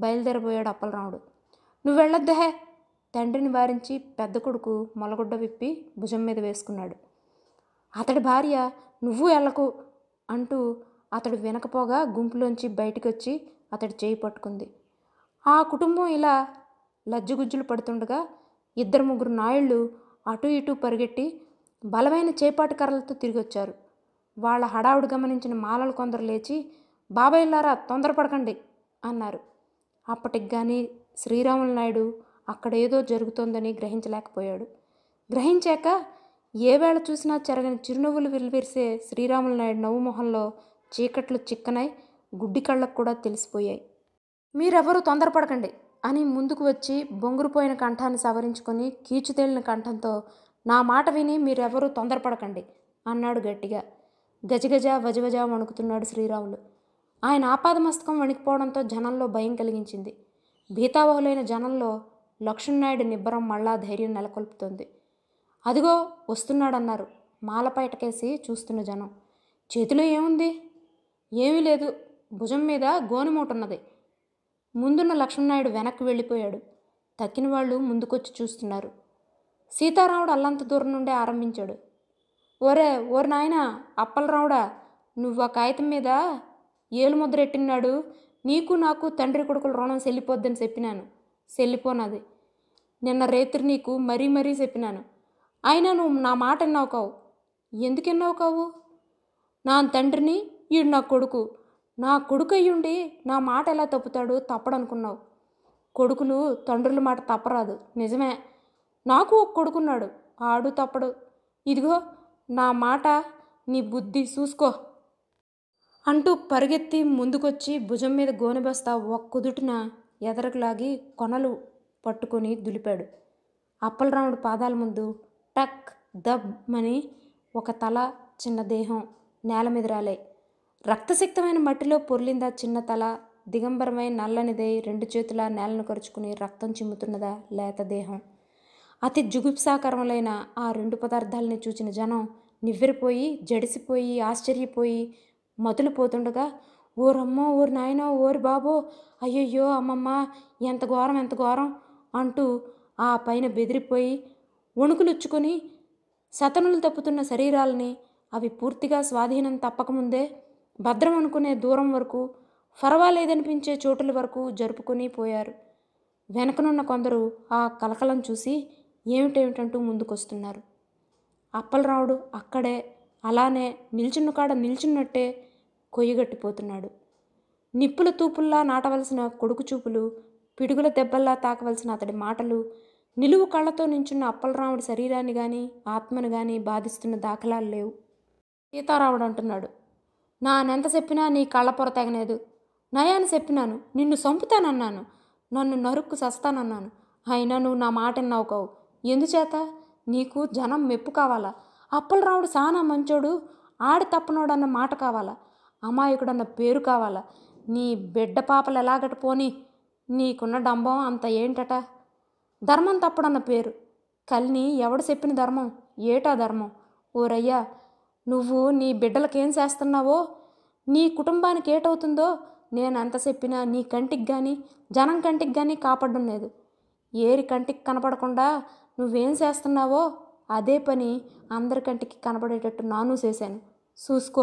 బయలుదేరబోయాడు అప్పలరాముడు నువ్వు వెళ్ళొద్దహే తండ్రిని వారించి పెద్ద కొడుకు మొలగుడ్డ విప్పి భుజం మీద వేసుకున్నాడు అతడి భార్య నువ్వు వెళ్ళకు అంటూ అతడు వినకపోగా గుంపులోంచి బయటికి వచ్చి అతడు చేయి పట్టుకుంది ఆ కుటుంబం ఇలా లజ్జుగుజ్జులు పడుతుండగా ఇద్దరు ముగ్గురు నాయుళ్ళు అటు ఇటు పరిగెట్టి బలమైన చేపాటు కర్రలతో తిరిగొచ్చారు వాళ్ళ హడావుడు గమనించిన మాలలు కొందరు లేచి బాబాయిల్లారా తొందరపడకండి అన్నారు అప్పటికి కానీ శ్రీరాములు నాయుడు అక్కడ ఏదో జరుగుతోందని గ్రహించలేకపోయాడు గ్రహించాక ఏ వేళ చూసినా చెరగని చిరునవ్వులు విలువిరిసే శ్రీరాములు నాయుడు మొహంలో చీకట్లు చిక్కనై గుడ్డి కళ్ళకు కూడా తెలిసిపోయాయి మీరెవరూ తొందరపడకండి అని ముందుకు వచ్చి బొంగురుపోయిన కంఠాన్ని సవరించుకొని కీచుతేలిన కంఠంతో నా మాట విని మీరెవరూ తొందరపడకండి అన్నాడు గట్టిగా గజగజ వజవజ వణుకుతున్నాడు శ్రీరాములు ఆయన ఆపాదమస్తకం వణికిపోవడంతో జనంలో భయం కలిగించింది భీతావహులైన జనంలో లక్ష్మణనాయుడు నిబ్బరం మళ్ళా ధైర్యం నెలకొల్పుతుంది అదిగో వస్తున్నాడన్నారు మాలపైటకేసి చూస్తున్న జనం చేతిలో ఏముంది ఏమీ లేదు భుజం మీద ఉన్నది ముందున్న లక్ష్మణనాయుడు వెనక్కి వెళ్ళిపోయాడు తక్కిన వాళ్ళు ముందుకొచ్చి చూస్తున్నారు సీతారాముడు అల్లంత దూరం నుండే ఆరంభించాడు ఓరే ఓరి నాయన అప్పలరావుడా నువ్వు ఆ కాగితం మీద ఏలు ముద్ర ఎట్టినాడు నీకు నాకు తండ్రి కొడుకుల రుణం చెల్లిపోద్దని చెప్పినాను చెల్లిపోనది నిన్న రేత్రి నీకు మరీ మరీ చెప్పినాను అయినా నువ్వు నా మాట ఎన్నావు కావు ఎందుకు ఎన్నావు కావు నా తండ్రిని ఈడు నా కొడుకు నా కొడుకు అయ్యుండి నా మాట ఎలా తప్పుతాడు తప్పడనుకున్నావు కొడుకులు తండ్రుల మాట తప్పరాదు నిజమే నాకు ఒక కొడుకున్నాడు ఆడు తప్పడు ఇదిగో నా మాట నీ బుద్ధి చూసుకో అంటూ పరిగెత్తి ముందుకొచ్చి భుజం మీద గోనెబస్తా ఒక్క కుదుటిన ఎదరకు లాగి కొనలు పట్టుకొని దులిపాడు అప్పలరాముడు పాదాల ముందు టక్ దబ్ అని ఒక తల చిన్న దేహం నేల మీద రాలే రక్తశక్తమైన మట్టిలో పొర్లిందా చిన్న తల దిగంబరమై నల్లనిదై రెండు చేతుల నేలను కరుచుకుని రక్తం చిమ్ముతున్నదా లేత దేహం అతి జుగుప్సాకరములైన ఆ రెండు పదార్థాలని చూచిన జనం నివ్వెరిపోయి జడిసిపోయి ఆశ్చర్యపోయి మతులుపోతుండగా ఓరమ్మో ఓరి నాయనో ఓరి బాబో అయ్యయ్యో అమ్మమ్మ ఎంత ఘోరం ఎంత ఘోరం అంటూ ఆ పైన బెదిరిపోయి వణుకులుచ్చుకొని సతనులు తప్పుతున్న శరీరాలని అవి పూర్తిగా స్వాధీనం తప్పకముందే భద్రం అనుకునే దూరం వరకు ఫరవాలేదనిపించే చోటుల వరకు జరుపుకొని పోయారు వెనకనున్న కొందరు ఆ కలకలం చూసి ఏమిటేమిటంటూ ముందుకొస్తున్నారు అప్పలరావుడు అక్కడే అలానే నిల్చున్న కాడ నిల్చున్నట్టే కొయ్యగట్టిపోతున్నాడు నిప్పుల తూపుల్లా నాటవలసిన కొడుకు చూపులు పిడుగుల దెబ్బల్లా తాకవలసిన అతడి మాటలు నిలువు కళ్ళతో నించున్న అప్పలరాముడి శరీరాన్ని కానీ ఆత్మను కానీ బాధిస్తున్న దాఖలాలు లేవు సీతారాముడు అంటున్నాడు నానెంత చెప్పినా నీ కళ్ళ పొర తెగలేదు నయాన్ని చెప్పినాను నిన్ను చంపుతానన్నాను నన్ను నరుక్కు చస్తానన్నాను అయినా నువ్వు నా మాట విన్నావు ఎందుచేత నీకు జనం మెప్పు కావాలా అప్పలరావుడు సానా మంచోడు ఆడి తప్పనోడన్న మాట కావాలా అమాయకుడన్న పేరు కావాలా నీ బిడ్డ పాపలు ఎలాగట పోని నీకున్న డంబం అంత ఏంటట ధర్మం తప్పుడన్న పేరు కల్ని ఎవడు చెప్పిన ధర్మం ఏటా ధర్మం ఓరయ్యా నువ్వు నీ బిడ్డలకేం చేస్తున్నావో నీ కుటుంబానికి ఏటవుతుందో నేను ఎంత చెప్పినా నీ కంటికి కానీ జనం కంటికి కానీ కాపడడం లేదు ఏరి కంటికి కనపడకుండా నువ్వేం చేస్తున్నావో అదే పని అందరికంటికి కనబడేటట్టు నాను చేశాను చూసుకో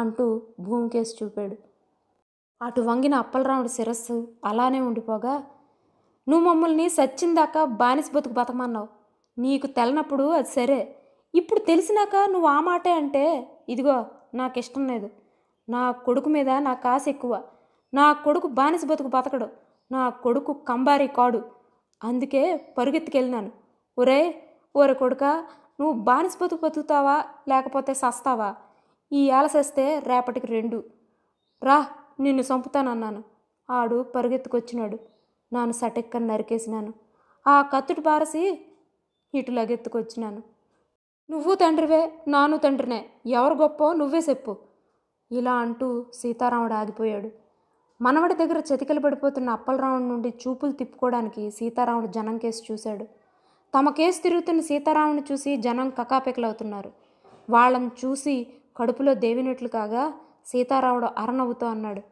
అంటూ భూమికేసి చూపాడు అటు వంగిన అప్పలరాముడి శిరస్సు అలానే ఉండిపోగా నువ్వు మమ్మల్ని సచ్చిందాకా బానిస బతుకు బతమన్నావు నీకు తెలినప్పుడు అది సరే ఇప్పుడు తెలిసినాక నువ్వు ఆ మాటే అంటే ఇదిగో నాకు ఇష్టం లేదు నా కొడుకు మీద నాకు ఆశ ఎక్కువ నా కొడుకు బానిస బతుకు బతకడు నా కొడుకు కంబారి కాడు అందుకే పరుగెత్తుకెళ్ళినాను ఒరే ఓరే కొడుక నువ్వు బానిస బతుకు బతుకుతావా లేకపోతే సస్తావా ఈ ఏలసేస్తే రేపటికి రెండు రా నిన్ను చంపుతానన్నాను ఆడు పరుగెత్తుకొచ్చినాడు నాను సటెక్కని నరికేసినాను ఆ కత్తుడు బారసి ఇటు లగెత్తుకొచ్చినాను నువ్వు తండ్రివే నాను తండ్రినే ఎవరు గొప్ప నువ్వే చెప్పు ఇలా అంటూ సీతారాముడు ఆగిపోయాడు మనవడి దగ్గర చతికిలు పడిపోతున్న అప్పలరావు నుండి చూపులు తిప్పుకోవడానికి సీతారాముడు జనం కేసు చూశాడు తమ కేసు తిరుగుతున్న సీతారాముని చూసి జనం కకాపెకలవుతున్నారు వాళ్ళని చూసి కడుపులో దేవినట్లు కాగా సీతారాముడు అరనవ్వుతూ అన్నాడు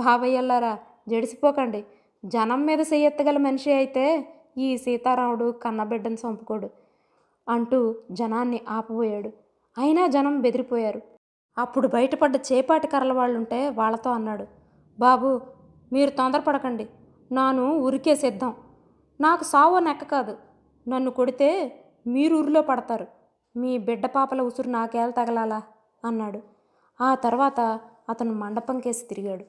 బావయ్యల్లారా జడిసిపోకండి జనం మీద చెయ్యెత్తగల మనిషి అయితే ఈ సీతారాముడు కన్నబిడ్డను చంపుకోడు అంటూ జనాన్ని ఆపబోయాడు అయినా జనం బెదిరిపోయారు అప్పుడు బయటపడ్డ చేపాటి కర్రల వాళ్ళుంటే వాళ్ళతో అన్నాడు బాబు మీరు తొందరపడకండి నాను ఉరికే సిద్ధం నాకు సావో నెక్క కాదు నన్ను కొడితే మీరు ఊరిలో పడతారు మీ బిడ్డ పాపల ఉసురు నాకేళ తగలాలా అన్నాడు ఆ తర్వాత అతను మండపం కేసి తిరిగాడు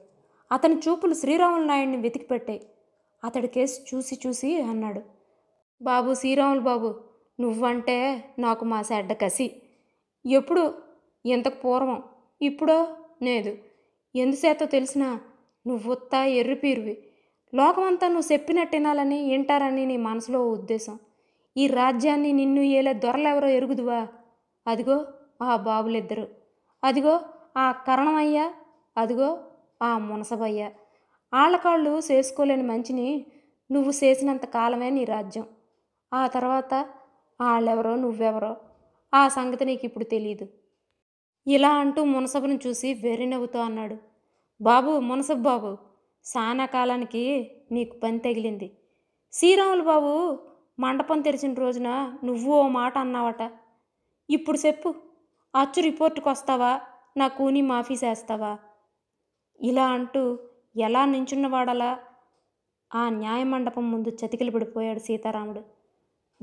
అతని చూపులు శ్రీరాములు నాయుడిని వెతికి పెట్టాయి అతడి కేసు చూసి చూసి అన్నాడు బాబు శ్రీరాములు బాబు నువ్వంటే నాకు మా సెడ్డ కసి ఎప్పుడు ఇంతకు పూర్వం ఇప్పుడో లేదు ఎందుచేతో తెలిసినా నువ్వొత్త ఎర్రిపీరువి లోకమంతా నువ్వు చెప్పినట్టు వినాలని వింటారని నీ మనసులో ఉద్దేశం ఈ రాజ్యాన్ని నిన్ను ఏలే దొరలెవరో ఎరుగుదువా అదిగో ఆ బాబులిద్దరు అదిగో ఆ కరణమయ్య అదిగో ఆ మునసబయ్య ఆళ్ళకాళ్ళు చేసుకోలేని మంచిని నువ్వు చేసినంత కాలమే నీ రాజ్యం ఆ తర్వాత వాళ్ళెవరో నువ్వెవరో ఆ సంగతి నీకు ఇప్పుడు తెలియదు ఇలా అంటూ మునసబను చూసి వెర్రి అన్నాడు బాబు మునసబ్ బాబు సానా కాలానికి నీకు పని తగిలింది శ్రీరాములు బాబు మండపం తెరిచిన రోజున నువ్వు ఓ మాట అన్నావట ఇప్పుడు చెప్పు అచ్చు రిపోర్టుకు వస్తావా నా కూని మాఫీ చేస్తావా ఇలా అంటూ ఎలా నించున్నవాడలా ఆ న్యాయమండపం ముందు చతికిలు పడిపోయాడు సీతారాముడు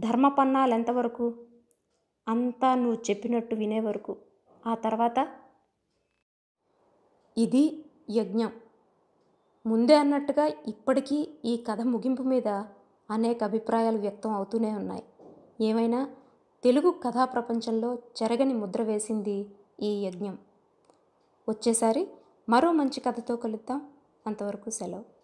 ధర్మపన్నాలు ఎంతవరకు అంతా నువ్వు చెప్పినట్టు వినే వరకు ఆ తర్వాత ఇది యజ్ఞం ముందే అన్నట్టుగా ఇప్పటికీ ఈ కథ ముగింపు మీద అనేక అభిప్రాయాలు వ్యక్తం అవుతూనే ఉన్నాయి ఏమైనా తెలుగు కథా ప్రపంచంలో చెరగని ముద్ర వేసింది ఈ యజ్ఞం వచ్చేసారి మరో మంచి కథతో కలుద్దాం అంతవరకు సెలవు